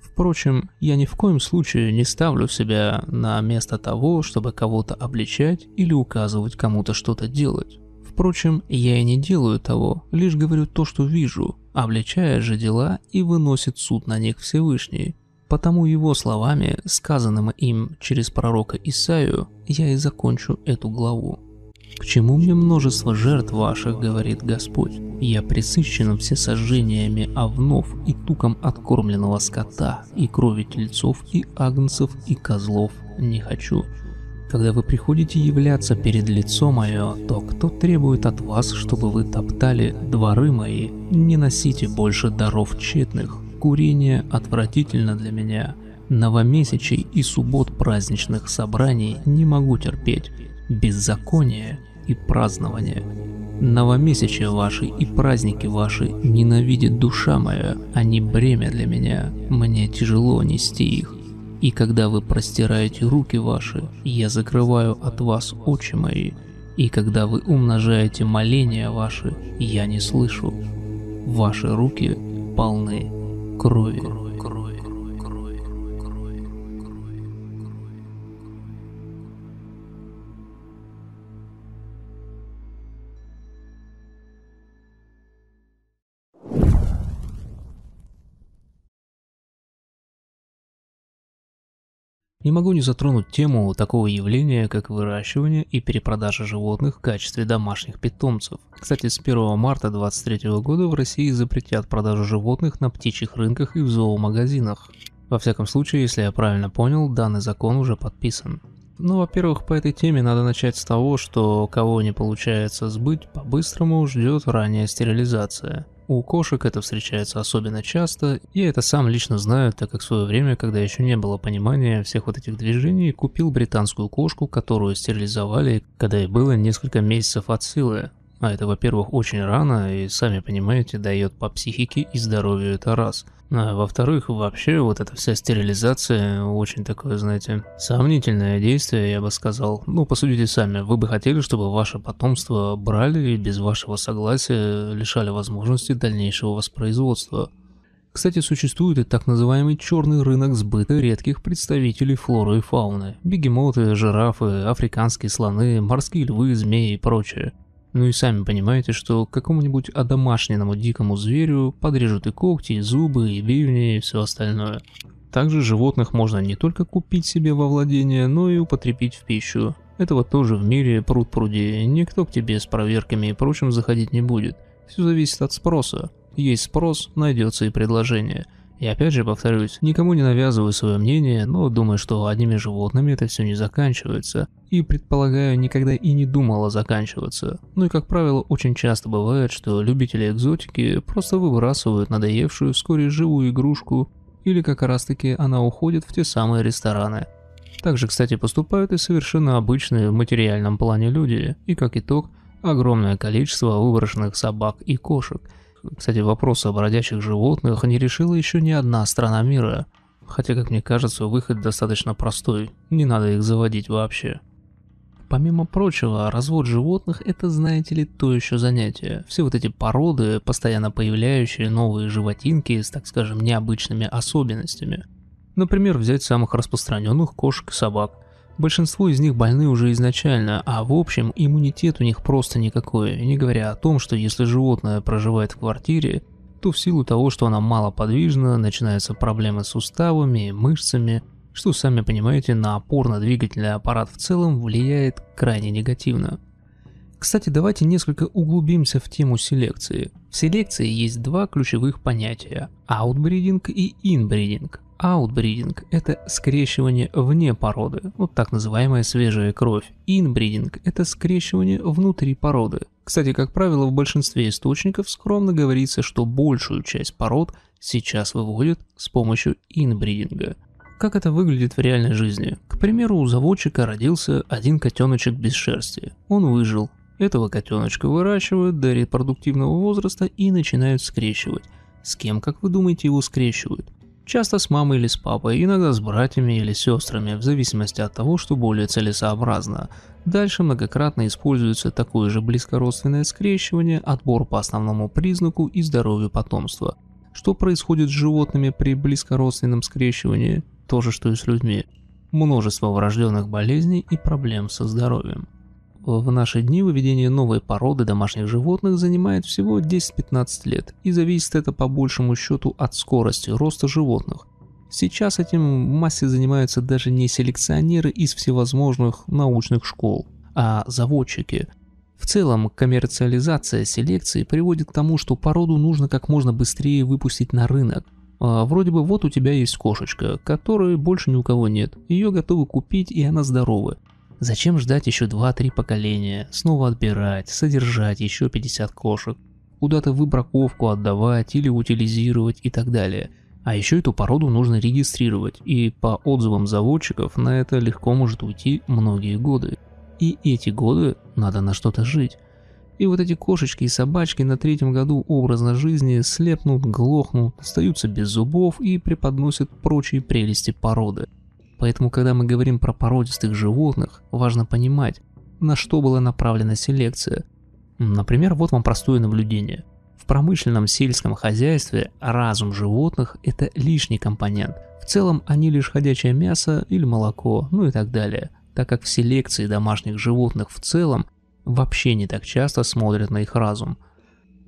Впрочем, я ни в коем случае не ставлю себя на место того, чтобы кого-то обличать или указывать кому-то что-то делать. Впрочем, я и не делаю того, лишь говорю то, что вижу, обличает же дела и выносит суд на них Всевышний. Потому его словами, сказанным им через пророка Исаию, я и закончу эту главу. «К чему мне множество жертв ваших, — говорит Господь, — я пресыщен всесожжениями овнов и туком откормленного скота, и крови тельцов, и агнцев, и козлов не хочу. Когда вы приходите являться перед лицо мое, то кто требует от вас, чтобы вы топтали дворы мои? Не носите больше даров тщетных. Курение отвратительно для меня. Новомесячей и суббот праздничных собраний не могу терпеть. Беззаконие и празднование. Новомесячие ваши и праздники ваши ненавидит душа моя, они а бремя для меня, мне тяжело нести их. И когда вы простираете руки ваши, я закрываю от вас очи мои. И когда вы умножаете моления ваши, я не слышу. Ваши руки полны крови. Не могу не затронуть тему такого явления, как выращивание и перепродажа животных в качестве домашних питомцев. Кстати, с 1 марта 2023 года в России запретят продажу животных на птичьих рынках и в зоомагазинах. Во всяком случае, если я правильно понял, данный закон уже подписан. Ну, во-первых, по этой теме надо начать с того, что кого не получается сбыть, по-быстрому ждет ранняя стерилизация. У кошек это встречается особенно часто, я это сам лично знаю, так как в свое время, когда еще не было понимания всех вот этих движений, купил британскую кошку, которую стерилизовали, когда ей было несколько месяцев от силы. А это, во-первых, очень рано и, сами понимаете, дает по психике и здоровью это раз. А во-вторых, вообще вот эта вся стерилизация очень такое, знаете, сомнительное действие, я бы сказал. Ну, посудите сами, вы бы хотели, чтобы ваше потомство брали и без вашего согласия лишали возможности дальнейшего воспроизводства. Кстати, существует и так называемый черный рынок сбыта редких представителей флоры и фауны – бегемоты, жирафы, африканские слоны, морские львы, змеи и прочее. Ну и сами понимаете, что какому-нибудь одомашненному дикому зверю подрежут и когти, и зубы, и бивни, и все остальное. Также животных можно не только купить себе во владение, но и употребить в пищу. Этого тоже в мире пруд пруди, никто к тебе с проверками и прочим заходить не будет. Все зависит от спроса. Есть спрос, найдется и предложение – и опять же повторюсь, никому не навязываю свое мнение, но думаю, что одними животными это все не заканчивается. И предполагаю, никогда и не думала заканчиваться. Ну и как правило, очень часто бывает, что любители экзотики просто выбрасывают надоевшую вскоре живую игрушку, или как раз таки она уходит в те самые рестораны. Также, кстати, поступают и совершенно обычные в материальном плане люди, и как итог, огромное количество выброшенных собак и кошек – кстати, вопроса о бродячих животных не решила еще ни одна страна мира. Хотя, как мне кажется, выход достаточно простой, не надо их заводить вообще. Помимо прочего, развод животных – это, знаете ли, то еще занятие. Все вот эти породы, постоянно появляющие новые животинки с, так скажем, необычными особенностями. Например, взять самых распространенных кошек и собак. Большинство из них больны уже изначально, а в общем иммунитет у них просто никакой, не говоря о том, что если животное проживает в квартире, то в силу того, что она малоподвижна, начинаются проблемы с суставами, мышцами, что, сами понимаете, на опорно-двигательный аппарат в целом влияет крайне негативно. Кстати, давайте несколько углубимся в тему селекции. В селекции есть два ключевых понятия – аутбридинг и инбридинг. Аутбридинг – это скрещивание вне породы, вот так называемая свежая кровь. Инбридинг – это скрещивание внутри породы. Кстати, как правило, в большинстве источников скромно говорится, что большую часть пород сейчас выводят с помощью инбридинга как это выглядит в реальной жизни. К примеру, у заводчика родился один котеночек без шерсти. Он выжил, этого котеночка выращивают до репродуктивного возраста и начинают скрещивать. С кем, как вы думаете, его скрещивают? Часто с мамой или с папой, иногда с братьями или сестрами, в зависимости от того, что более целесообразно. Дальше многократно используется такое же близкородственное скрещивание, отбор по основному признаку и здоровью потомства. Что происходит с животными при близкородственном скрещивании? То же, что и с людьми. Множество врожденных болезней и проблем со здоровьем. В наши дни выведение новой породы домашних животных занимает всего 10-15 лет, и зависит это по большему счету от скорости роста животных. Сейчас этим массе занимаются даже не селекционеры из всевозможных научных школ, а заводчики. В целом, коммерциализация селекции приводит к тому, что породу нужно как можно быстрее выпустить на рынок, а, Вроде бы вот у тебя есть кошечка, которой больше ни у кого нет. Ее готовы купить, и она здоровая. Зачем ждать еще 2-3 поколения, снова отбирать, содержать еще 50 кошек, куда-то выбраковку отдавать или утилизировать и так далее. А еще эту породу нужно регистрировать, и по отзывам заводчиков на это легко может уйти многие годы. И эти годы надо на что-то жить. И вот эти кошечки и собачки на третьем году образа жизни слепнут, глохнут, остаются без зубов и преподносят прочие прелести породы – Поэтому, когда мы говорим про породистых животных, важно понимать, на что была направлена селекция. Например, вот вам простое наблюдение. В промышленном сельском хозяйстве разум животных – это лишний компонент. В целом они лишь ходячее мясо или молоко, ну и так далее, так как в селекции домашних животных в целом вообще не так часто смотрят на их разум –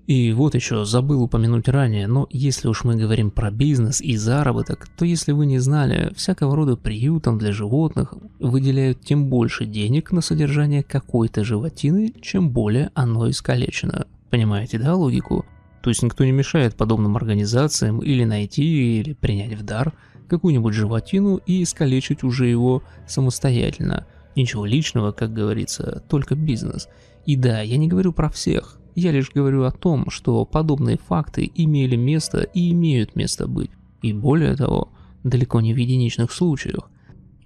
и вот еще, забыл упомянуть ранее, но если уж мы говорим про бизнес и заработок, то если вы не знали, всякого рода приютам для животных выделяют тем больше денег на содержание какой-то животины, чем более оно искалечено. Понимаете, да, логику? То есть никто не мешает подобным организациям или найти, или принять в дар какую-нибудь животину и искалечить уже его самостоятельно. Ничего личного, как говорится, только бизнес. И да, я не говорю про всех, я лишь говорю о том, что подобные факты имели место и имеют место быть, и более того, далеко не в единичных случаях.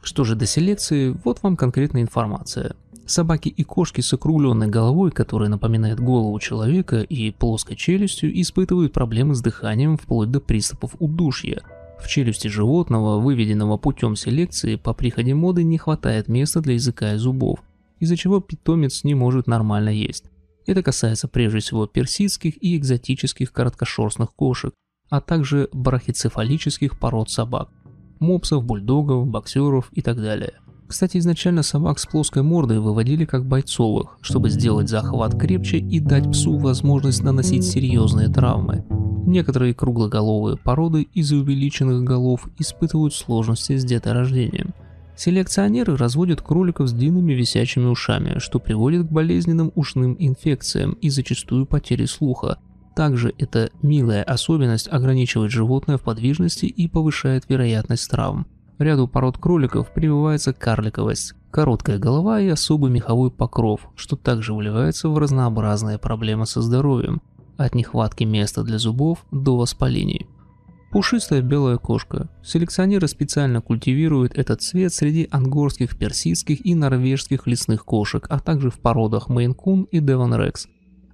Что же до селекции, вот вам конкретная информация. Собаки и кошки с округленной головой, которая напоминает голову человека и плоской челюстью, испытывают проблемы с дыханием вплоть до приступов удушья. В челюсти животного, выведенного путем селекции, по приходе моды не хватает места для языка и зубов, из-за чего питомец не может нормально есть. Это касается прежде всего персидских и экзотических короткошерстных кошек, а также брахицефалических пород собак – мопсов, бульдогов, боксеров и так далее. Кстати, изначально собак с плоской мордой выводили как бойцовых, чтобы сделать захват крепче и дать псу возможность наносить серьезные травмы. Некоторые круглоголовые породы из за увеличенных голов испытывают сложности с деторождением – Селекционеры разводят кроликов с длинными висячими ушами, что приводит к болезненным ушным инфекциям и зачастую потере слуха. Также эта милая особенность ограничивает животное в подвижности и повышает вероятность травм. Ряду пород кроликов прививается карликовость, короткая голова и особый меховой покров, что также вливается в разнообразные проблемы со здоровьем, от нехватки места для зубов до воспалений. Пушистая белая кошка. Селекционеры специально культивируют этот цвет среди ангорских, персидских и норвежских лесных кошек, а также в породах Мейн-кун и Девон-рекс.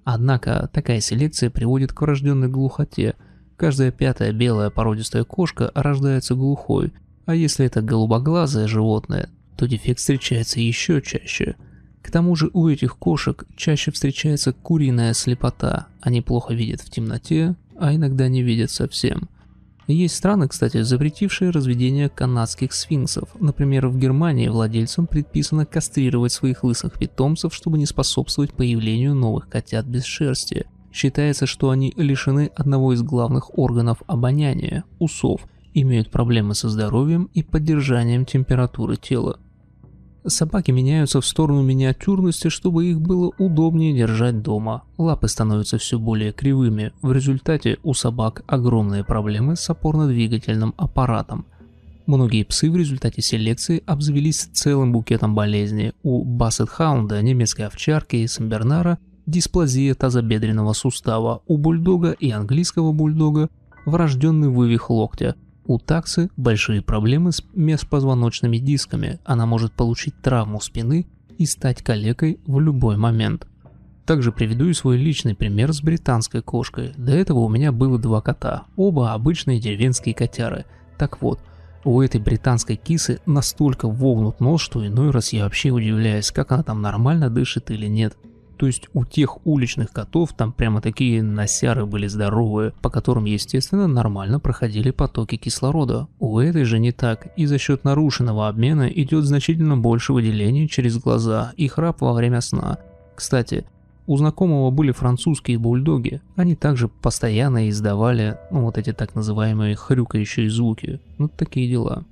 Однако такая селекция приводит к врожденной глухоте. Каждая пятая белая породистая кошка рождается глухой, а если это голубоглазое животное, то дефект встречается еще чаще. К тому же у этих кошек чаще встречается куриная слепота, они плохо видят в темноте, а иногда не видят совсем – есть страны, кстати, запретившие разведение канадских сфинксов. Например, в Германии владельцам предписано кастрировать своих лысых питомцев, чтобы не способствовать появлению новых котят без шерсти. Считается, что они лишены одного из главных органов обоняния – усов, имеют проблемы со здоровьем и поддержанием температуры тела. Собаки меняются в сторону миниатюрности, чтобы их было удобнее держать дома. Лапы становятся все более кривыми, в результате у собак огромные проблемы с опорно-двигательным аппаратом. Многие псы в результате селекции обзавелись целым букетом болезней. У бассет-хаунда, немецкой овчарки и самбернара дисплазия тазобедренного сустава, у бульдога и английского бульдога врожденный вывих локтя – у таксы большие проблемы с межпозвоночными дисками, она может получить травму спины и стать калекой в любой момент. Также приведу и свой личный пример с британской кошкой. До этого у меня было два кота, оба обычные деревенские котяры. Так вот, у этой британской кисы настолько вогнут нос, что иной раз я вообще удивляюсь, как она там нормально дышит или нет. То есть у тех уличных котов там прямо такие носяры были здоровые, по которым, естественно, нормально проходили потоки кислорода. У этой же не так, и за счет нарушенного обмена идет значительно больше выделения через глаза и храп во время сна. Кстати, у знакомого были французские бульдоги. Они также постоянно издавали ну, вот эти так называемые хрюкающие звуки. Вот ну, такие дела.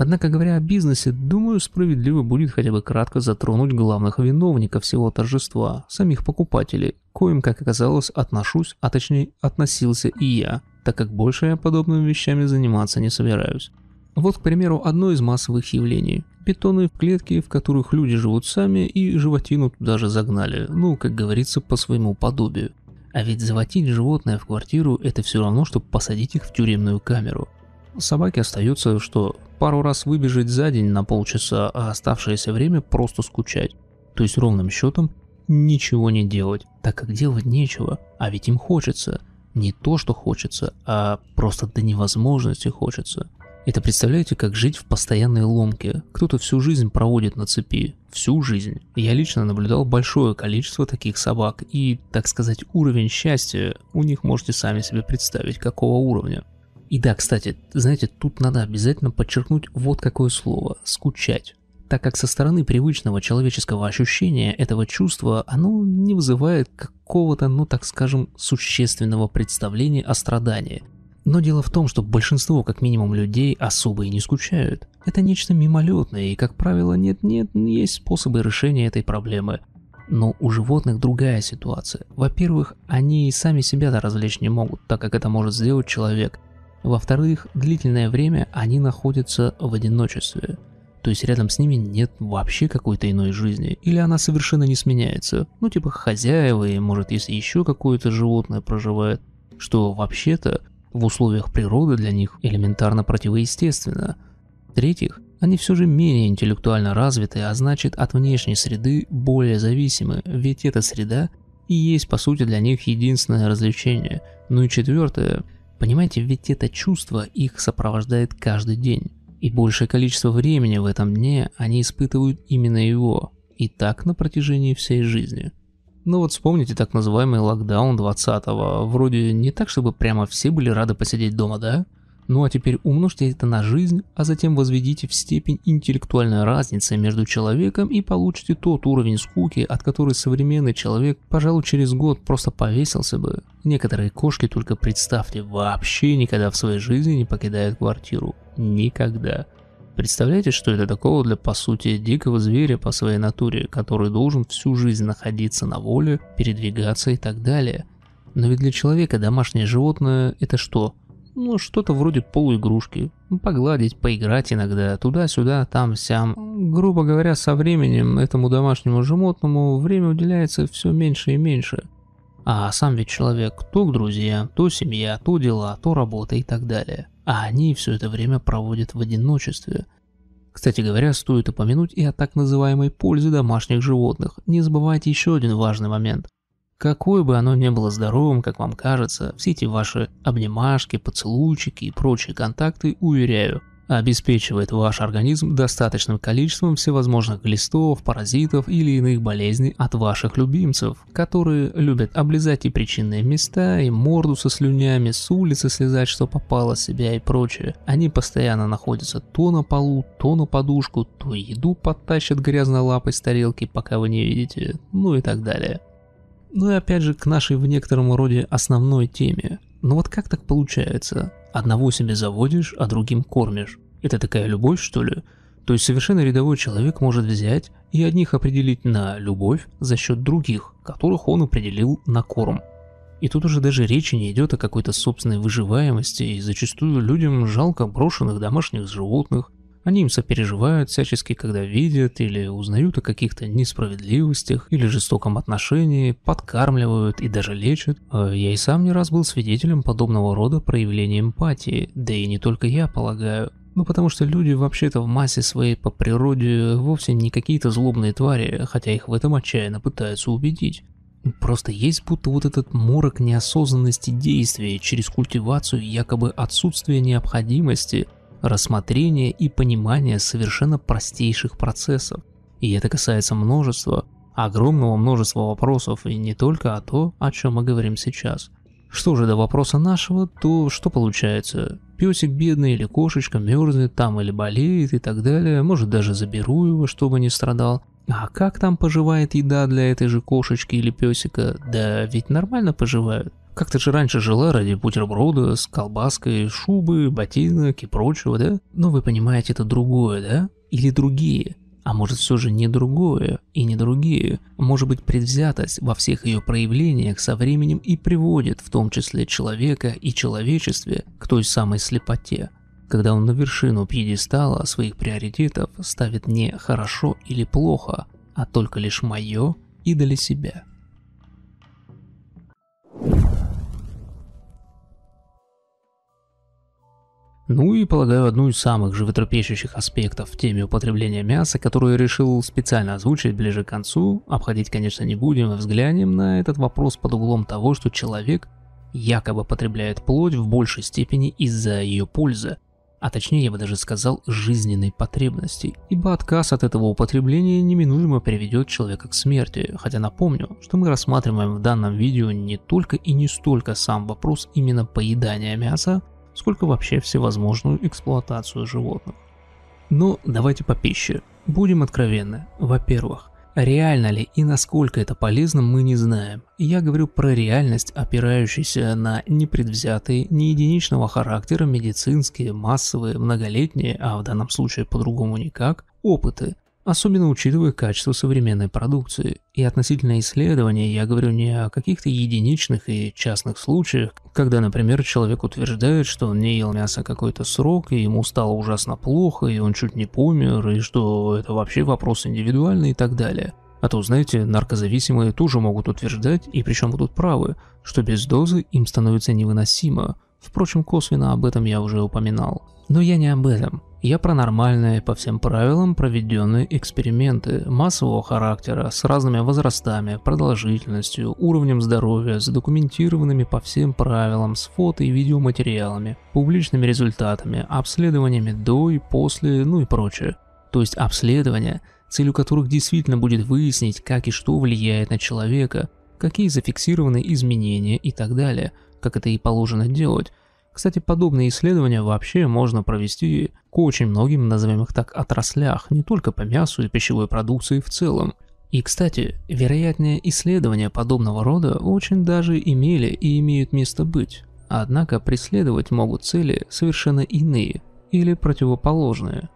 Однако, говоря о бизнесе, думаю, справедливо будет хотя бы кратко затронуть главных виновников всего торжества, самих покупателей, коим, как оказалось, отношусь, а точнее относился и я, так как больше я подобными вещами заниматься не собираюсь. Вот, к примеру, одно из массовых явлений. Питоны в клетке, в которых люди живут сами и животину туда же загнали, ну, как говорится, по своему подобию. А ведь заводить животное в квартиру – это все равно, что посадить их в тюремную камеру – Собаке остается, что пару раз выбежать за день на полчаса, а оставшееся время просто скучать. То есть ровным счетом ничего не делать, так как делать нечего, а ведь им хочется. Не то, что хочется, а просто до невозможности хочется. Это представляете, как жить в постоянной ломке. Кто-то всю жизнь проводит на цепи. Всю жизнь. Я лично наблюдал большое количество таких собак, и, так сказать, уровень счастья у них можете сами себе представить, какого уровня. И да, кстати, знаете, тут надо обязательно подчеркнуть вот какое слово – скучать так как со стороны привычного человеческого ощущения этого чувства оно не вызывает какого-то, ну так скажем, существенного представления о страдании. Но дело в том, что большинство, как минимум, людей особо и не скучают. Это нечто мимолетное, и, как правило, нет-нет, есть способы решения этой проблемы. Но у животных другая ситуация. Во-первых, они и сами себя-то развлечь не могут, так как это может сделать человек – во-вторых, длительное время они находятся в одиночестве, то есть рядом с ними нет вообще какой-то иной жизни, или она совершенно не сменяется, ну типа хозяева и может если еще какое-то животное проживает, что вообще-то в условиях природы для них элементарно противоестественно. В-третьих, они все же менее интеллектуально развиты, а значит от внешней среды более зависимы, ведь эта среда и есть по сути для них единственное развлечение. Ну и четвертое, Понимаете, ведь это чувство их сопровождает каждый день. И большее количество времени в этом дне они испытывают именно его. И так на протяжении всей жизни. Ну вот вспомните так называемый локдаун 20-го. Вроде не так, чтобы прямо все были рады посидеть дома, да? Ну а теперь умножьте это на жизнь, а затем возведите в степень интеллектуальной разницы между человеком и получите тот уровень скуки, от которой современный человек, пожалуй, через год просто повесился бы. Некоторые кошки, только представьте, вообще никогда в своей жизни не покидают квартиру. Никогда. Представляете, что это такого для, по сути, дикого зверя по своей натуре, который должен всю жизнь находиться на воле, передвигаться и так далее. Но ведь для человека домашнее животное – это что? ну, что-то вроде полуигрушки. Погладить, поиграть иногда, туда-сюда, там-сям. Грубо говоря, со временем этому домашнему животному время уделяется все меньше и меньше. А сам ведь человек то друзья, то семья, то дела, то работа и так далее. А они все это время проводят в одиночестве. Кстати говоря, стоит упомянуть и о так называемой пользе домашних животных. Не забывайте еще один важный момент. Какое бы оно ни было здоровым, как вам кажется, все эти ваши обнимашки, поцелуйчики и прочие контакты, уверяю, обеспечивает ваш организм достаточным количеством всевозможных глистов, паразитов или иных болезней от ваших любимцев, которые любят облизать и причинные места, и морду со слюнями, с улицы слезать, что попало с себя и прочее. Они постоянно находятся то на полу, то на подушку, то еду подтащат грязной лапой с тарелки, пока вы не видите, ну и так далее. Ну и опять же к нашей в некотором роде основной теме. Но вот как так получается? Одного себе заводишь, а другим кормишь. Это такая любовь, что ли? То есть совершенно рядовой человек может взять и одних определить на любовь за счет других, которых он определил на корм. И тут уже даже речи не идет о какой-то собственной выживаемости, и зачастую людям жалко брошенных домашних животных, они им сопереживают всячески, когда видят или узнают о каких-то несправедливостях или жестоком отношении, подкармливают и даже лечат. Э, я и сам не раз был свидетелем подобного рода проявления эмпатии, да и не только я, полагаю. Ну потому что люди вообще-то в массе своей по природе вовсе не какие-то злобные твари, хотя их в этом отчаянно пытаются убедить. Ну, просто есть будто вот этот морок неосознанности действия через культивацию якобы отсутствия необходимости рассмотрение и понимание совершенно простейших процессов. И это касается множества, огромного множества вопросов, и не только о том, о чем мы говорим сейчас. Что же до вопроса нашего, то что получается? Песик бедный или кошечка мерзнет там или болеет и так далее, может даже заберу его, чтобы не страдал. А как там поживает еда для этой же кошечки или песика? Да ведь нормально поживают. Как ты же раньше жила ради бутерброда с колбаской, шубы, ботинок и прочего, да? Но вы понимаете, это другое, да? Или другие? А может все же не другое и не другие? Может быть предвзятость во всех ее проявлениях со временем и приводит в том числе человека и человечестве к той самой слепоте, когда он на вершину пьедестала своих приоритетов ставит не хорошо или плохо, а только лишь мое и для себя. Ну и, полагаю, одну из самых животрепещущих аспектов в теме употребления мяса, которую я решил специально озвучить ближе к концу, обходить, конечно, не будем, и а взглянем на этот вопрос под углом того, что человек якобы потребляет плоть в большей степени из-за ее пользы, а точнее я бы даже сказал жизненной потребности, ибо отказ от этого употребления неминуемо приведет человека к смерти, хотя напомню, что мы рассматриваем в данном видео не только и не столько сам вопрос именно поедания мяса, сколько вообще всевозможную эксплуатацию животных. Но ну, давайте по пище. Будем откровенны. Во-первых, реально ли и насколько это полезно, мы не знаем. Я говорю про реальность, опирающуюся на непредвзятые, не единичного характера медицинские, массовые, многолетние, а в данном случае по-другому никак, опыты, особенно учитывая качество современной продукции. И относительно исследования, я говорю не о каких-то единичных и частных случаях, когда, например, человек утверждает, что он не ел мясо какой-то срок, и ему стало ужасно плохо, и он чуть не помер, и что это вообще вопрос индивидуальный и так далее. А то, знаете, наркозависимые тоже могут утверждать, и причем будут правы, что без дозы им становится невыносимо. Впрочем, косвенно об этом я уже упоминал. Но я не об этом. Я про нормальные, по всем правилам, проведенные эксперименты массового характера с разными возрастами, продолжительностью, уровнем здоровья, задокументированными по всем правилам, с фото и видеоматериалами, публичными результатами, обследованиями до и после, ну и прочее. То есть обследования, целью которых действительно будет выяснить, как и что влияет на человека, какие зафиксированы изменения и так далее, как это и положено делать, кстати, подобные исследования вообще можно провести к очень многим, назовем их так, отраслях, не только по мясу и пищевой продукции в целом. И, кстати, вероятнее исследования подобного рода очень даже имели и имеют место быть. Однако преследовать могут цели совершенно иные или противоположные.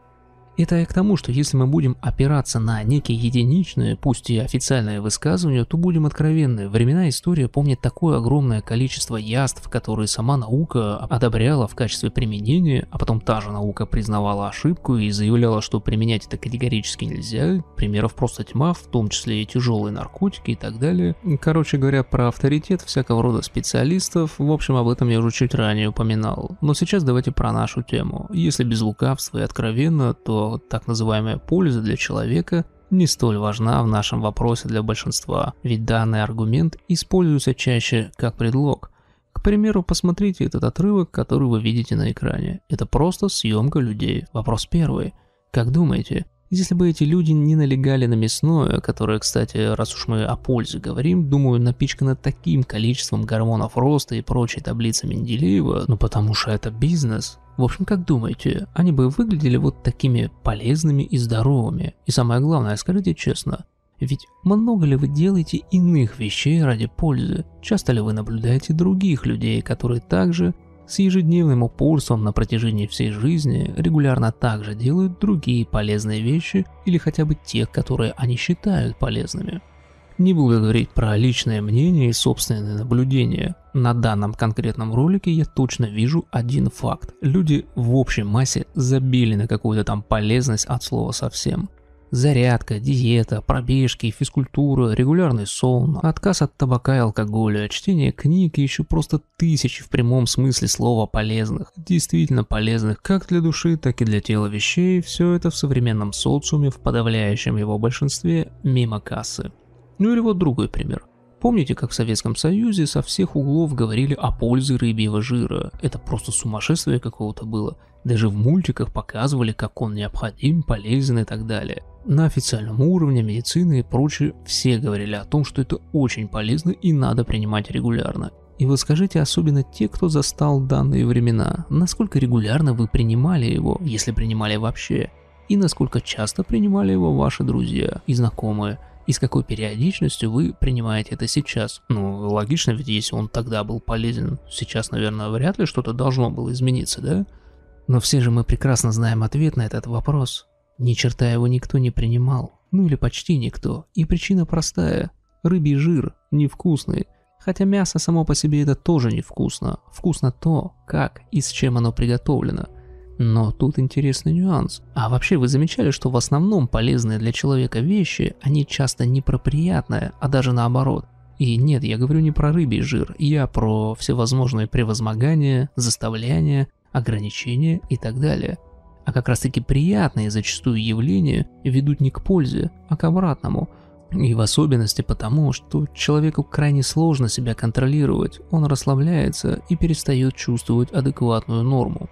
Это я к тому, что если мы будем опираться на некие единичные, пусть и официальные высказывания, то будем откровенны, времена истории помнят такое огромное количество яств, которые сама наука одобряла в качестве применения, а потом та же наука признавала ошибку и заявляла, что применять это категорически нельзя, примеров просто тьма, в том числе и тяжелые наркотики и так далее. Короче говоря, про авторитет всякого рода специалистов, в общем, об этом я уже чуть ранее упоминал. Но сейчас давайте про нашу тему. Если без лукавства и откровенно, то так называемая польза для человека не столь важна в нашем вопросе для большинства, ведь данный аргумент используется чаще как предлог. К примеру, посмотрите этот отрывок, который вы видите на экране. Это просто съемка людей. Вопрос первый. Как думаете, если бы эти люди не налегали на мясное, которое, кстати, раз уж мы о пользе говорим, думаю, напичкано таким количеством гормонов роста и прочей таблицы Менделеева, ну потому что это бизнес, в общем, как думаете, они бы выглядели вот такими полезными и здоровыми? И самое главное, скажите честно, ведь много ли вы делаете иных вещей ради пользы? Часто ли вы наблюдаете других людей, которые также с ежедневным упорством на протяжении всей жизни регулярно также делают другие полезные вещи или хотя бы те, которые они считают полезными. Не буду говорить про личное мнение и собственные наблюдения. На данном конкретном ролике я точно вижу один факт. Люди в общей массе забили на какую-то там полезность от слова совсем – Зарядка, диета, пробежки, физкультура, регулярный сон, отказ от табака и алкоголя, чтение книг и еще просто тысячи в прямом смысле слова полезных, действительно полезных как для души, так и для тела вещей, все это в современном социуме в подавляющем его большинстве мимо кассы. Ну или вот другой пример. Помните, как в Советском Союзе со всех углов говорили о пользе рыбьего жира? Это просто сумасшествие какого-то было – даже в мультиках показывали, как он необходим, полезен и так далее. На официальном уровне медицины и прочее все говорили о том, что это очень полезно и надо принимать регулярно. И вот скажите, особенно те, кто застал данные времена, насколько регулярно вы принимали его, если принимали вообще, и насколько часто принимали его ваши друзья и знакомые, и с какой периодичностью вы принимаете это сейчас. Ну, логично, ведь если он тогда был полезен, сейчас, наверное, вряд ли что-то должно было измениться, да? Но все же мы прекрасно знаем ответ на этот вопрос. Ни черта его никто не принимал, ну или почти никто, и причина простая. Рыбий жир невкусный, хотя мясо само по себе это тоже невкусно, вкусно то, как и с чем оно приготовлено. Но тут интересный нюанс. А вообще вы замечали, что в основном полезные для человека вещи, они часто не про приятное, а даже наоборот. И нет, я говорю не про рыбий жир, я про всевозможные превозмогания, заставления, ограничения и так далее. А как раз таки приятные зачастую явления ведут не к пользе, а к обратному. И в особенности потому, что человеку крайне сложно себя контролировать, он расслабляется и перестает чувствовать адекватную норму.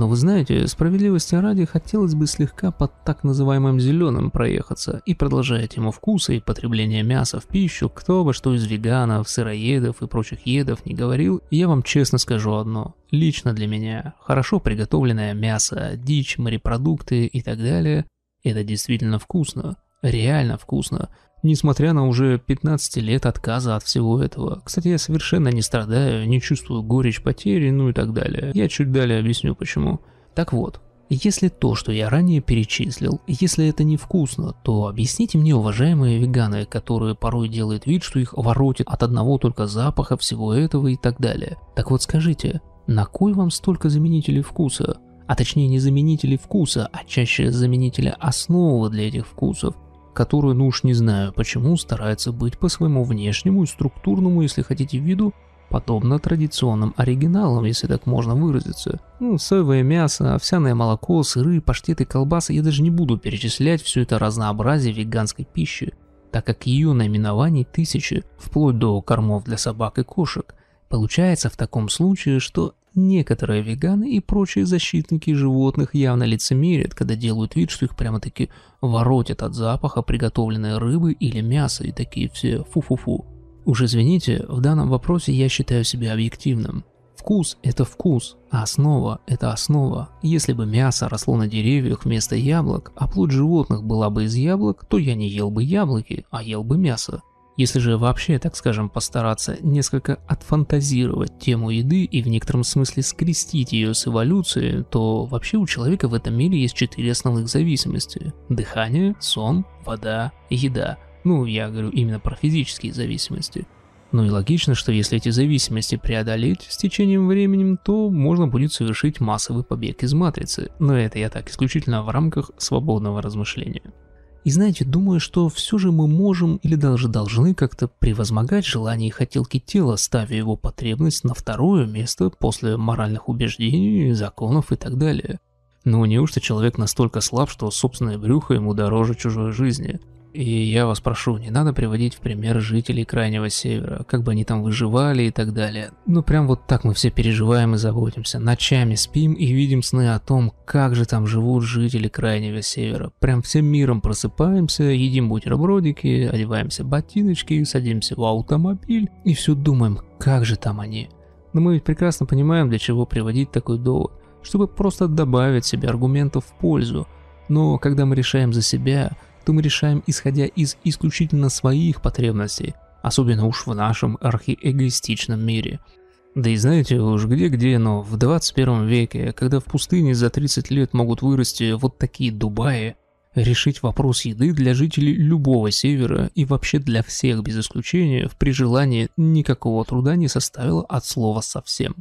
Но вы знаете, справедливости ради хотелось бы слегка под так называемым зеленым проехаться и продолжая тему вкуса и потребления мяса в пищу, кто бы что из веганов, сыроедов и прочих едов не говорил, я вам честно скажу одно. Лично для меня хорошо приготовленное мясо, дичь, морепродукты и так далее – это действительно вкусно, реально вкусно, Несмотря на уже 15 лет отказа от всего этого. Кстати, я совершенно не страдаю, не чувствую горечь потери, ну и так далее. Я чуть далее объясню почему. Так вот, если то, что я ранее перечислил, если это невкусно, то объясните мне, уважаемые веганы, которые порой делают вид, что их воротит от одного только запаха всего этого и так далее. Так вот скажите, на кой вам столько заменителей вкуса? А точнее не заменителей вкуса, а чаще заменителя основы для этих вкусов – которую, ну уж не знаю почему, старается быть по своему внешнему и структурному, если хотите, виду, подобно традиционным оригиналам, если так можно выразиться. Ну, соевое мясо, овсяное молоко, сыры, паштеты, колбасы, я даже не буду перечислять все это разнообразие веганской пищи, так как ее наименований тысячи, вплоть до кормов для собак и кошек. Получается в таком случае, что Некоторые веганы и прочие защитники животных явно лицемерят, когда делают вид, что их прямо-таки воротят от запаха приготовленной рыбы или мяса и такие все фу-фу-фу. Уж извините, в данном вопросе я считаю себя объективным. Вкус – это вкус, а основа – это основа. Если бы мясо росло на деревьях вместо яблок, а плоть животных была бы из яблок, то я не ел бы яблоки, а ел бы мясо. Если же вообще, так скажем, постараться несколько отфантазировать тему еды и в некотором смысле скрестить ее с эволюцией, то вообще у человека в этом мире есть четыре основных зависимости. Дыхание, сон, вода, еда. Ну, я говорю именно про физические зависимости. Ну и логично, что если эти зависимости преодолеть с течением времени, то можно будет совершить массовый побег из матрицы, но это я так исключительно в рамках свободного размышления. И знаете, думаю, что все же мы можем или даже должны как-то превозмогать желания и хотелки тела, ставя его потребность на второе место после моральных убеждений, законов и так далее. Но ну, неужто человек настолько слаб, что собственное брюхо ему дороже чужой жизни? И я вас прошу, не надо приводить в пример жителей Крайнего Севера, как бы они там выживали и так далее. Ну прям вот так мы все переживаем и заботимся. Ночами спим и видим сны о том, как же там живут жители Крайнего Севера. Прям всем миром просыпаемся, едим бутербродики, одеваемся ботиночки, садимся в автомобиль и все думаем, как же там они. Но мы ведь прекрасно понимаем, для чего приводить такой довод, чтобы просто добавить себе аргументов в пользу. Но когда мы решаем за себя, что мы решаем исходя из исключительно своих потребностей, особенно уж в нашем архиэгоистичном мире. Да и знаете уж где-где, но в 21 веке, когда в пустыне за 30 лет могут вырасти вот такие Дубаи, решить вопрос еды для жителей любого севера и вообще для всех без исключения при желании никакого труда не составило от слова совсем.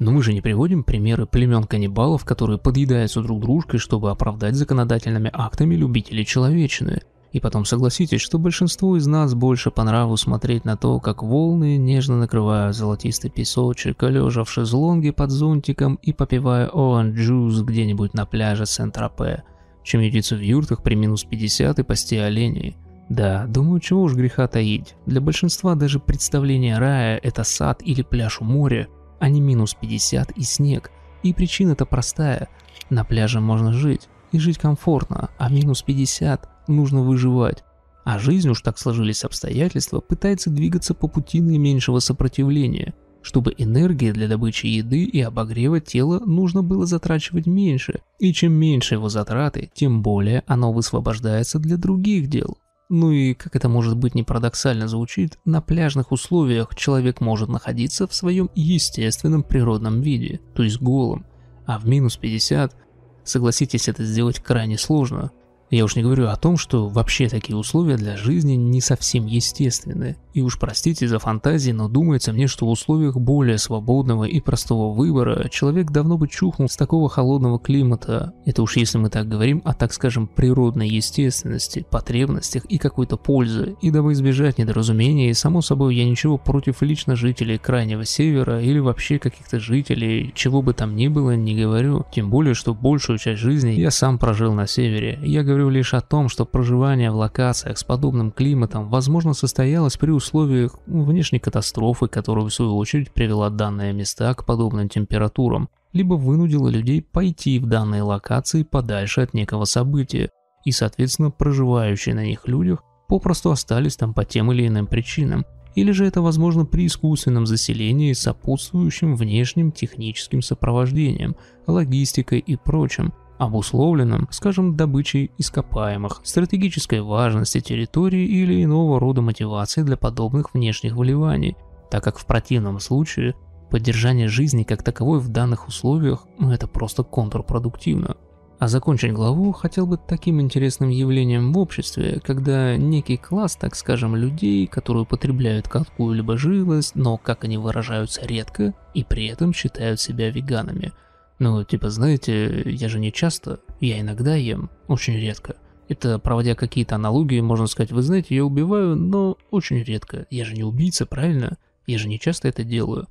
Но мы же не приводим примеры племен каннибалов, которые подъедаются друг дружкой, чтобы оправдать законодательными актами любителей человечины. И потом согласитесь, что большинству из нас больше по нраву смотреть на то, как волны нежно накрывают золотистый песочек, лежа в шезлонге под зонтиком и попивая оранж джуз где-нибудь на пляже Сент-Тропе, чем едиться в юртах при минус 50 и пасти оленей. Да, думаю, чего уж греха таить. Для большинства даже представление рая – это сад или пляж у моря – а не минус 50 и снег. И причина-то простая. На пляже можно жить, и жить комфортно, а минус 50 нужно выживать. А жизнь уж так сложились обстоятельства, пытается двигаться по пути наименьшего сопротивления. Чтобы энергии для добычи еды и обогрева тела нужно было затрачивать меньше, и чем меньше его затраты, тем более оно высвобождается для других дел, ну и, как это может быть не парадоксально звучит, на пляжных условиях человек может находиться в своем естественном природном виде, то есть голым, а в минус 50, согласитесь, это сделать крайне сложно, я уж не говорю о том, что вообще такие условия для жизни не совсем естественны. И уж простите за фантазии, но думается мне, что в условиях более свободного и простого выбора человек давно бы чухнул с такого холодного климата. Это уж если мы так говорим о, так скажем, природной естественности, потребностях и какой-то пользе. И дабы избежать недоразумений, само собой я ничего против лично жителей Крайнего Севера или вообще каких-то жителей, чего бы там ни было, не говорю. Тем более, что большую часть жизни я сам прожил на Севере. Я говорю говорю лишь о том, что проживание в локациях с подобным климатом возможно состоялось при условиях ну, внешней катастрофы, которая в свою очередь привела данные места к подобным температурам, либо вынудила людей пойти в данные локации подальше от некого события, и, соответственно, проживающие на них людях попросту остались там по тем или иным причинам, или же это возможно при искусственном заселении с сопутствующим внешним техническим сопровождением, логистикой и прочим – обусловленным, скажем, добычей ископаемых, стратегической важности территории или иного рода мотивации для подобных внешних вливаний, так как в противном случае поддержание жизни как таковой в данных условиях ну, это просто контрпродуктивно. А закончить главу хотел бы таким интересным явлением в обществе, когда некий класс, так скажем, людей, которые употребляют какую-либо живость, но, как они выражаются, редко, и при этом считают себя веганами – ну, типа, знаете, я же не часто, я иногда ем, очень редко. Это, проводя какие-то аналогии, можно сказать, вы знаете, я убиваю, но очень редко. Я же не убийца, правильно? Я же не часто это делаю.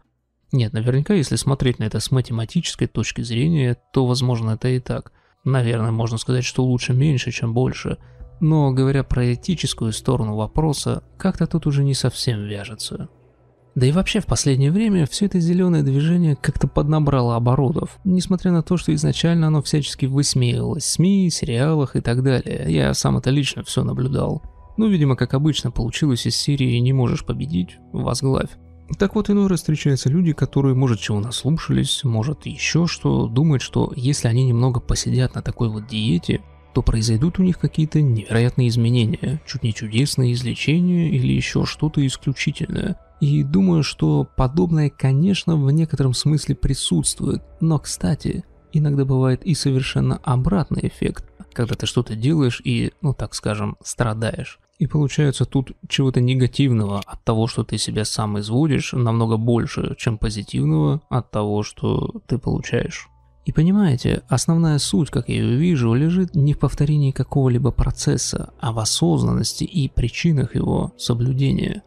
Нет, наверняка, если смотреть на это с математической точки зрения, то, возможно, это и так. Наверное, можно сказать, что лучше меньше, чем больше. Но говоря про этическую сторону вопроса, как-то тут уже не совсем вяжется. Да и вообще в последнее время все это зеленое движение как-то поднабрало оборотов, несмотря на то, что изначально оно всячески высмеивалось в СМИ, сериалах и так далее. Я сам это лично все наблюдал. Ну, видимо, как обычно, получилось из серии «Не можешь победить, возглавь». Так вот, иной раз встречаются люди, которые, может, чего наслушались, может, еще что, думают, что если они немного посидят на такой вот диете, то произойдут у них какие-то невероятные изменения, чуть не чудесные излечения или еще что-то исключительное – и думаю, что подобное, конечно, в некотором смысле присутствует. Но, кстати, иногда бывает и совершенно обратный эффект, когда ты что-то делаешь и, ну так скажем, страдаешь. И получается тут чего-то негативного от того, что ты себя сам изводишь, намного больше, чем позитивного от того, что ты получаешь. И понимаете, основная суть, как я ее вижу, лежит не в повторении какого-либо процесса, а в осознанности и причинах его соблюдения.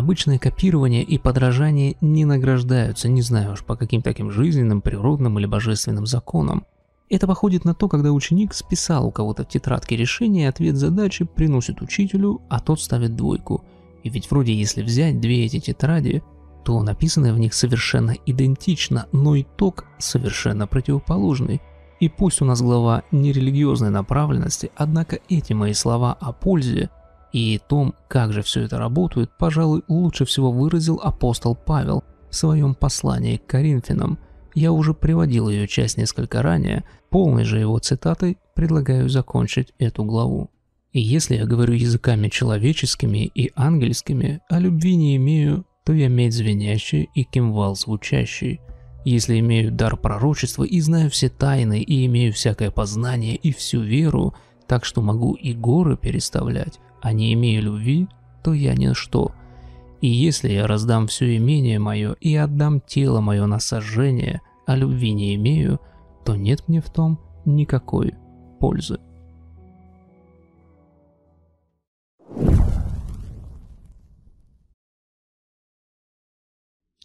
Обычное копирование и подражание не награждаются, не знаю уж, по каким таким жизненным, природным или божественным законам. Это походит на то, когда ученик списал у кого-то в тетрадке решение, ответ задачи приносит учителю, а тот ставит двойку. И ведь вроде если взять две эти тетради, то написанное в них совершенно идентично, но итог совершенно противоположный. И пусть у нас глава нерелигиозной направленности, однако эти мои слова о пользе и том, как же все это работает, пожалуй, лучше всего выразил апостол Павел в своем послании к Коринфянам. Я уже приводил ее часть несколько ранее, полной же его цитатой предлагаю закончить эту главу. И если я говорю языками человеческими и ангельскими, а любви не имею, то я медь звенящий и кимвал звучащий. Если имею дар пророчества и знаю все тайны, и имею всякое познание и всю веру, так что могу и горы переставлять, а не имея любви, то я ничто. И если я раздам все имение мое и отдам тело мое на сожжение, а любви не имею, то нет мне в том никакой пользы.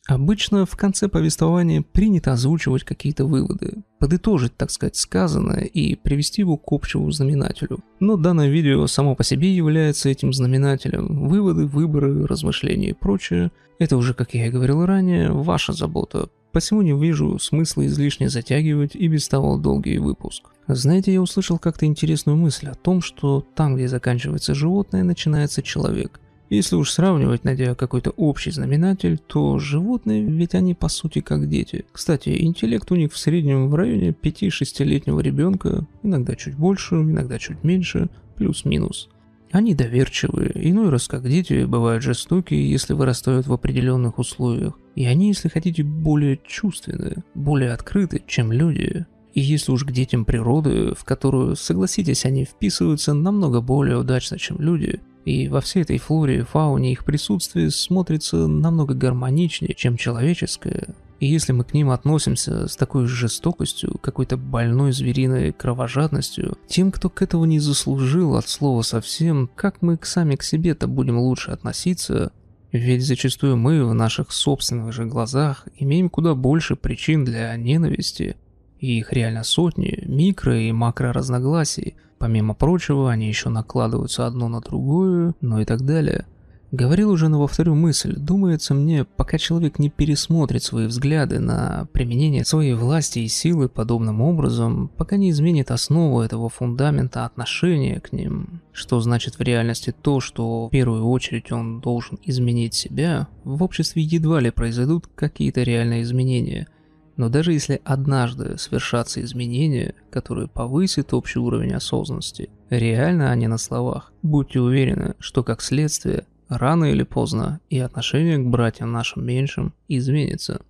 Обычно в конце повествования принято озвучивать какие-то выводы, подытожить, так сказать, сказанное и привести его к общему знаменателю. Но данное видео само по себе является этим знаменателем. Выводы, выборы, размышления и прочее – это уже, как я и говорил ранее, ваша забота. Посему не вижу смысла излишне затягивать и без того долгий выпуск. Знаете, я услышал как-то интересную мысль о том, что там, где заканчивается животное, начинается человек. Если уж сравнивать, найдя какой-то общий знаменатель, то животные, ведь они по сути как дети. Кстати, интеллект у них в среднем в районе 5-6-летнего ребенка, иногда чуть больше, иногда чуть меньше, плюс-минус. Они доверчивые, иной раз как дети бывают жестокие, если вырастают в определенных условиях. И они, если хотите, более чувственные, более открыты, чем люди. И если уж к детям природы, в которую, согласитесь, они вписываются намного более удачно, чем люди, и во всей этой флоре, и фауне их присутствие смотрится намного гармоничнее, чем человеческое. И если мы к ним относимся с такой жестокостью, какой-то больной звериной кровожадностью, тем, кто к этому не заслужил от слова совсем, как мы к сами к себе-то будем лучше относиться, ведь зачастую мы в наших собственных же глазах имеем куда больше причин для ненависти. И их реально сотни, микро и макро разногласий – Помимо прочего, они еще накладываются одно на другую, ну и так далее. Говорил уже, на во вторую мысль. Думается мне, пока человек не пересмотрит свои взгляды на применение своей власти и силы подобным образом, пока не изменит основу этого фундамента отношения к ним, что значит в реальности то, что в первую очередь он должен изменить себя, в обществе едва ли произойдут какие-то реальные изменения – но даже если однажды свершатся изменения, которые повысят общий уровень осознанности, реально а не на словах, будьте уверены, что как следствие, рано или поздно и отношение к братьям нашим меньшим изменится.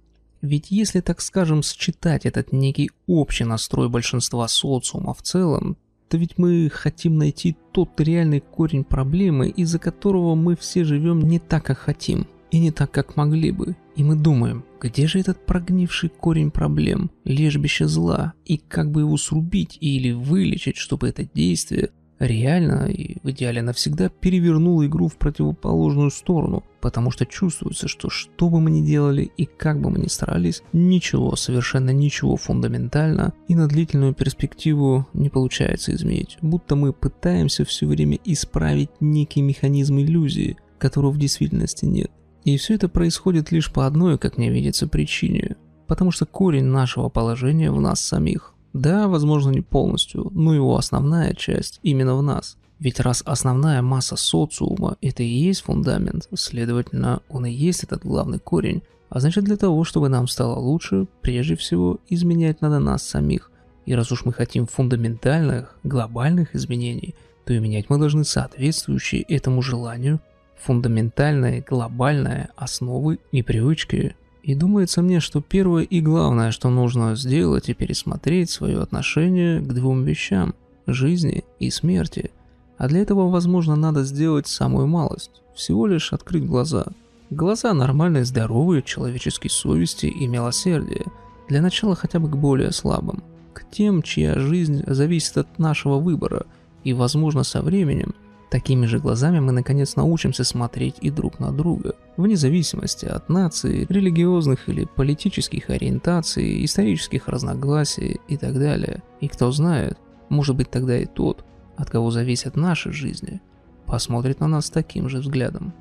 Ведь если, так скажем, считать этот некий общий настрой большинства социума в целом, то ведь мы хотим найти тот реальный корень проблемы, из-за которого мы все живем не так, как хотим, и не так, как могли бы, и мы думаем, где же этот прогнивший корень проблем, лежбище зла, и как бы его срубить или вылечить, чтобы это действие реально и в идеале навсегда перевернуло игру в противоположную сторону, потому что чувствуется, что что бы мы ни делали и как бы мы ни старались, ничего, совершенно ничего фундаментально и на длительную перспективу не получается изменить, будто мы пытаемся все время исправить некий механизм иллюзии, которого в действительности нет. И все это происходит лишь по одной, как мне видится, причине. Потому что корень нашего положения в нас самих. Да, возможно, не полностью, но его основная часть именно в нас. Ведь раз основная масса социума – это и есть фундамент, следовательно, он и есть этот главный корень. А значит, для того, чтобы нам стало лучше, прежде всего, изменять надо нас самих. И раз уж мы хотим фундаментальных, глобальных изменений, то и менять мы должны соответствующие этому желанию фундаментальные, глобальные основы и привычки. И думается мне, что первое и главное, что нужно сделать и пересмотреть свое отношение к двум вещам – жизни и смерти. А для этого, возможно, надо сделать самую малость, всего лишь открыть глаза. Глаза нормальной, здоровой, человеческой совести и милосердия, для начала хотя бы к более слабым, к тем, чья жизнь зависит от нашего выбора, и, возможно, со временем – Такими же глазами мы наконец научимся смотреть и друг на друга, вне зависимости от нации, религиозных или политических ориентаций, исторических разногласий и так далее. И кто знает, может быть тогда и тот, от кого зависят наши жизни, посмотрит на нас таким же взглядом.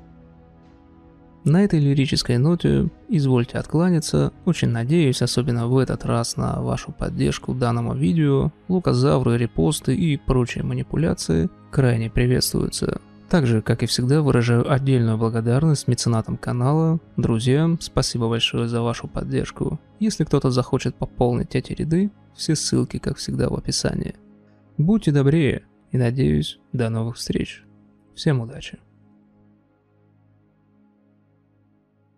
На этой лирической ноте извольте откланяться, очень надеюсь, особенно в этот раз на вашу поддержку данному видео, лукозавры, репосты и прочие манипуляции крайне приветствуются. Также, как и всегда, выражаю отдельную благодарность меценатам канала, друзьям, спасибо большое за вашу поддержку. Если кто-то захочет пополнить эти ряды, все ссылки, как всегда, в описании. Будьте добрее и надеюсь, до новых встреч. Всем удачи!